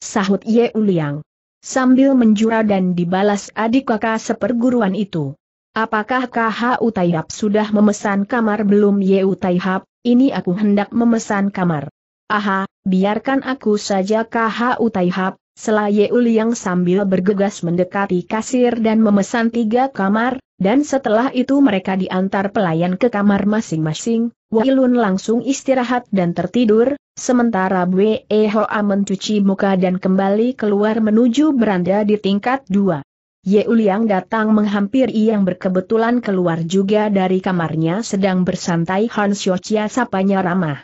[SPEAKER 1] sahut Ye Uliang. Sambil menjura dan dibalas adik kakak seperguruan itu. Apakah KHU Taihab sudah memesan kamar belum Ye ini aku hendak memesan kamar. Aha, biarkan aku saja KHU Taihab, Selah Ye Uliang sambil bergegas mendekati kasir dan memesan tiga kamar, dan setelah itu mereka diantar pelayan ke kamar masing-masing, Wailun langsung istirahat dan tertidur, sementara Bwe Hoa mencuci muka dan kembali keluar menuju beranda di tingkat dua. Ye Uliang datang menghampiri yang berkebetulan keluar juga dari kamarnya sedang bersantai Han Xiaochia sapanya ramah.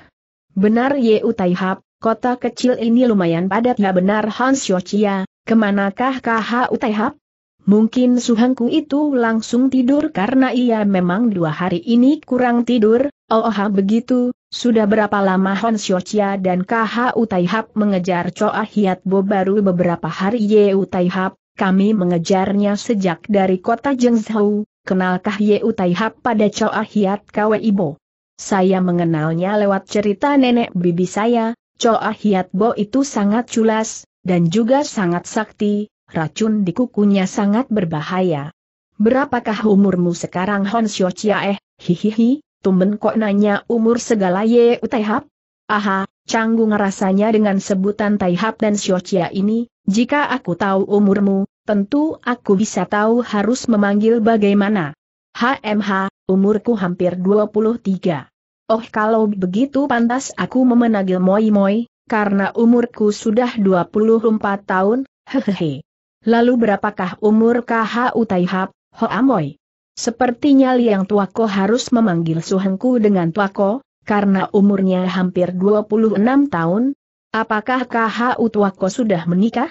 [SPEAKER 1] Benar Ye Utaihap, kota kecil ini lumayan padat ya benar Han Xiaochia, kemanakah KH Utaihap? Mungkin suhangku itu langsung tidur karena ia memang dua hari ini kurang tidur, oh, begitu, sudah berapa lama Hon Xiochia dan KH Utaihap mengejar Choa Hiat Bo baru beberapa hari Ye Utaihap, kami mengejarnya sejak dari kota Jengzhou, kenalkah Ye Utaihap pada Choa Hiat Kwe Ibo? Saya mengenalnya lewat cerita nenek bibi saya, Choa Hiat Bo itu sangat culas, dan juga sangat sakti, racun di kukunya sangat berbahaya. Berapakah umurmu sekarang Hon Xiao eh, hihihi, tumben kok nanya umur segala ye utaihap? Aha, canggung rasanya dengan sebutan Taihap dan Xiao ini, jika aku tahu umurmu, tentu aku bisa tahu harus memanggil bagaimana. HMH, umurku hampir 23. Oh kalau begitu pantas aku memenagil moi-moi, karena umurku sudah 24 tahun, hehehe. Lalu berapakah umur KH Utaihap, Ho Amoy? Sepertinya Liang Tuako harus memanggil Suhengku dengan Tuako, karena umurnya hampir 26 tahun. Apakah KH Utuako sudah menikah?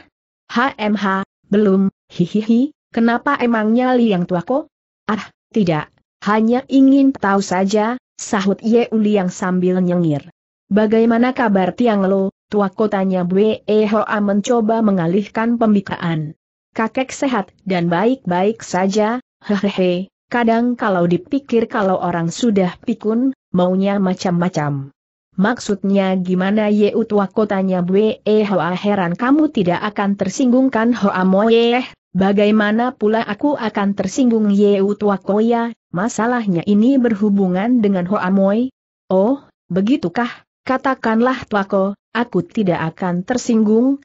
[SPEAKER 1] HMH, belum, hihihi, kenapa emangnya Liang Tuako? Ah, tidak, hanya ingin tahu saja, sahut Ye Liang sambil nyengir. Bagaimana kabar Tiang Lo, Tuako tanya Bwe Hoa mencoba mengalihkan pembicaraan kakek sehat dan baik-baik saja, hehehe, kadang kalau dipikir kalau orang sudah pikun, maunya macam-macam. Maksudnya gimana ye utwa kotanya bwe hoa eh, heran kamu tidak akan tersinggungkan, kan hoa moyeh, bagaimana pula aku akan tersinggung ye utwa koya, masalahnya ini berhubungan dengan hoa moy? Oh, begitukah, katakanlah twako, aku tidak akan tersinggung,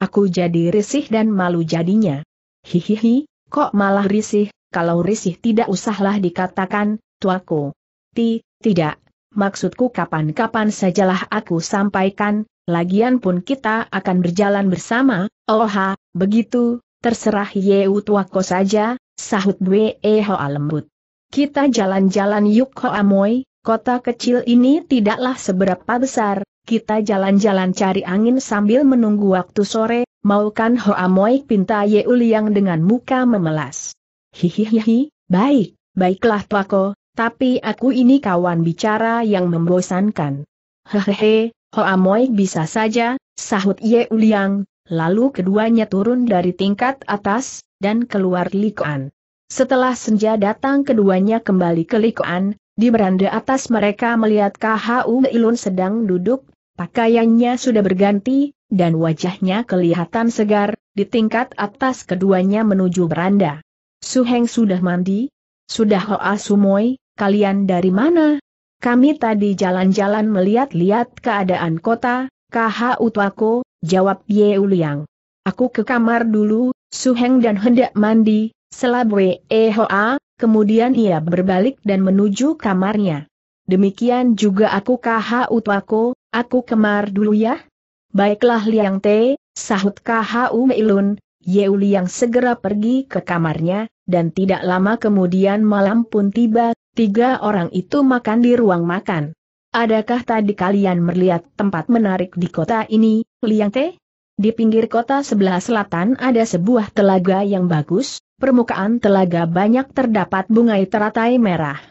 [SPEAKER 1] Aku jadi risih dan malu jadinya. Hihihi, kok malah risih, kalau risih tidak usahlah dikatakan, tuaku. Ti, tidak, maksudku kapan-kapan sajalah aku sampaikan, lagian pun kita akan berjalan bersama, oha, begitu, terserah Yeu tuaku saja, sahut e Hoa lembut. Kita jalan-jalan yuk Hoa amoy. kota kecil ini tidaklah seberapa besar, kita jalan-jalan cari angin sambil menunggu waktu sore, mau kan Hoa Moi pinta Ye Uliang dengan muka memelas. Hihihihi, baik, baiklah Tuako, tapi aku ini kawan bicara yang membosankan. Hehehe, Hoa Moi bisa saja, sahut Ye Uliang, lalu keduanya turun dari tingkat atas, dan keluar Likoan. Setelah senja datang keduanya kembali ke Likoan, di beranda atas mereka melihat KHU Ilun sedang duduk, Pakaiannya sudah berganti, dan wajahnya kelihatan segar, di tingkat atas keduanya menuju beranda. Suheng sudah mandi? Sudah Hoa Sumoy, kalian dari mana? Kami tadi jalan-jalan melihat-lihat keadaan kota, KH Utwako, jawab Ye Uliang. Aku ke kamar dulu, Suheng dan hendak mandi, selab Wee eh, Hoa, kemudian ia berbalik dan menuju kamarnya. Demikian juga aku KH Utwako, Aku kemar dulu ya? Baiklah Liang Te, sahut KHU Meilun, Yeu Liang segera pergi ke kamarnya, dan tidak lama kemudian malam pun tiba, tiga orang itu makan di ruang makan. Adakah tadi kalian melihat tempat menarik di kota ini, Liang Te? Di pinggir kota sebelah selatan ada sebuah telaga yang bagus, permukaan telaga banyak terdapat bunga teratai merah.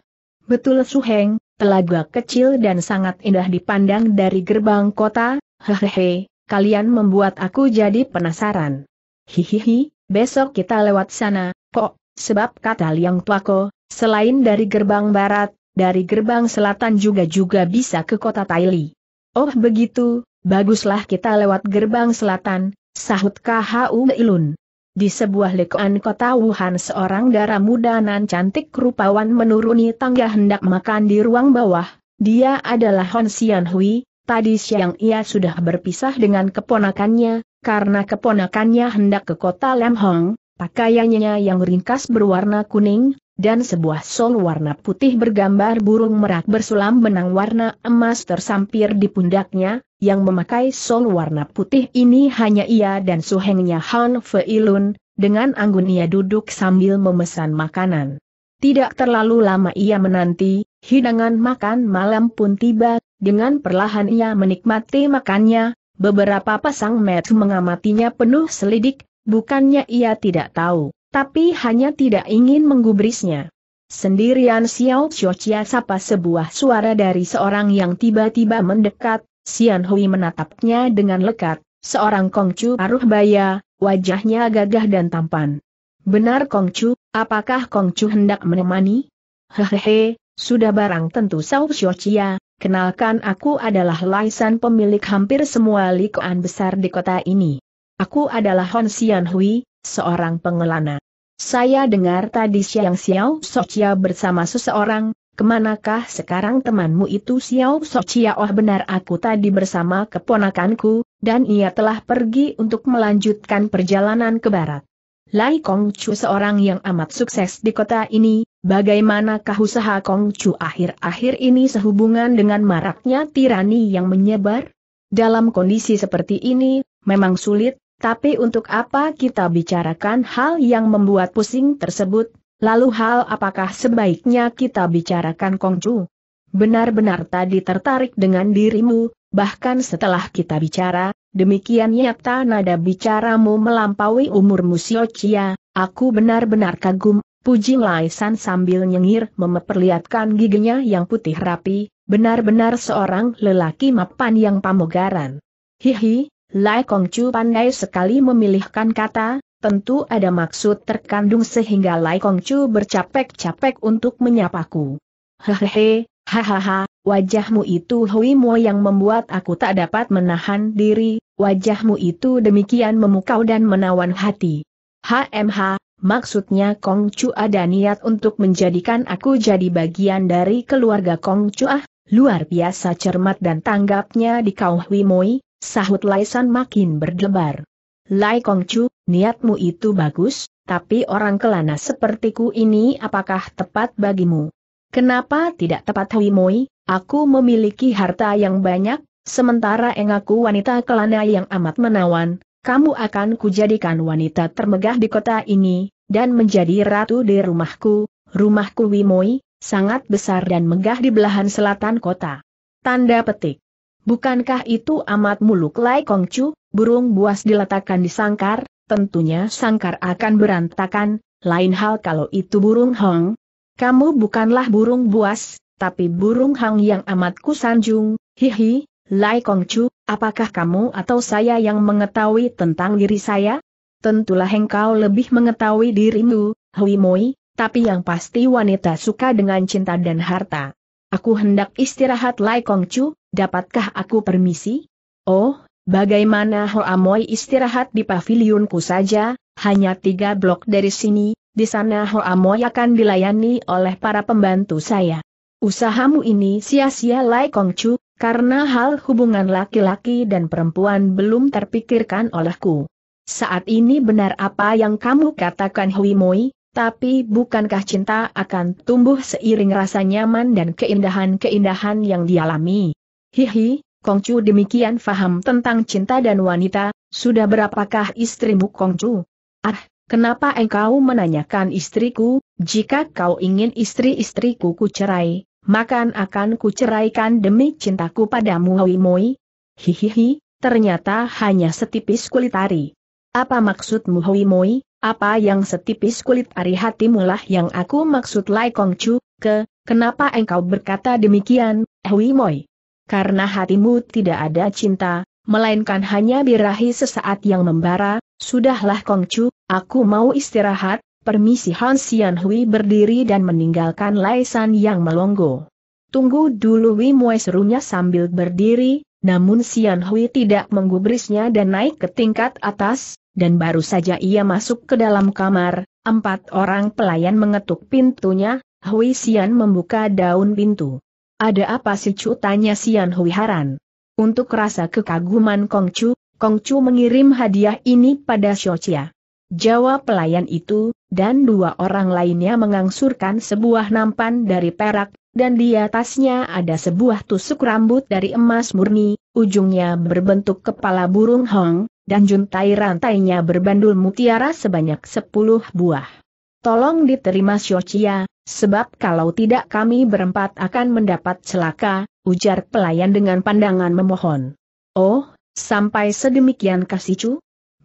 [SPEAKER 1] Betul Suheng, telaga kecil dan sangat indah dipandang dari gerbang kota, hehehe, kalian membuat aku jadi penasaran. Hihihi, besok kita lewat sana, kok, sebab kata Liang Tuako, selain dari gerbang barat, dari gerbang selatan juga-juga bisa ke kota Taili. Oh begitu, baguslah kita lewat gerbang selatan, sahut KHU Ilun. Di sebuah lekuan kota Wuhan seorang darah muda nan cantik rupawan menuruni tangga hendak makan di ruang bawah. Dia adalah Hon Xianhui. Hui, tadi siang ia sudah berpisah dengan keponakannya, karena keponakannya hendak ke kota Lemhong, pakaiannya yang ringkas berwarna kuning, dan sebuah sol warna putih bergambar burung merak bersulam benang warna emas tersampir di pundaknya, yang memakai sol warna putih ini hanya ia dan suhengnya Han Feilun, dengan anggun ia duduk sambil memesan makanan. Tidak terlalu lama ia menanti, hidangan makan malam pun tiba, dengan perlahan ia menikmati makannya, beberapa pasang mata mengamatinya penuh selidik, bukannya ia tidak tahu, tapi hanya tidak ingin menggubrisnya. Sendirian Xiao Xiao sapa sebuah suara dari seorang yang tiba-tiba mendekat, Sian Hui menatapnya dengan lekat, seorang Kongcu Aruh baya, wajahnya gagah dan tampan. Benar Kongcu, apakah Kongcu hendak menemani? Hehehe, sudah barang tentu Sao Xiochia, kenalkan aku adalah Laisan pemilik hampir semua likoan besar di kota ini. Aku adalah Hon Sian Hui, seorang pengelana. Saya dengar tadi siang Xiao Sochia bersama seseorang, Kemanakah sekarang temanmu itu Xiao So Oh benar aku tadi bersama keponakanku, dan ia telah pergi untuk melanjutkan perjalanan ke barat. Lai Kong Chu seorang yang amat sukses di kota ini, bagaimanakah usaha Kong Chu akhir-akhir ini sehubungan dengan maraknya tirani yang menyebar? Dalam kondisi seperti ini, memang sulit, tapi untuk apa kita bicarakan hal yang membuat pusing tersebut, Lalu hal apakah sebaiknya kita bicarakan Kongcu? Benar-benar tadi tertarik dengan dirimu, bahkan setelah kita bicara, demikian nyata nada bicaramu melampaui umurmu Siocia, aku benar-benar kagum, puji Laisan sambil nyengir memperlihatkan giginya yang putih rapi, benar-benar seorang lelaki mapan yang pamogaran. Hihi, Lai Kongcu pandai sekali memilihkan kata, Tentu ada maksud terkandung sehingga Lai Chu bercapek-capek untuk menyapaku. Hehehe, hahaha, wajahmu itu Mo yang membuat aku tak dapat menahan diri, wajahmu itu demikian memukau dan menawan hati. HMH, maksudnya Kong Chu ada niat untuk menjadikan aku jadi bagian dari keluarga Kong Chu ah, luar biasa cermat dan tanggapnya di kau Hui Moi. sahut Laisan makin berdebar. Lai Kongcu, niatmu itu bagus, tapi orang kelana sepertiku ini apakah tepat bagimu? Kenapa tidak tepat Moi, aku memiliki harta yang banyak, sementara engaku wanita kelana yang amat menawan, kamu akan kujadikan wanita termegah di kota ini, dan menjadi ratu di rumahku, rumahku Moi, sangat besar dan megah di belahan selatan kota. Tanda petik. Bukankah itu amat muluk Lai Kongcu, burung buas diletakkan di sangkar, tentunya sangkar akan berantakan, lain hal kalau itu burung hong. Kamu bukanlah burung buas, tapi burung hong yang amat kusanjung, hihi, Lai Kongcu, apakah kamu atau saya yang mengetahui tentang diri saya? Tentulah engkau lebih mengetahui dirimu, Hui Moi, tapi yang pasti wanita suka dengan cinta dan harta. Aku hendak istirahat Lai Kongcu, dapatkah aku permisi? Oh, Bagaimana Hoamoy istirahat di pavilionku saja, hanya tiga blok dari sini, di sana Hoamoy akan dilayani oleh para pembantu saya. Usahamu ini sia-sia Lai Kongcu, karena hal hubungan laki-laki dan perempuan belum terpikirkan olehku. Saat ini benar apa yang kamu katakan Hui Moi, tapi bukankah cinta akan tumbuh seiring rasa nyaman dan keindahan-keindahan yang dialami? Hihi, Kongcu demikian faham tentang cinta dan wanita, sudah berapakah istrimu Kongcu? Ah, kenapa engkau menanyakan istriku, jika kau ingin istri-istriku kucerai, Maka akan kuceraikan demi cintaku padamu Moi. Hihihi, ternyata hanya setipis kulit ari. Apa maksudmu Moi? Apa yang setipis kulit ari hatimu lah yang aku maksud Lai Kongcu, ke, kenapa engkau berkata demikian, Hui Moi? karena hatimu tidak ada cinta, melainkan hanya birahi sesaat yang membara, sudahlah Kongcu, aku mau istirahat, permisi Han Xianhui Hui berdiri dan meninggalkan Laisan yang melonggo. Tunggu dulu Wimue serunya sambil berdiri, namun Xianhui Hui tidak menggubrisnya dan naik ke tingkat atas, dan baru saja ia masuk ke dalam kamar, empat orang pelayan mengetuk pintunya, Hui Xian membuka daun pintu. Ada apa si Chu tanya Sian Hui Haran? Untuk rasa kekaguman Kong Chu, Kong Chu mengirim hadiah ini pada Chia. Jawab pelayan itu, dan dua orang lainnya mengangsurkan sebuah nampan dari perak, dan di atasnya ada sebuah tusuk rambut dari emas murni, ujungnya berbentuk kepala burung hong, dan juntai rantainya berbandul mutiara sebanyak sepuluh buah. Tolong diterima Chia, Sebab kalau tidak kami berempat akan mendapat celaka, ujar pelayan dengan pandangan memohon. Oh, sampai sedemikian kasih cu?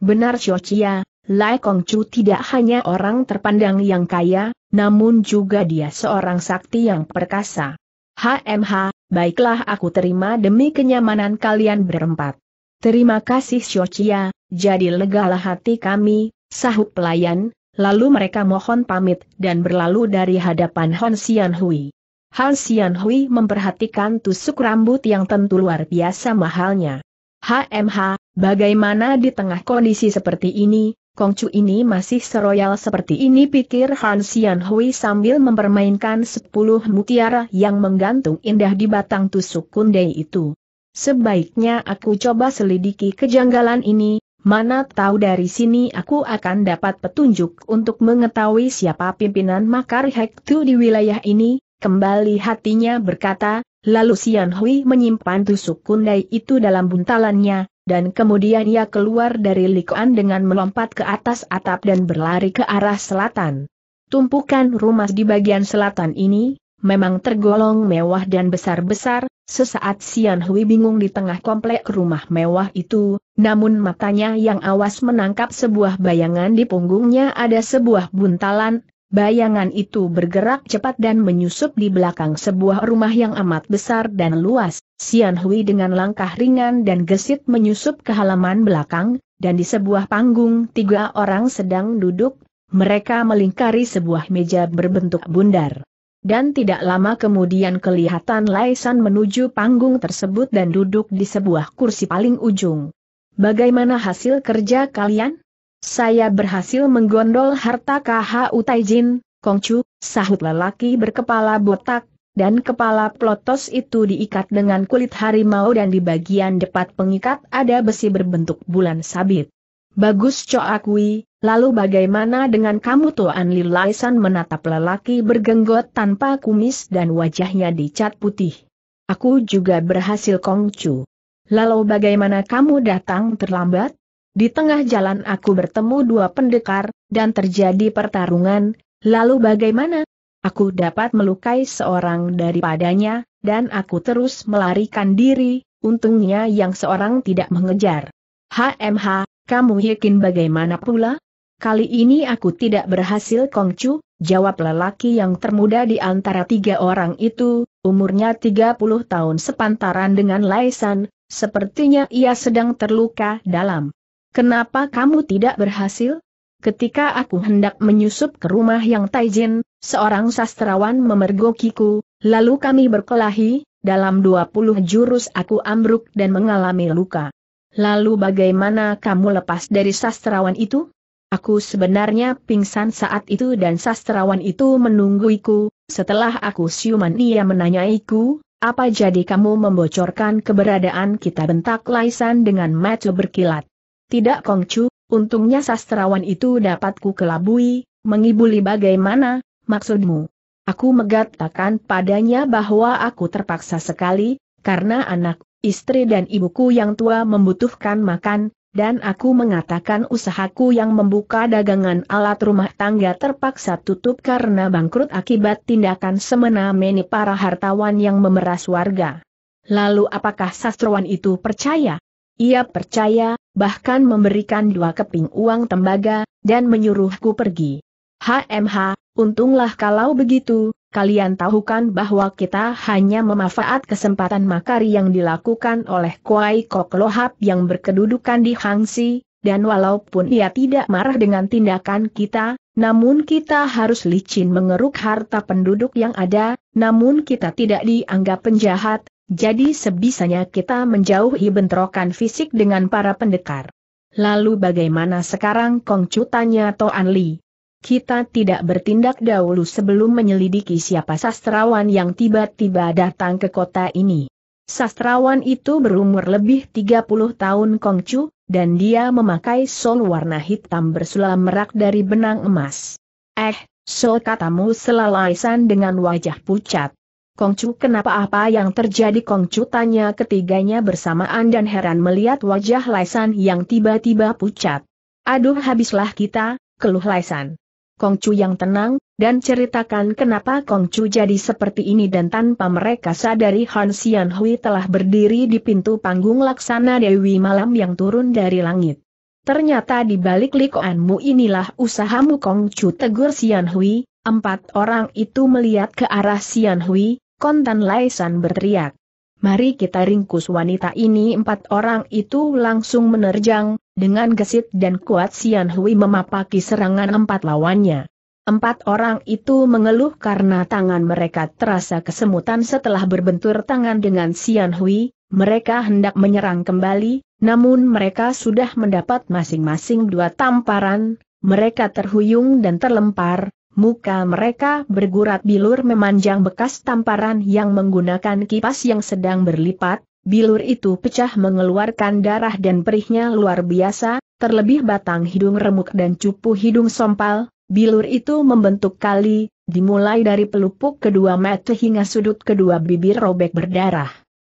[SPEAKER 1] Benar Chia, Lai Chu tidak hanya orang terpandang yang kaya, namun juga dia seorang sakti yang perkasa. HMH, baiklah aku terima demi kenyamanan kalian berempat. Terima kasih Chia, jadi legalah hati kami, sahut pelayan, Lalu mereka mohon pamit dan berlalu dari hadapan Han Xianhui. Hui. Han Xianhui Hui memperhatikan tusuk rambut yang tentu luar biasa mahalnya. HMH, bagaimana di tengah kondisi seperti ini, Kongcu ini masih seroyal seperti ini pikir Han Xianhui Hui sambil mempermainkan sepuluh mutiara yang menggantung indah di batang tusuk kundai itu. Sebaiknya aku coba selidiki kejanggalan ini, Mana tahu dari sini aku akan dapat petunjuk untuk mengetahui siapa pimpinan Makar Hektu di wilayah ini, kembali hatinya berkata, lalu Sian Hui menyimpan tusuk kundai itu dalam buntalannya, dan kemudian ia keluar dari likuan dengan melompat ke atas atap dan berlari ke arah selatan. Tumpukan rumah di bagian selatan ini, memang tergolong mewah dan besar-besar, sesaat Sian Hui bingung di tengah komplek rumah mewah itu, namun matanya yang awas menangkap sebuah bayangan di punggungnya ada sebuah buntalan, bayangan itu bergerak cepat dan menyusup di belakang sebuah rumah yang amat besar dan luas, Sian Hui dengan langkah ringan dan gesit menyusup ke halaman belakang, dan di sebuah panggung tiga orang sedang duduk, mereka melingkari sebuah meja berbentuk bundar dan tidak lama kemudian kelihatan Laisan menuju panggung tersebut dan duduk di sebuah kursi paling ujung. Bagaimana hasil kerja kalian? Saya berhasil menggondol harta KHU Taijin, Kongcu, sahut lelaki berkepala botak, dan kepala plotos itu diikat dengan kulit harimau dan di bagian depan pengikat ada besi berbentuk bulan sabit. Bagus Cho Akui, lalu bagaimana dengan kamu Tuan Li Laisan menatap lelaki bergenggot tanpa kumis dan wajahnya dicat putih. Aku juga berhasil Kongcu. Lalu bagaimana kamu datang terlambat? Di tengah jalan aku bertemu dua pendekar, dan terjadi pertarungan, lalu bagaimana? Aku dapat melukai seorang daripadanya, dan aku terus melarikan diri, untungnya yang seorang tidak mengejar. HMH, kamu yakin bagaimana pula? Kali ini aku tidak berhasil Kongcu, jawab lelaki yang termuda di antara tiga orang itu, umurnya 30 tahun sepantaran dengan Laisan, sepertinya ia sedang terluka dalam. Kenapa kamu tidak berhasil? Ketika aku hendak menyusup ke rumah yang Taijin, seorang sastrawan memergokiku, lalu kami berkelahi, dalam 20 jurus aku ambruk dan mengalami luka. Lalu bagaimana kamu lepas dari sastrawan itu? Aku sebenarnya pingsan saat itu dan sastrawan itu menungguiku, setelah aku siuman ia menanyaiku, apa jadi kamu membocorkan keberadaan kita bentak Laisan dengan mata berkilat? Tidak Kongcu, untungnya sastrawan itu dapatku kelabui, mengibuli bagaimana, maksudmu? Aku mengatakan padanya bahwa aku terpaksa sekali, karena anak istri dan ibuku yang tua membutuhkan makan, dan aku mengatakan usahaku yang membuka dagangan alat rumah tangga terpaksa tutup karena bangkrut akibat tindakan semena-meni para hartawan yang memeras warga. Lalu apakah sastrawan itu percaya? Ia percaya, bahkan memberikan dua keping uang tembaga, dan menyuruhku pergi. HMH, untunglah kalau begitu, kalian tahu kan bahwa kita hanya memanfaat kesempatan makari yang dilakukan oleh Kuai Kok Lohap yang berkedudukan di Hangsi, dan walaupun ia tidak marah dengan tindakan kita, namun kita harus licin mengeruk harta penduduk yang ada, namun kita tidak dianggap penjahat, jadi sebisanya kita menjauhi bentrokan fisik dengan para pendekar. Lalu bagaimana sekarang Kong Chu tanya Toan Li? kita tidak bertindak dahulu sebelum menyelidiki siapa sastrawan yang tiba-tiba datang ke kota ini. Sastrawan itu berumur lebih 30 tahun Kongcu, dan dia memakai sol warna hitam bersulam merak dari benang emas. Eh, sol katamu selalaisan dengan wajah pucat. Kongcu kenapa apa yang terjadi Kongcu tanya ketiganya bersamaan dan heran melihat wajah Laisan yang tiba-tiba pucat. Aduh habislah kita, keluh Laisan. Kongcu yang tenang, dan ceritakan kenapa Kongcu jadi seperti ini dan tanpa mereka sadari Han Xian Hui telah berdiri di pintu panggung laksana Dewi Malam yang turun dari langit. Ternyata di balik likoanmu inilah usahamu Kongcu tegur Xian Hui, empat orang itu melihat ke arah Xian Hui, kontan Laisan berteriak. Mari kita ringkus wanita ini empat orang itu langsung menerjang, dengan gesit dan kuat Sian Hui memapaki serangan empat lawannya. Empat orang itu mengeluh karena tangan mereka terasa kesemutan setelah berbentur tangan dengan Sian Hui, mereka hendak menyerang kembali, namun mereka sudah mendapat masing-masing dua tamparan, mereka terhuyung dan terlempar, muka mereka bergurat bilur memanjang bekas tamparan yang menggunakan kipas yang sedang berlipat, Bilur itu pecah mengeluarkan darah dan perihnya luar biasa, terlebih batang hidung remuk dan cupu hidung sompal, bilur itu membentuk kali, dimulai dari pelupuk kedua mata hingga sudut kedua bibir robek berdarah.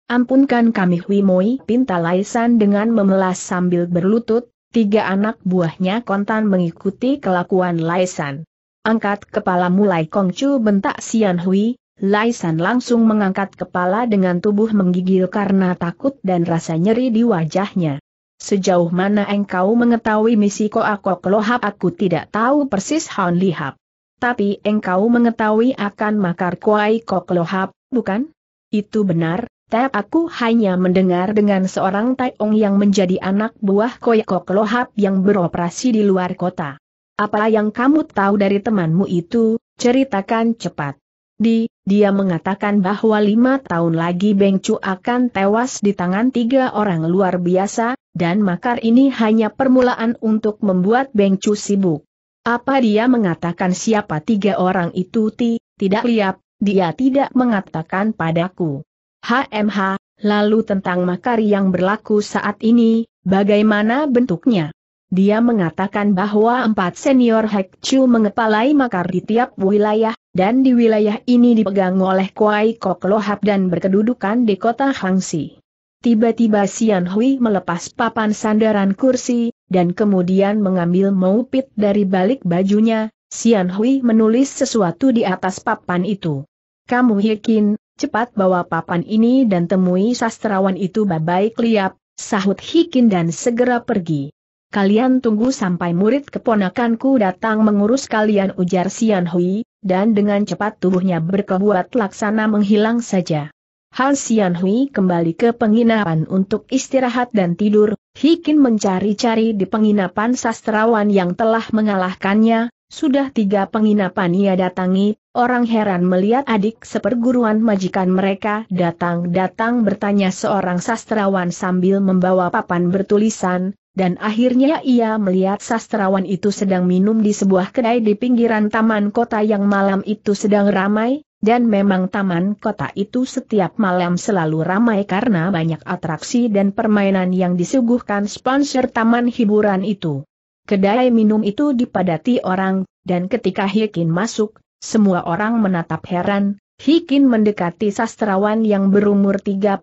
[SPEAKER 1] Ampunkan kami Huimoi pinta Laisan dengan memelas sambil berlutut, tiga anak buahnya kontan mengikuti kelakuan Laisan. Angkat kepala mulai Kongcu bentak Sian Hui, Laisan langsung mengangkat kepala dengan tubuh menggigil karena takut dan rasa nyeri di wajahnya. Sejauh mana engkau mengetahui misi aku Lohap aku tidak tahu persis Han Lihap. Tapi engkau mengetahui akan makar Kuai Koklohap, bukan? Itu benar, Tapi aku hanya mendengar dengan seorang Taiong yang menjadi anak buah Koyakok Lohap yang beroperasi di luar kota. Apa yang kamu tahu dari temanmu itu, ceritakan cepat. Di, dia mengatakan bahwa lima tahun lagi Beng Cu akan tewas di tangan tiga orang luar biasa, dan makar ini hanya permulaan untuk membuat Beng Cu sibuk. Apa dia mengatakan siapa tiga orang itu ti, tidak liap, dia tidak mengatakan padaku. HMH, lalu tentang makar yang berlaku saat ini, bagaimana bentuknya? Dia mengatakan bahwa empat senior Hek Chu mengepalai makar di tiap wilayah, dan di wilayah ini dipegang oleh Kuai Kok Lohap dan berkedudukan di kota Hangsi. Tiba-tiba Sian Hui melepas papan sandaran kursi, dan kemudian mengambil maupit dari balik bajunya, Sian Hui menulis sesuatu di atas papan itu. Kamu yakin, cepat bawa papan ini dan temui sastrawan itu babai liap, sahut Hikin dan segera pergi kalian tunggu sampai murid keponakanku datang mengurus kalian ujar Sian Hui, dan dengan cepat tubuhnya berkebuat laksana menghilang saja. Hal Sian Hui kembali ke penginapan untuk istirahat dan tidur, Hikin mencari-cari di penginapan sastrawan yang telah mengalahkannya, sudah tiga penginapan ia datangi, orang heran melihat adik seperguruan majikan mereka datang-datang bertanya seorang sastrawan sambil membawa papan bertulisan, dan akhirnya ia melihat sastrawan itu sedang minum di sebuah kedai di pinggiran taman kota yang malam itu sedang ramai, dan memang taman kota itu setiap malam selalu ramai karena banyak atraksi dan permainan yang disuguhkan sponsor taman hiburan itu. Kedai minum itu dipadati orang, dan ketika Hikin masuk, semua orang menatap heran, Hikin mendekati sastrawan yang berumur 33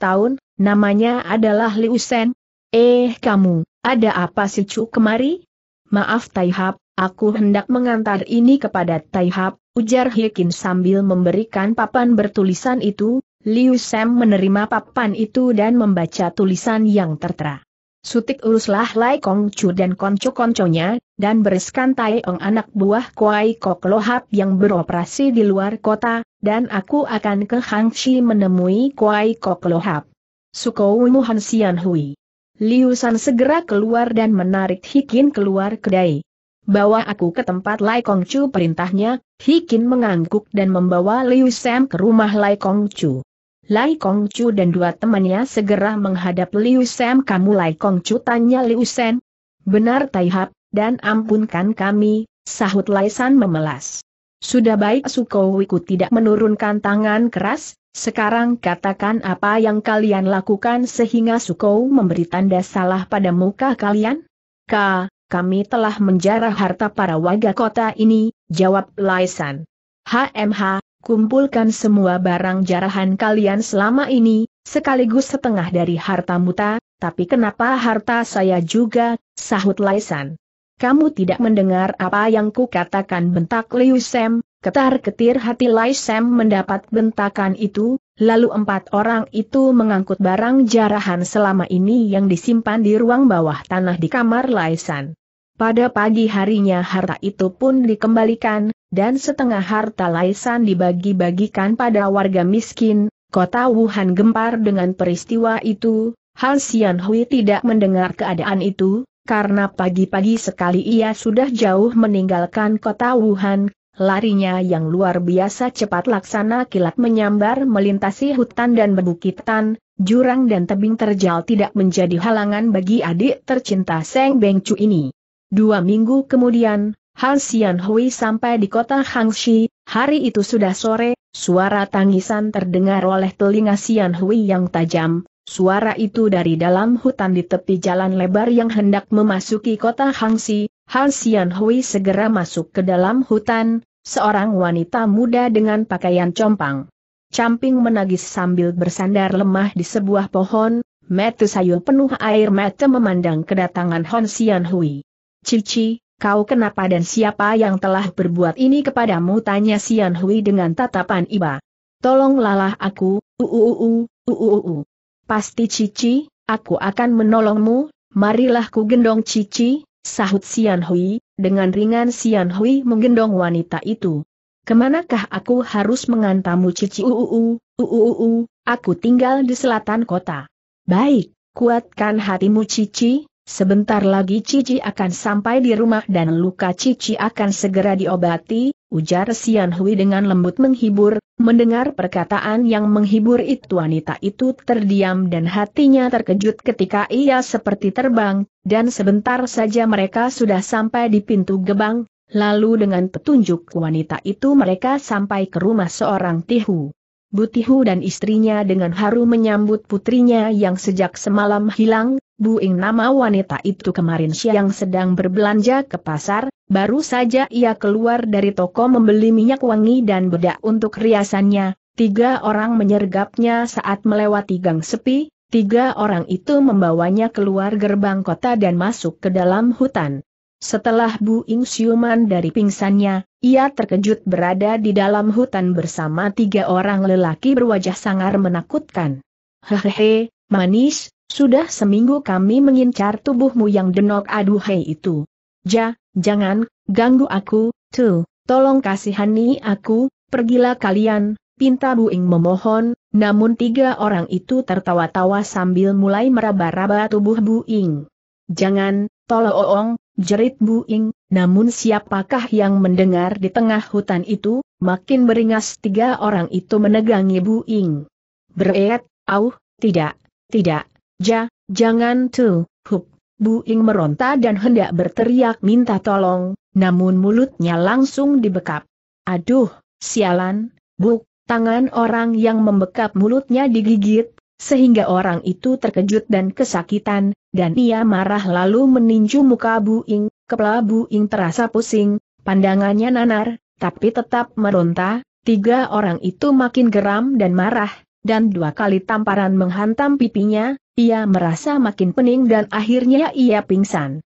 [SPEAKER 1] tahun, namanya adalah Liu Shen, Eh kamu, ada apa sih Cu kemari? Maaf Taihap, aku hendak mengantar ini kepada Taihap, ujar Hikin sambil memberikan papan bertulisan itu, Liu Sam menerima papan itu dan membaca tulisan yang tertera. Sutik uruslah Lai Kong Chu dan konco-konconya, dan bereskan Tai Ong anak buah Kuai Kok Lohap yang beroperasi di luar kota, dan aku akan ke Hangxi menemui Kuai Kok Lohap. Sukou Muhan Sian Hui. Liu San segera keluar dan menarik Hikin keluar kedai. Bawa aku ke tempat Lai Kong Chu perintahnya, Hikin mengangguk dan membawa Liu Sam ke rumah Lai Kong Chu. Lai Kong Chu dan dua temannya segera menghadap Liu Sam kamu Lai Kong Chu tanya Liu Sam. Benar Taihap, dan ampunkan kami, sahut Lai San memelas. Sudah baik Sukowiku tidak menurunkan tangan keras, sekarang katakan apa yang kalian lakukan sehingga Sukou memberi tanda salah pada muka kalian? Ka, kami telah menjarah harta para warga kota ini, jawab Laisan. HMH, kumpulkan semua barang jarahan kalian selama ini, sekaligus setengah dari harta muta, tapi kenapa harta saya juga, sahut Laisan. Kamu tidak mendengar apa yang kukatakan bentak Liu Sam, Ketar-ketir hati Lai Sam mendapat bentakan itu, lalu empat orang itu mengangkut barang jarahan selama ini yang disimpan di ruang bawah tanah di kamar Lai San. Pada pagi harinya harta itu pun dikembalikan, dan setengah harta Lai San dibagi-bagikan pada warga miskin, kota Wuhan gempar dengan peristiwa itu, Han Xian Hui tidak mendengar keadaan itu, karena pagi-pagi sekali ia sudah jauh meninggalkan kota Wuhan, Larinya yang luar biasa cepat laksana kilat menyambar melintasi hutan dan bebukitan, jurang dan tebing terjal tidak menjadi halangan bagi adik tercinta Seng Bengcu ini. Dua minggu kemudian, Han Xian Hui sampai di kota Hangxi. hari itu sudah sore, suara tangisan terdengar oleh telinga Xian Hui yang tajam, suara itu dari dalam hutan di tepi jalan lebar yang hendak memasuki kota Hangxi. Han Xian Hui segera masuk ke dalam hutan, seorang wanita muda dengan pakaian compang. Camping menagis sambil bersandar lemah di sebuah pohon, mata sayur penuh air mata memandang kedatangan Han Xian Hui. Cici, kau kenapa dan siapa yang telah berbuat ini kepadamu tanya Sian Hui dengan tatapan iba. Tolong lalah aku, uuuu, uuuu. Pasti Cici, aku akan menolongmu, marilah ku gendong Cici, Sahut Sian Hui, dengan ringan Sian Hui menggendong wanita itu. Kemanakah aku harus mengantamu cici uuu, uuu, aku tinggal di selatan kota. Baik, kuatkan hatimu cici, sebentar lagi cici akan sampai di rumah dan luka cici akan segera diobati, ujar Sian Hui dengan lembut menghibur, mendengar perkataan yang menghibur itu wanita itu terdiam dan hatinya terkejut ketika ia seperti terbang, dan sebentar saja mereka sudah sampai di pintu gebang, lalu dengan petunjuk wanita itu mereka sampai ke rumah seorang tihu. Butihu dan istrinya dengan haru menyambut putrinya yang sejak semalam hilang, Buing nama wanita itu kemarin siang sedang berbelanja ke pasar, baru saja ia keluar dari toko membeli minyak wangi dan bedak untuk riasannya, tiga orang menyergapnya saat melewati gang sepi, tiga orang itu membawanya keluar gerbang kota dan masuk ke dalam hutan. Setelah Bu Ing Siuman dari pingsannya, ia terkejut berada di dalam hutan bersama tiga orang lelaki berwajah sangar menakutkan. Hehehe, manis, sudah seminggu kami mengincar tubuhmu yang denok aduhai itu. Ja, jangan, ganggu aku, tuh, tolong kasihani aku, pergilah kalian, pinta Buing memohon, namun tiga orang itu tertawa-tawa sambil mulai meraba-raba tubuh Buing. Jangan, tolong, jerit Bu Ying. namun siapakah yang mendengar di tengah hutan itu, makin beringas tiga orang itu menegangi Bu Ying. Beret, au, tidak, tidak, ja, jangan tuh, hup. Ying meronta dan hendak berteriak minta tolong, namun mulutnya langsung dibekap. Aduh, sialan, bu, tangan orang yang membekap mulutnya digigit, sehingga orang itu terkejut dan kesakitan, dan ia marah lalu meninju muka Bu Ing. kepala Bu Ing terasa pusing, pandangannya nanar, tapi tetap meronta, tiga orang itu makin geram dan marah, dan dua kali tamparan menghantam pipinya, ia merasa makin pening dan akhirnya ia pingsan.